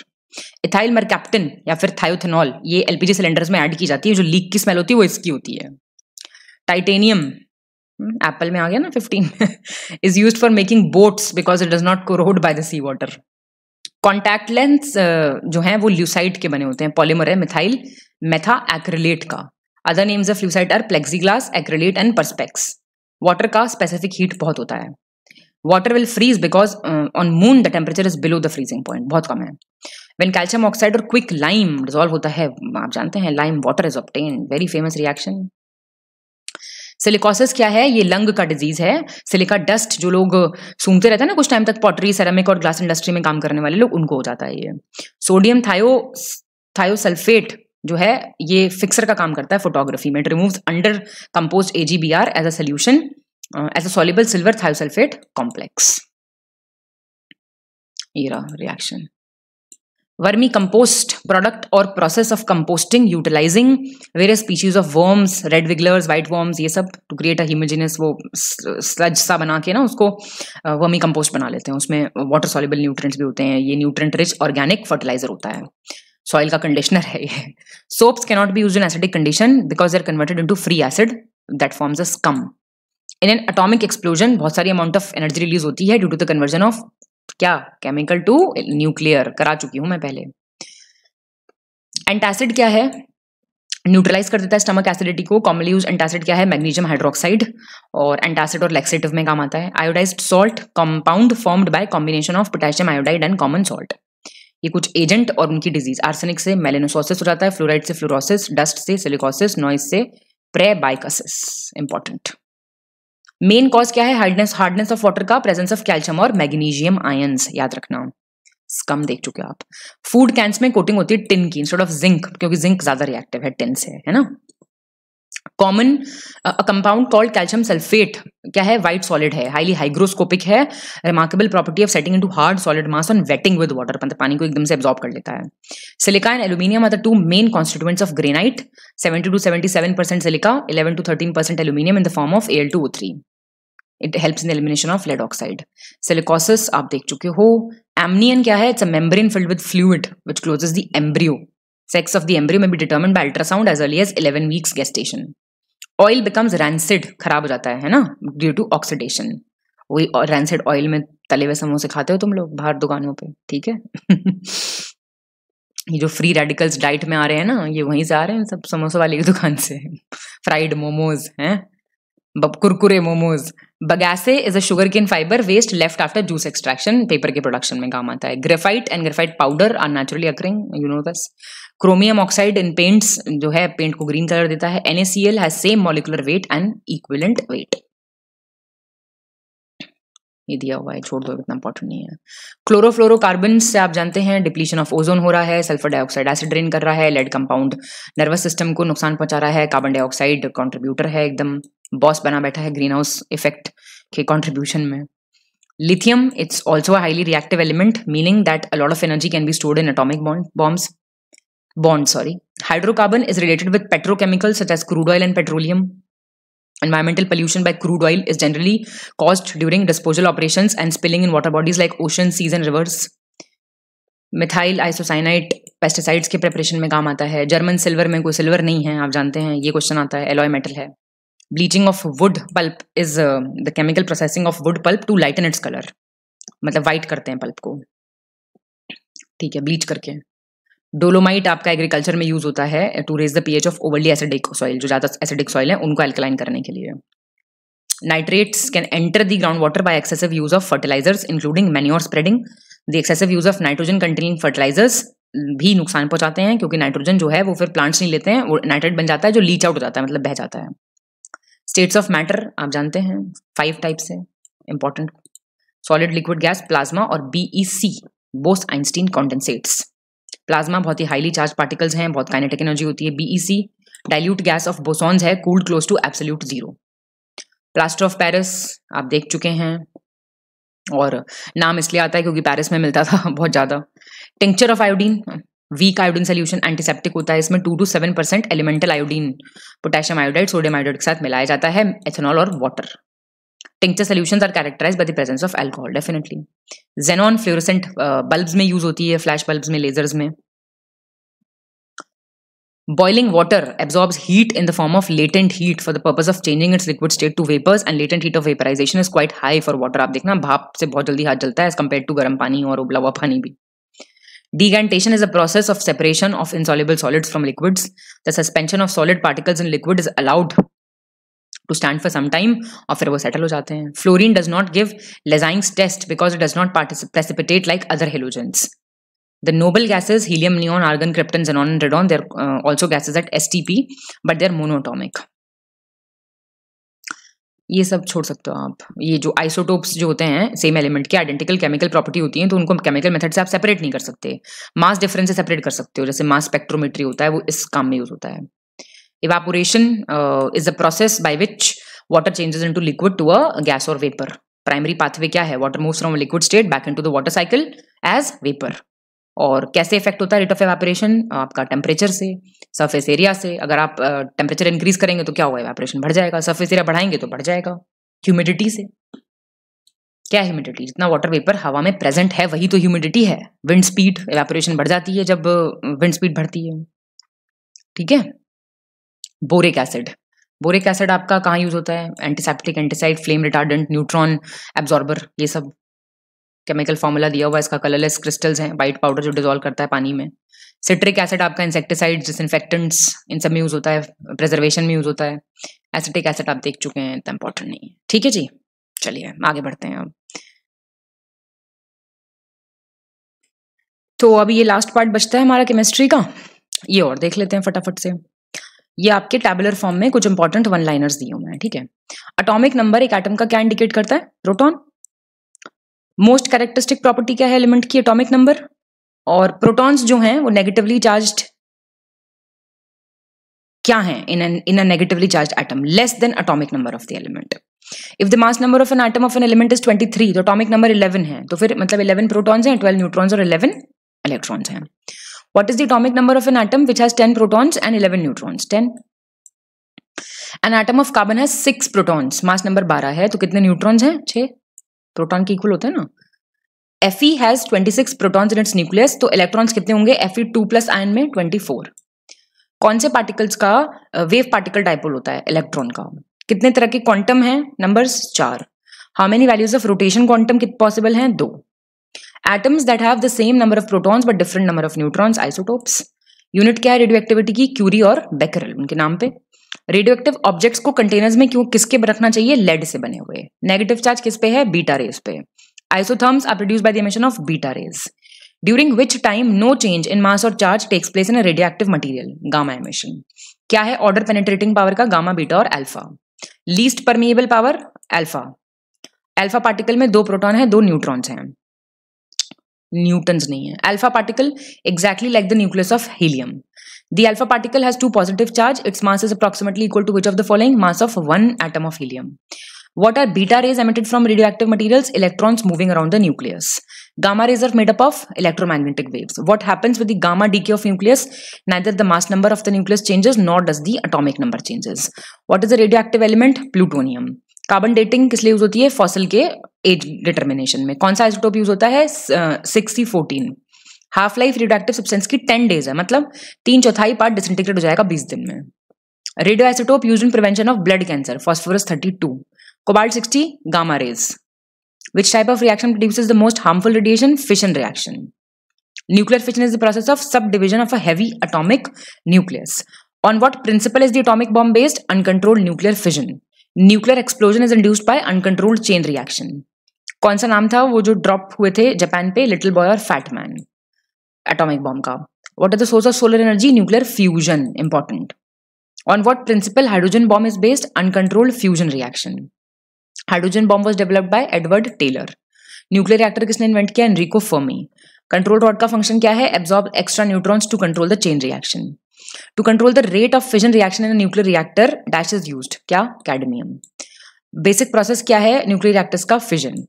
Ethyl mercaptan या फिर थायोथेनॉल ये LPG cylinders में add की जाती है जो leak की smell होती है वो इसकी होती है टाइटेनियम हम्म, एप्पल में आ गया ना fifteen is use for making boats because it does not corrode by the sea water contact lens जो है वो ल्यूसाइट के बने होते हैं पॉलीमर है मिथाइल मेथा एक्रिलेट का other names of lucite are plexiglass acrylate and perspex water का स्पेसिफिक हीट बहुत होता है water will freeze because on moon the temperature is below the freezing point बहुत कम है वेन कैल्शियम ऑक्साइड और quick lime dissolve होता है आप जानते हैं lime water is obtain very famous reaction silicosis क्या है ये लंग का डिजीज है सिलिका डस्ट जो लोग सूंघते रहते हैं ना कुछ टाइम तक पॉटरी सेरामिक और ग्लास इंडस्ट्री में काम करने वाले लोग उनको हो जाता है ये सोडियम थायो थायोसल्फेट जो है ये फिक्सर का काम करता है फोटोग्राफी में it removes under compose A G B R as a solution uh, as a soluble silver thiosulfate complex. ERA reaction. Vermi compost product or process of composting utilizing various species of worms, red wigglers, white worms, ये सब to create a homogeneous वो sludge सा बना के ना उसको vermi compost बना लेते हैं उसमें वाटर सॉल्युबल न्यूट्रिएंट्स भी होते हैं ये न्यूट्रिएंट रिच ऑर्गेनिक फर्टिलाइजर होता है सॉइल का कंडीशनर है ये soaps cannot be use in acidic condition because they are converted into free acid that forms a scum in an atomic explosion बहुत सारी अमाउंट ऑफ एनर्जी रिलीज होती है due to the conversion of क्या chemical to nuclear करा चुकी हूं मैं पहले एंटासिड क्या है न्यूट्रलाइज कर देता है स्टमक एसिडिटी को कॉमनली यूज एंटासिड क्या है मैग्नीशियम हाइड्रोक्साइड और एंटासिड और लेक्सेटिव में काम आता है iodize salt compound formed by combination of potassium iodide and common salt ये कुछ एजेंट और उनकी डिजीज आर्सेनिक से मेलेनोसोसिस हो जाता है फ्लोराइड से फ्लोरोसिस डस्ट से सिलिकोसिस नॉइस से presbycusis important main cause क्या है हार्डनेस हार्डनेस ऑफ वाटर का प्रेजेंस ऑफ कैल्शियम और मैग्नीशियम आयंस याद रखना कम देख चुके आप फूड कैंस में कोटिंग होती है टिन की इंस्टेड ऑफ जिंक क्योंकि जिंक ज्यादा रिएक्टिव है टिन से है ना common compound called calcium sulphate क्या है वाइट सॉलिड है हाईली हाइग्रोस्कोपिक है remarkable property of setting into hard solid mass on wetting with water मतलब पानी को एकदम से एब्जॉर्ब कर लेता है silica and aluminium are the two main constituents of granite seventy two seventy seven percent silica eleven to thirteen percent aluminium in the form of L two three it helps in elimination of lead oxide silicosis आप देख चुके हो amnion क्या है it's a membrane filled with fluid which closes the embryo sex of the embryo may be determine by ultrasound as early as eleven weeks gestation oil becomes rancid खराब हो जाता है ना ड्यू टू ऑक्सीडेशन वही rancid oil में तले हुए समोसे खाते हो तुम लोग बाहर दुकानों पे ठीक है ये जो फ्री रेडिकल्स डाइट में आ रहे हैं ना ये वहीं से आ रहे हैं सब समोसे वाली दुकान से फ्राइड मोमोज हैं बब कुरकुरे momos bagasse is a sugar cane fibre waste left after juice extraction paper के प्रोडक्शन में काम आता है graphite and graphite powder are naturally occurring you know दस क्रोमियम ऑक्साइड इन पेंट्स जो है पेंट को ग्रीन कलर देता है NaCl has same molecular weight and equivalent weight ये दिया हुआ है छोड़ दो इतना इंपॉर्टेंट नहीं है क्लोरोफ्लोरोकार्बन से आप जानते हैं डिप्लीशन ऑफ ओजोन हो रहा है सल्फर डाइऑक्साइड एसिड ड्रेन कर रहा है लेड कंपाउंड नर्वस सिस्टम को नुकसान पहुंचा रहा है कार्बन डाइऑक्साइड कॉन्ट्रीब्यूटर है एकदम बॉस बना बैठा है ग्रीन हाउस इफेक्ट के कॉन्ट्रीब्यूशन में lithium it's also highly reactive element meaning that a of energy can be stored in atomic bombs bond sorry hydrocarbon is related with petrochemicals such as crude oil and petroleum Environmental pollution by crude oil is generally caused during disposal operations and spilling in water bodies like oceans, seas, and rivers. Methyl isocyanate pesticides के preparation में काम आता है German silver में कोई silver नहीं है आप जानते हैं ये क्वेश्चन आता है एलॉय मेटल है bleaching of wood pulp is the chemical processing of wood pulp to lighten its colour मतलब वाइट करते हैं पल्प को ठीक है ब्लीच करके डोलोमाइट आपका एग्रीकल्चर में यूज होता है to raise the pH of overly acidic soil जो ज्यादा एसिडिक सॉइल है उनको एल्कलाइन करने के लिए nitrates can enter the ground water bye excessive use of fertilisers including manure spreading the excessive use of nitrogen containing fertilisers भी नुकसान पहुंचाते हैं क्योंकि नाइट्रोजन जो है वो फिर प्लांट्स नहीं लेते हैं वो नाइट्रेट बन जाता है जो लीच आउट हो जाता है मतलब बह जाता है स्टेट्स ऑफ मैटर आप जानते हैं फाइव टाइप्स है important solid liquid gas plasma और B E C e Bose Einstein condensates plasma बहुत ही हाईली चार्ज पार्टिकल्स हैं बहुत काइनेटिक एनर्जी होती है BEC dilute gas of bosons है cooled close to absolute zero plaster of Paris आप देख चुके हैं और नाम इसलिए आता है क्योंकि पैरिस में मिलता था बहुत ज़्यादा tincture of iodine weak iodine solution antiseptic होता है इसमें two to seven percent elemental iodine potassium iodide sodium iodide के साथ मिलाया जाता है एथेनॉल और water tincture solutions are characterise by the presence of alcohol definitely xenon fluorescent bulbs में यूज होती है फ्लैश बल्ब्स में लेजर्स में boiling water absorbs heat in the form of latent heat for the purpose of changing it's liquid state to vapours and latent heat of vaporisation is quite high for water आप देखना भाप से बहुत जल्दी हाथ जलता है एज कम्पेयर टू गर्म पानी और उबला हुआ पानी भी decantation is a process of separation of insoluble solids from liquids the suspension of solid particles in liquid is allowed to stand for some time और फिर वो सेटल हो जाते हैं fluorine does not give Lassaigne's test because it does not precipitate like other halogens The noble gases, helium, neon, argon, krypton, xenon, and radon, they're uh, also gases at STP, but they're monatomic ये सब छोड़ सकते हो आप ये जो isotopes जो होते हैं सेम एलिमेंट के आइडेंटिकल केमिकल प्रॉपर्टी होती है तो उनको केमिकल मेथड से आप सेपरेट नहीं कर सकते मास डिफरेंस से सेपरेट कर सकते हो जैसे मास स्पेक्ट्रोमेट्री होता है वो इस काम में यूज होता है Evaporation uh, is a process by which water changes into liquid to a gas or vapor. Primary pathway kya hai Water moves from a liquid state back into the water cycle as vapor. और कैसे effect होता है rate of evaporation आपका temperature से surface area से अगर आप temperature uh, increase करेंगे तो क्या होगा एवेपरेशन बढ़ जाएगा सरफेस एरिया बढ़ाएंगे तो बढ़ जाएगा ह्यूमिडिटी से क्या ह्यूमिडिटी जितना वाटर वेपर हवा में प्रेजेंट है वही तो ह्यूमिडिटी है विंड स्पीड एवेपरेशन बढ़ जाती है जब विंड स्पीड बढ़ती है ठीक है बोरिक एसिड बोरिक एसिड आपका कहाँ यूज होता है antiseptic antacid flame retardant neutron absorber ये सब केमिकल फॉर्मूला दिया हुआ है इसका कलरलेस क्रिस्टल्स हैं वाइट पाउडर जो डिजोल्व करता है पानी में सिट्रिक एसिड आपका इंसेक्टिसाइड डिसइंफेक्टेंट्स इन सब में यूज होता है प्रिजर्वेशन में यूज होता है एसिटिक एसिड आप देख चुके हैं इतना इंपॉर्टेंट नहीं है ठीक है जी चलिए आगे बढ़ते हैं अब तो अभी ये लास्ट पार्ट बचता है हमारा केमिस्ट्री का ये और देख लेते हैं फटाफट से ये आपके टेबुलर फॉर्म में कुछ इंपॉर्टेंट वन लाइनर्स दिए हुए हैं ठीक है अटोमिक नंबर एक एटम का क्या इंडिकेट करता है प्रोटोन मोस्ट कैरेक्टरिस्टिक प्रॉपर्टी क्या है एलिमेंट की अटोमिक नंबर और प्रोटॉन्स जो हैं वो नेगेटिवली चार्ज्ड क्या हैं इन an in a negatively charged atom less than atomic number of the element if the mass number of an atom of an element is 23 तो एटॉमिक नंबर 11 है तो फिर मतलब 11 प्रोटॉन्स हैं 12 न्यूट्रॉन्स और 11 इलेक्ट्रॉन्स हैं What is the atomic number of an atom which has 10 protons and 11 neutrons? 10. An atom of carbon है six protons mass number बारह है तो कितने न्यूट्रॉन्स हैं छः प्रोटॉन के इक्वल होते हैं ना F E has twenty six protons in its nucleus तो इलेक्ट्रॉन्स कितने होंगे F E two plus ion में ट्वेंटी फोर कौन से पार्टिकल्स का वेव पार्टिकल डाइपोल होता है इलेक्ट्रॉन का कितने तरह के क्वांटम हैं नंबर्स चार how many values of rotation quantum कित पॉसिबल हैं दो atoms that have the same number of protons but different number of neutrons isotopes unit क्या है रेडियो एक्टिविटी की क्यूरी और बेकरल उनके नाम पे रेडियो एक्टिव ऑब्जेक्ट्स को कंटेनर्स में क्यों किसके रखना चाहिए लेड से बने हुए नेगेटिव चार्ज किस पे है बीटा रेज पे isotherms are produced by the emission of beta rays during which time no change in mass और charge takes place in radioactive material gamma emission क्या है ऑर्डर पेनेट्रेटिंग पावर का gamma beta और alpha least permeable power alpha alpha particle में दो proton है दो neutrons हैं न्यूटन नहीं है alpha particle exactly like the nucleus of helium the alpha particle has two positive charge its mass is approximately equal to which of the following mass of one atom of helium what are beta rays emitted from radioactive material electrons moving around the nucleus gamma rays are made up of electromagnetic waves what happens with the gamma D of nucleus neither the mass number of the nucleus changes not does the atomic number changes what is the radioactive element plutonium carbon dating किस लिए use होती है fossil के as determination में कौन सा isotope use होता है sixty fourteen half life radioactive substance की टेन डेज है मतलब तीन चौथाई पार्ट डिसइंटीग्रेट हो जाएगा बीस दिन में radioisotope use in prevention of blood cancer phosphorus thirty two cobalt sixty gamma rays which type of reaction produce the most harmful radiation fission reaction Nuclear fission is the process of subdivision of a heavy atomic nucleus on what principle is the atomic bomb based uncontrolled nuclear fission nuclear explosion is induced by uncontrolled chain reaction कौन सा नाम था वो जो drop हुए थे Japan पे Little Boy और फैट मैन एटॉमिक बॉम्ब का what are the source of solar energy nuclear fusion important on what principle hydrogen bomb is based uncontrolled fusion reaction hydrogen bomb was developed by Edward Teller nuclear reactor किसने invent किया Enrico Fermi control rod का फंक्शन क्या है absorb extra neutrons to control the chain reaction to control the rate of fission reaction in nuclear reactor dash is use क्या cadmium basic process क्या है nuclear reactors का fission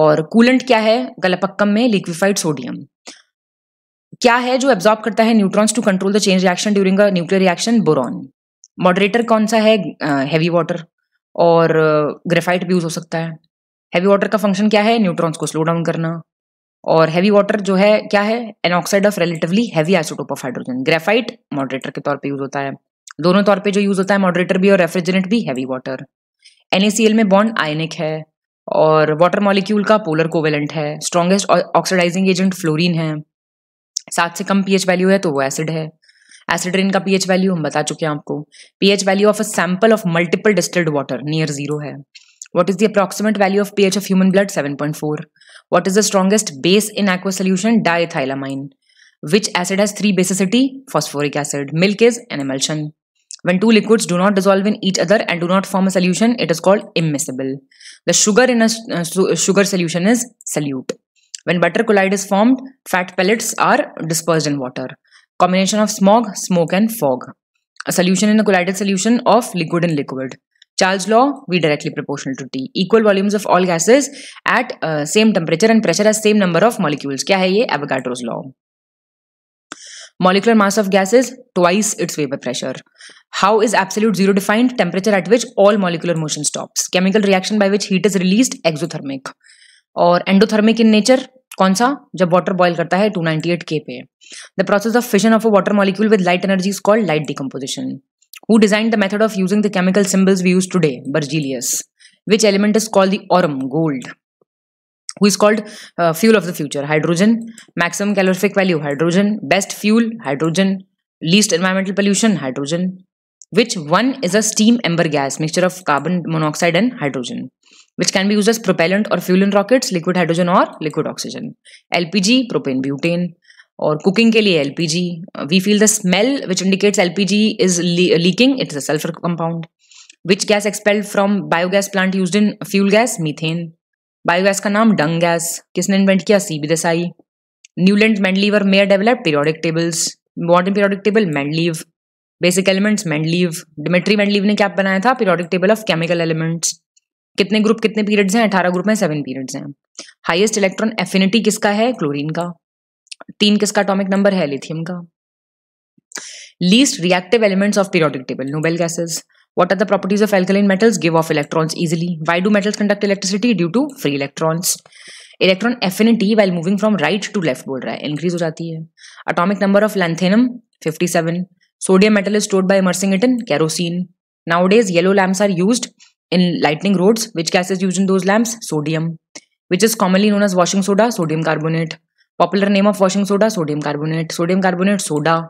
और coolant क्या है गलपक्कम में लिक्विफाइड सोडियम क्या है जो एब्जॉर्ब करता है neutrons to control the change reaction during a nuclear reaction boron moderator कौन सा है हैवी uh, वाटर और ग्रेफाइट uh, भी यूज हो सकता है हैवी वाटर का फंक्शन क्या है न्यूट्रॉन्स को स्लो डाउन करना और हैवी वाटर जो है क्या है an oxide of relatively heavy isotope of hydrogen graphite moderator के तौर पे यूज होता है दोनों तौर पे जो यूज होता है मॉडरेटर भी और रेफ्रिजरेंट भी हैवी वाटर एनएसीएल में बॉन्ड आयनिक है और वाटर मॉलिक्यूल का पोलर कोवेलेंट है स्ट्रॉन्गेस्ट ऑक्सीडाइजिंग एजेंट फ्लोरिन है सात से कम पीएच वैल्यू है तो वो एसिड है एसिड रेन का पीएच वैल्यू हम बता चुके हैं आपको pH value of a sample of multiple distilled water near zero है what is the approximate value of pH of human blood seven point four What is the strongest base in aqueous solution? Diethylamine. Which acid has three basicity? Phosphoric acid. Milk is an emulsion. When two liquids do not dissolve in each other and do not form a solution, it is called immiscible. The sugar in a uh, uh sugar solution is solute. When butter colloid is formed, fat pellets are dispersed in water. Combination of smog, smoke and fog. A solution in a collided solution of liquid and liquid. Charles law, V directly proportional to T. Equal volumes of all gases at uh, same temperature and pressure as same number of molecules. क्या है ये Avogadro's law. Molecular mass of gases twice its vapor pressure. How is absolute zero defined? Temperature at which all molecular motion stops. Chemical reaction by which heat is released exothermic. और endothermic in nature कौन सा जब water boil करता है 298 के पे the process of fission of a water molecule with light energy is called light decomposition who designed the method of using the chemical symbols we use today, Berzelius. Which element is called the aurum, gold? Who is called uh, fuel of the future, hydrogen. Maximum calorific value, hydrogen. Best fuel, hydrogen. Least environmental pollution, hydrogen. Which one is a steam ember gas, mixture of carbon monoxide and hydrogen, which can be used as propellant or fuel in rockets, liquid hydrogen or liquid oxygen. LPG, propane butane. और cooking के लिए LPG we feel the smell which indicates LPG is leaking it's a sulphur compound which gas expelled from biogas plant use in fuel gas methane biogas का नाम dung gas किसने invent किया C B Desai Newlands Mendeleev और Meyer develop periodic tables modern periodic table Mendeleev basic elements Mendeleev Dmitri Mendeleev ने क्या बनाया था periodic table of chemical elements कितने ग्रुप कितने पीरियड्स हैं अठारह ग्रुप में सेवन पीरियड्स हैं हाईएस्ट इलेक्ट्रॉन एफिनिटी किसका है क्लोरीन का तीन किसका एटॉमिक नंबर है लिथियम का least reactive elements of periodic table noble gases what are the properties of alkaline metals give off electrons easily why do metals conduct electricity due to free electrons electron affinity well moving from right to left बोल रहा है increase हो जाती है atomic number of lanthanum fifty seven sodium metal is stored by immersing it in kerosene nowadays yellow lamps are use in lightning roads which gas is used in those lamp sodium which is commonly known as washing soda sodium carbonate Popular name of washing soda sodium carbonate, sodium carbonate soda,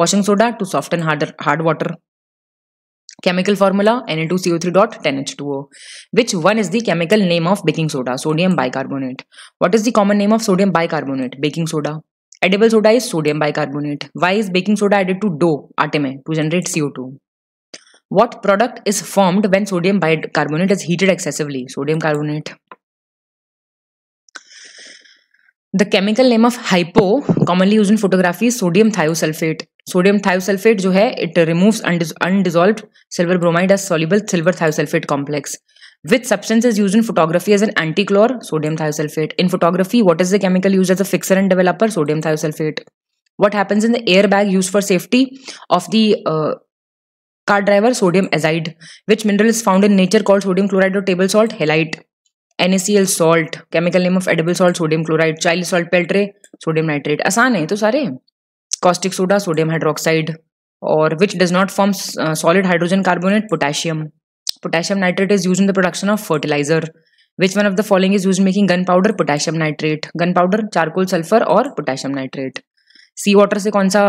washing soda to soften hard, hard water. Chemical formula Na2CO3 dot 10H2O, which one is the chemical name of baking soda, sodium bicarbonate. What is the common name of sodium bicarbonate, baking soda? Edible soda is sodium bicarbonate. Why is baking soda added to dough, aate mein, to generate CO2? What product is formed when sodium bicarbonate is heated excessively? Sodium carbonate. The chemical name of hypo, commonly used in photography, is sodium thiosulfate. Sodium thiosulfate जो it removes undis undissolved silver bromide as soluble silver thiosulfate complex. Which substance is used in photography as an anti-chlor? Sodium thiosulfate. In photography, what is the chemical used as a fixer and developer? Sodium thiosulfate. What happens in the airbag used for safety of the uh, car driver? Sodium azide. Which mineral is found in nature called sodium chloride or table salt? Halite. NACL salt chemical name of edible salt sodium chloride Chile saltpetre sodium nitrate आसान है तो सारे caustic soda sodium hydroxide और which does not form solid hydrogen carbonate potassium potassium nitrate is use in the production of fertiliser which one of the following is use making gunpowder potassium nitrate gunpowder charcoal sulphur और potassium nitrate sea water से कौन सा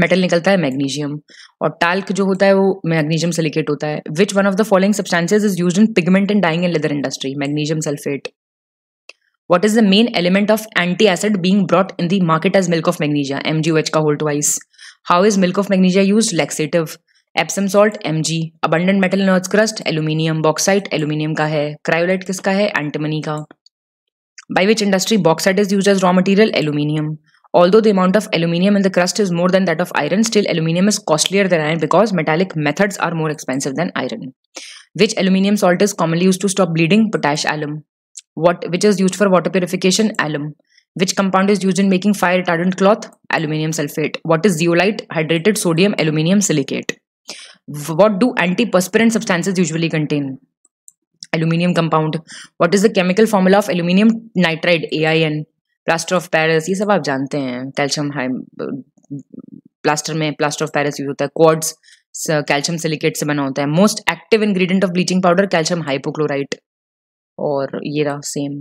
metal निकलता है magnesium और talc जो होता है वो मैग्नीशियम सिलिकेट होता है which one of the following substances is use in pigment and dyeing in leather industry magnesium sulphate what is the main element of antacid being brought in as milk of milk of magnesia H का hold wise how is milk of magnesia use laxative Epsom salt M G abundant metal in crust aluminium bauxite aluminium का है cryolite किसका है antimony का by which industry bauxite is use as raw material aluminium Although the amount of aluminium in the crust is more than that of iron, still aluminium is costlier than iron because metallic methods are more expensive than iron. Which aluminium salt is commonly used to stop bleeding? Potash alum. What which is used for water purification? Alum. Which compound is used in making fire retardant cloth? Aluminium sulfate. What is zeolite? Hydrated sodium aluminium silicate. What do antiperspirant substances usually contain? Aluminium compound. What is the chemical formula of aluminium nitride? AIN. Plaster of Paris ये सब आप जानते हैं calcium plaster में plaster of Paris use होता है quartz calcium silicate से बना होता है most active ingredient of bleaching powder calcium hypochlorite और ये रहा same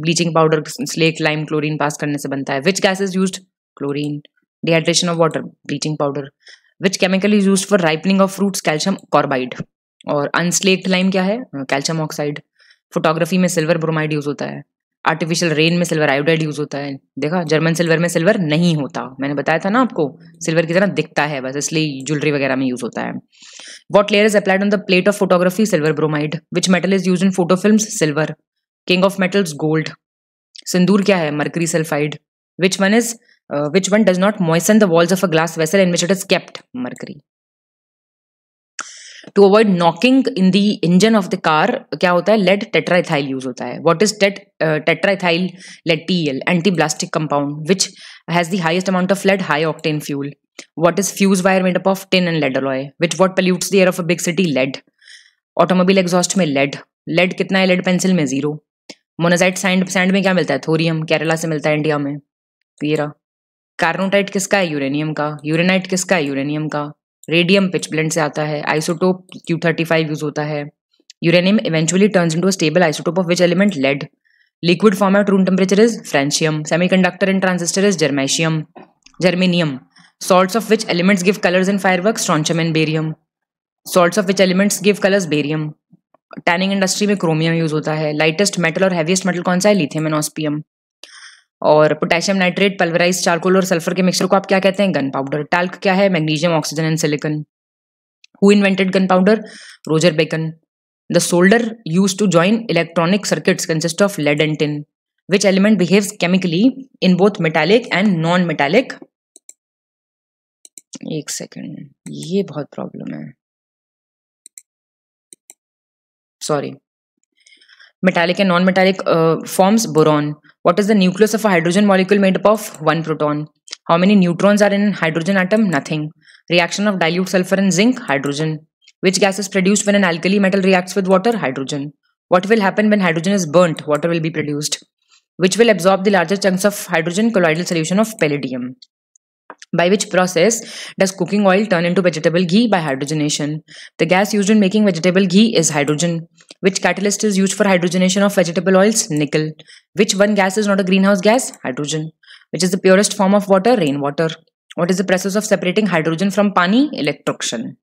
bleaching powder slake lime chlorine pass करने से बनता है which gas is use chlorine dehydration of water bleaching powder which chemical is use for ripening of fruits calcium कॉर्बाइड और unslaked lime क्या है कैल्शियम ऑक्साइड फोटोग्राफी में silver bromide use होता है आर्टिफिशियल रेन में सिल्वर आयोडाइड यूज होता है देखा जर्मन सिल्वर में सिल्वर नहीं होता मैंने बताया था ना आपको सिल्वर की तरह दिखता है बस इसलिए ज्वेलरी वगैरह में यूज होता है what layer is applied on the plate of photography silver bromide which metal is use in photo film silver king of metals gold sindoor क्या है mercury sulphide which one is which one does not moisten the walls of a glass vessel in which it is kept mercury to avoid knocking in the engine of the car क्या होता है lead tetraethyl use होता है what is टेट tetraethyl lead T L anti plastic compound which has the highest amount of lead high octane fuel what is fuse wire made up of tin and lead alloy which what pollutes the air of a big city lead automobile exhaust में lead lead कितना है lead pencil में zero monazite sand sand में क्या मिलता है thorium Kerala से मिलता है इंडिया में तो ये कार्नोटाइट किसका है यूरेनियम का यूरेनाइट किसका है यूरेनियम का रेडियम पिच ब्लेंड से आता है isotope Q thirty five use होता है uranium eventually turns into a stable isotope of which element lead liquid form at room temperature is francium semiconductor and transistor is germanium germanium of which elements give colours in fire work strontium and barium salts of which elements give colours barium tanning industry में chromium use होता है lightest metal और heaviest metal कौन सा है lithium and ऑस्पियम और potassium nitrate pulverise charcoal और sulphur के मिक्सर को आप क्या कहते हैं गन पाउडर टाल्क क्या है magnesium oxygen and silicon who invented gun powder Roger Bacon the solder use to join electronic circuits consist of lead and tin which element behave chemically in both metallic and non metallic एक second ये बहुत problem है sorry metallic and non metallic forms boron What is the nucleus of a hydrogen molecule made up of? One proton. How many neutrons are in hydrogen atom? Nothing. Reaction of dilute sulfur and zinc? Hydrogen. Which gas is produced when an alkali metal reacts with water? Hydrogen. What will happen when hydrogen is burnt? Water will be produced. Which will absorb the larger chunks of hydrogen colloidal solution of palladium? By which process does cooking oil turn into vegetable ghee by hydrogenation? The gas used in making vegetable ghee is hydrogen. Which catalyst is used for hydrogenation of vegetable oils? Nickel. Which one gas is not a greenhouse gas? Hydrogen. Which is the purest form of water? Rainwater. What is the process of separating hydrogen from pani? Electrocution.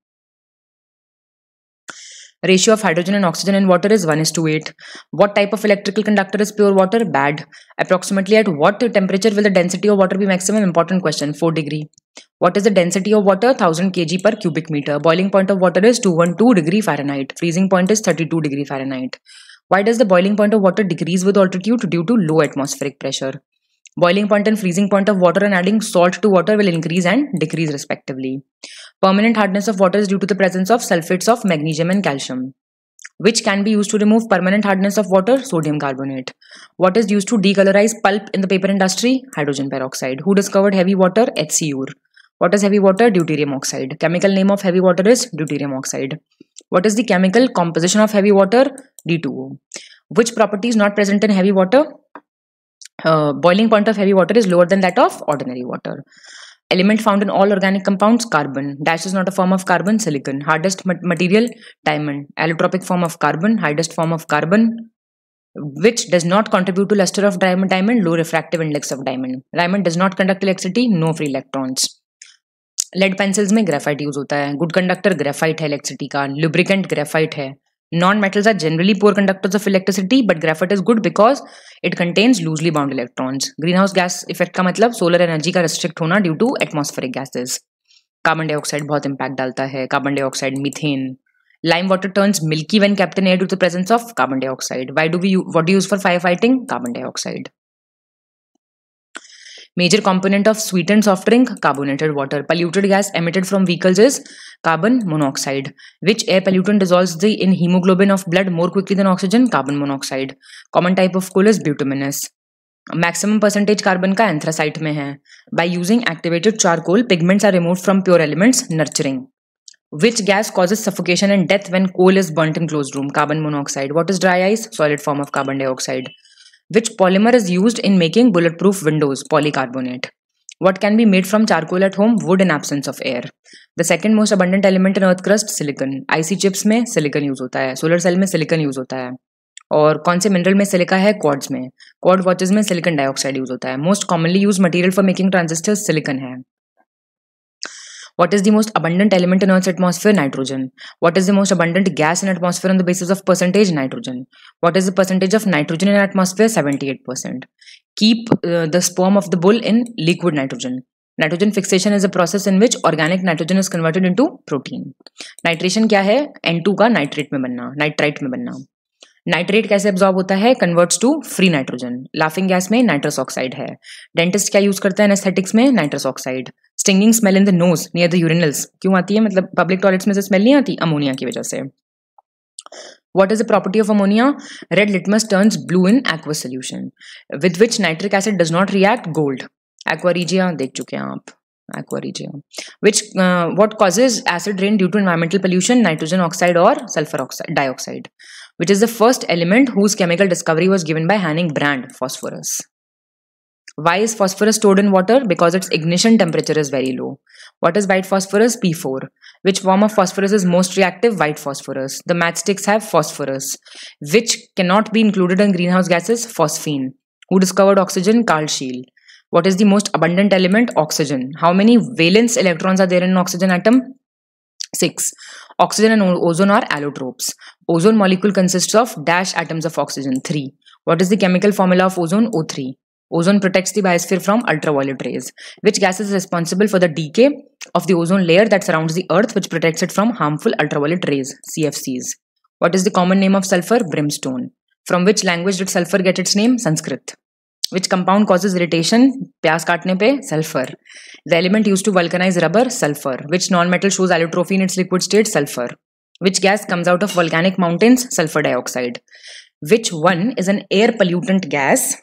Ratio of hydrogen and oxygen in water is 1 is to 8. What type of electrical conductor is pure water? Bad. Approximately at what temperature will the density of water be maximum? Important question. 4 degree. What is the density of water? 1000 kg per cubic meter. Boiling point of water is 212 degree Fahrenheit. Freezing point is 32 degree Fahrenheit. Why does the boiling point of water decrease with altitude? Due to low atmospheric pressure. Boiling point and freezing point of water and adding salt to water will increase and decrease respectively. Permanent hardness of water is due to the presence of sulfates of magnesium and calcium. Which can be used to remove permanent hardness of water? Sodium carbonate. What is used to decolorize pulp in the paper industry? Hydrogen peroxide. Who discovered heavy water? HCUR. What is heavy water? Deuterium oxide. Chemical name of heavy water is deuterium oxide. What is the chemical composition of heavy water? D2O. Which property is not present in heavy water? Uh, boiling point of heavy water is lower than that of ordinary water. Element found in all organic compounds carbon. Dash is not a form of carbon, silicon. Hardest ma material, diamond. Allotropic form of carbon, hardest form of carbon, which does not contribute to luster of diamond, diamond, low refractive index of diamond. Diamond does not conduct electricity, no free electrons. Lead pencils make graphite use. होता a good conductor graphite है electricity का lubricant graphite Non-metals are generally poor conductors of electricity, but graphite is good because it contains loosely bound electrons. Greenhouse gas effect का मतलब solar energy का restrict होना due to atmospheric gases. Carbon dioxide बहुत impact डालता है. Carbon dioxide, methane. Lime water turns milky when kept in air due to the presence of carbon dioxide. Why do we what do we use for firefighting? Carbon dioxide. Major component of sweetened soft drink, carbonated water. Polluted gas emitted from vehicles is carbon monoxide. Which air pollutant dissolves the in hemoglobin of blood more quickly than oxygen? Carbon monoxide. Common type of coal is Maximum percentage carbon ka anthracite anthracite hai. By using activated charcoal, pigments are removed from pure elements. Nurturing. Which gas causes suffocation and death when coal is burnt in closed room? Carbon monoxide. What is dry ice? Solid form of carbon dioxide. Which polymer is used in making bulletproof windows? Polycarbonate. What can be made from charcoal at home? Wood in absence of air. The second most abundant element in earth crust silicon. IC chips में silicon use होता है solar cell में silicon use होता है और कौन से mineral में सिलिका है क्वाड्स में क्वाड वॉचेस में सिलिकन डाइऑक्साइड यूज होता है most commonly use material for making transistor silicon है What is the most abundant element in Earth's atmosphere? Nitrogen. What is the most abundant gas in atmosphere on the basis of percentage? Nitrogen. What is the percentage of nitrogen in atmosphere? 78%. Keep uh, the sperm of the bull in liquid nitrogen. Nitrogen fixation is a process in which organic nitrogen is converted into protein nitration क्या है N2 का nitrate में बनना nitrite में बनना nitrate कैसे absorb होता है converts to free nitrogen laughing gas में नाइट्रस ऑक्साइड है डेंटिस्ट क्या यूज करते हैं एनेस्थेटिक्स में nitrous oxide stinging smell in the nose near the urinals क्यों आती है मतलब पब्लिक टॉयलेट्स में से स्मेल नहीं आती अमोनिया की वजह से what is the property of ammonia red litmus turns blue in aqua solution with which nitric acid does not react gold aqua regia देख चुके हैं आप aqua regia which what causes acid rain due to environmental pollution nitrogen oxide और sulphur oxide dioxide which is the first element whose chemical discovery was given by Hennig Brand phosphorus Why is phosphorus stored in water? Because its ignition temperature is very low. What is white phosphorus? P4. Which form of phosphorus is most reactive? White phosphorus. The matchsticks have phosphorus. Which cannot be included in greenhouse gases? Phosphine. Who discovered oxygen? Carl Scheele. What is the most abundant element? Oxygen. How many valence electrons are there in an oxygen atom? 6. Oxygen and ozone are allotropes. Ozone molecule consists of dash atoms of oxygen, 3. What is the chemical formula of ozone? O3. Ozone protects the biosphere from ultraviolet rays. Which gas is responsible for the decay of the ozone layer that surrounds the earth which protects it from harmful ultraviolet rays, CFCs? What is the common name of sulfur? Brimstone. From which language did sulfur get its name? Sanskrit. Which compound causes irritation? Pyas kaatne pe? Sulfur. The element used to vulcanize rubber? Sulfur. Which non-metal shows allotropy in its liquid state? Sulfur. Which gas comes out of volcanic mountains? Sulfur dioxide. Which one is an air pollutant gas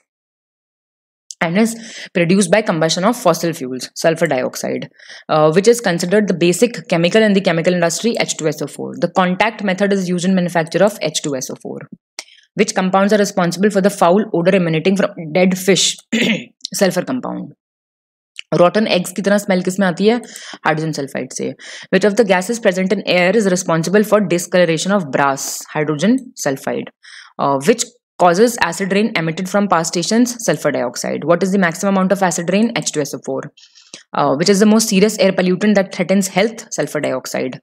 and is produced by combustion of fossil fuels, sulfur dioxide, uh, which is considered the basic chemical in the chemical industry, H2SO4. The contact method is used in manufacture of H2SO4, which compounds are responsible for the foul odor emanating from dead fish, sulfur compound. Rotten eggs' की तरह smell किस में आती है hydrogen sulphide से which of the gases present in air is responsible for discoloration of causes acid rain emitted from power stations sulfur dioxide what is the maximum amount of acid rain h2so4 uh, which is the most serious air pollutant that threatens health sulfur dioxide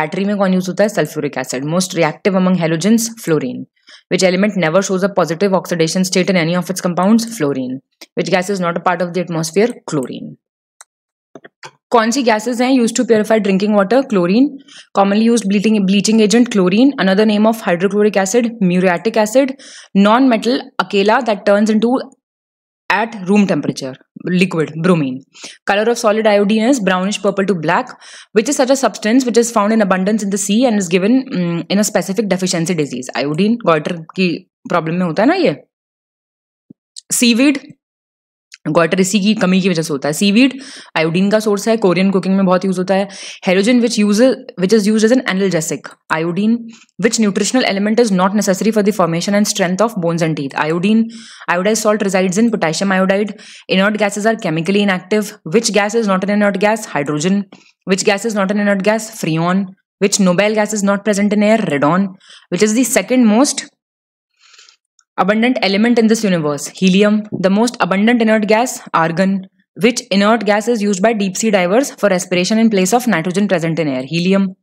battery mein kaun use hota hai sulfuric acid most reactive among halogens fluorine which element never shows a positive oxidation state in any of its compounds fluorine which gas is not a part of the atmosphere chlorine कौन सी gases हैं use to purify drinking water chlorine commonly use bleaching bleaching agent chlorine another name of hydrochloric acid muriatic acid non metal अकेला that turns into at room temperature liquid bromine colour of solid iodine is brownish purple to black which is such a substance which is found in abundance in the sea and is given in a specific deficiency disease iodine goitre की problem में होता है ना ये seaweed गॉटर इसी की कमी की वजह से होता है सीवीड आयोडीन का सोर्स है कोरियन कुकिंग में बहुत यूज होता है हेरोजन which use which is use as an analgesic iodine which nutritional element is not necessary for the formation and strength of bones and teeth iodine iodised salt resides in potassium iodide inert gases are chemically inactive which gas is not an inert gas hydrogen which gas is not an inert gas freon which Nobel gas is not present in air radon which is the second most Abundant element in this universe helium, the most abundant inert gas, argon, which inert gas is used by deep sea divers for respiration in place of nitrogen present in air, helium.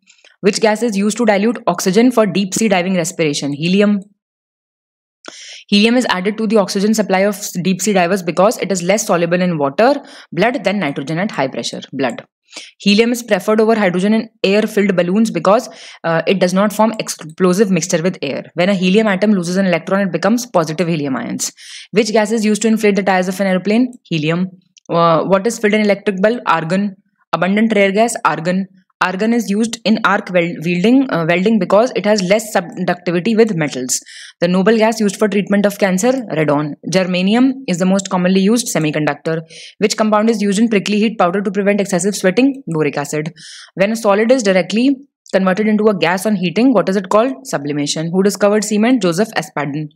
Which gas is used to dilute oxygen for deep sea diving respiration, helium. Helium is added to the oxygen supply of deep sea divers because it is less soluble in water, blood than nitrogen at high pressure, blood. Helium is preferred over hydrogen in air-filled balloons because uh, it does not form explosive mixture with air. When a helium atom loses an electron, it becomes positive helium ions. Which gas is used to inflate the tires of an airplane? Helium. Uh, what is filled in electric bulb? Argon. Abundant rare gas? Argon argon is used in arc weld welding, uh, welding because it has less subductivity with metals. The noble gas used for treatment of cancer, radon. Germanium is the most commonly used semiconductor. Which compound is used in prickly heat powder to prevent excessive sweating? Boric acid. When a solid is directly converted into a gas on heating, what is it called? Sublimation. Who discovered cement? Joseph Aspardin.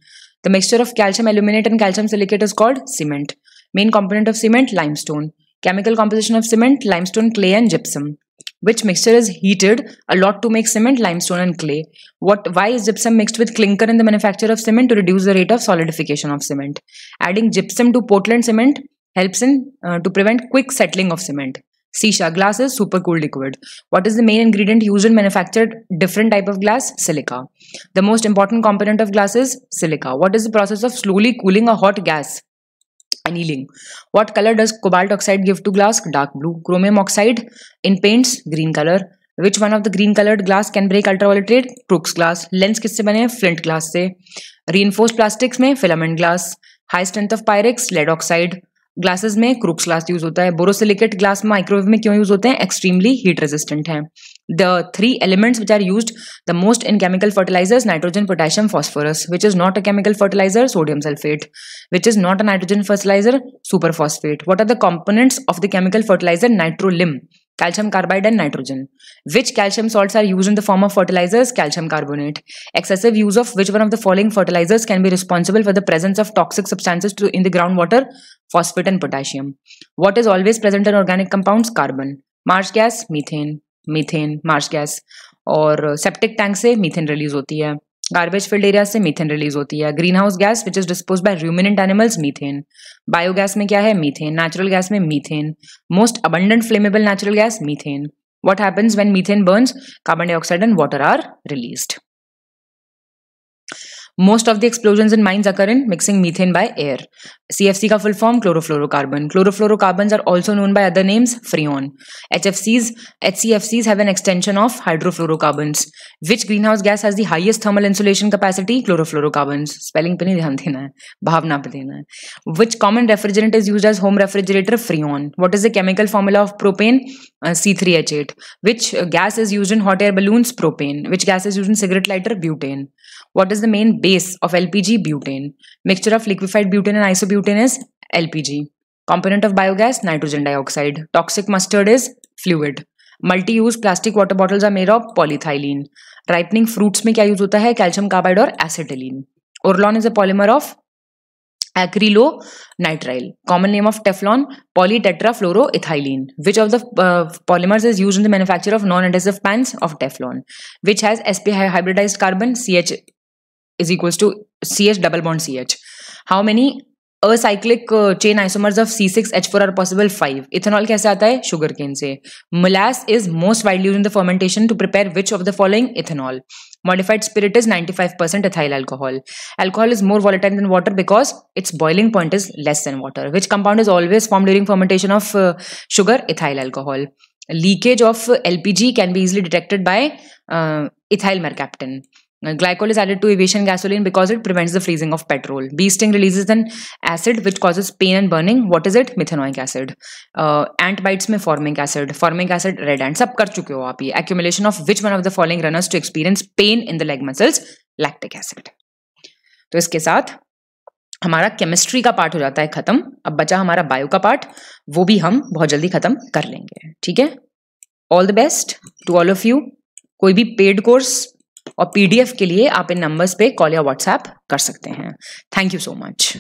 The mixture of calcium aluminate and calcium silicate is called cement. Main component of cement, limestone. Chemical composition of cement, limestone, clay and gypsum which mixture is heated a lot to make cement, limestone and clay. What, why is gypsum mixed with clinker in the manufacture of cement to reduce the rate of solidification of cement? Adding gypsum to Portland cement helps in uh, to prevent quick settling of cement. Sisha glass is super cool liquid. What is the main ingredient used in manufactured different type of glass? Silica. The most important component of glass is silica. What is the process of slowly cooling a hot gas? annealing. What color does cobalt oxide give to glass? Dark blue. Chromium oxide in paints, green color. Which one of the green colored glass can break ultraviolet ray? Crookes glass. Lens किससे बने हैं? Flint glass से. Reinforced plastics में filament glass. High strength of pyrex, lead oxide. Glasses में Crookes glass use होता है borosilicate glass microwave में क्यों यूज होते हैं एक्सट्रीमली हीट रेजिस्टेंट हैं the three elements which are used the most in chemical fertilizers nitrogen potassium phosphorus which is not a chemical fertilizer sodium sulfate which is not a nitrogen fertilizer superphosphate what are the components of the chemical fertilizer nitrolim calcium carbide and nitrogen which calcium salts are used in the form of fertilizers calcium carbonate excessive use of which one of the following fertilizers can be responsible for the presence of toxic substances to, in the groundwater phosphate and potassium what is always present in organic compounds carbon marsh gas methane methane marsh gas और septic tank से methane release होती है garbage field area से methane release होती है green house gas which is dispose by ruminant animals methane biogas में क्या है मीथेन नेचुरल गैस में methane most abundant flammable natural gas methane what happens when methane burns carbon dioxide and water are released Most of the explosions in mines occur in mixing methane by air. CFC ka full form chlorofluorocarbon. Chlorofluorocarbons are also known by other names freon. HFCs, HCFCs have an extension of hydrofluorocarbons. Which greenhouse gas has the highest thermal insulation capacity? Chlorofluorocarbons. Spelling पे नहीं ध्यान देना है, भावना पे देना है. Which common refrigerant is used as home refrigerator? Freon. What is the chemical formula of propane? Uh, C3H8. Which gas is used in hot air balloons? Propane. Which gas is used in cigarette lighter? Butane. What is the main base of LPG? Butane. Mixture of liquefied butane and isobutane is LPG. Component of biogas, nitrogen dioxide. Toxic mustard is fluid. Multi-use plastic water bottles are made of polythylene. Ripening fruits. में क्या use? होता है Calcium carbide or acetylene. Orlon is a polymer of acrylonitrile. common name of teflon polytetrafluoroethylene which of the uh, polymers is used in the manufacture of non adhesive pans of teflon which has sp hybridized carbon ch is equals to CH double bond CH. How many acyclic uh, chain isomers of C6H4 are possible? Five. Ethanol कैसे आता है sugar. Cane से molasses is most widely use in the fermentation to prepare which of the modified spirit is 95% ethyl alcohol alcohol is more volatile than water because its boiling point is less than water which compound is always formed during fermentation of uh, sugar ethyl alcohol leakage of lpg can be easily detected by uh, ethyl mercaptan Glycol is added to aviation gasoline because it prevents the freezing of petrol. Bee sting releases an acid which causes pain and burning. What is it? Methanoic acid. Ant bites में formic acid formic acid read and सब कर चुके हो आप ये accumulation of which one of the following runners to experience pain in the leg muscles lactic acid तो इसके साथ हमारा केमिस्ट्री का पार्ट हो जाता है खत्म अब बचा हमारा बायो का पार्ट वो भी हम बहुत जल्दी खत्म कर लेंगे ठीक है all the best to all of you कोई भी पेड कोर्स और पीडीएफ के लिए आप इन नंबर्स पे कॉल या व्हाट्सएप कर सकते हैं थैंक यू सो मच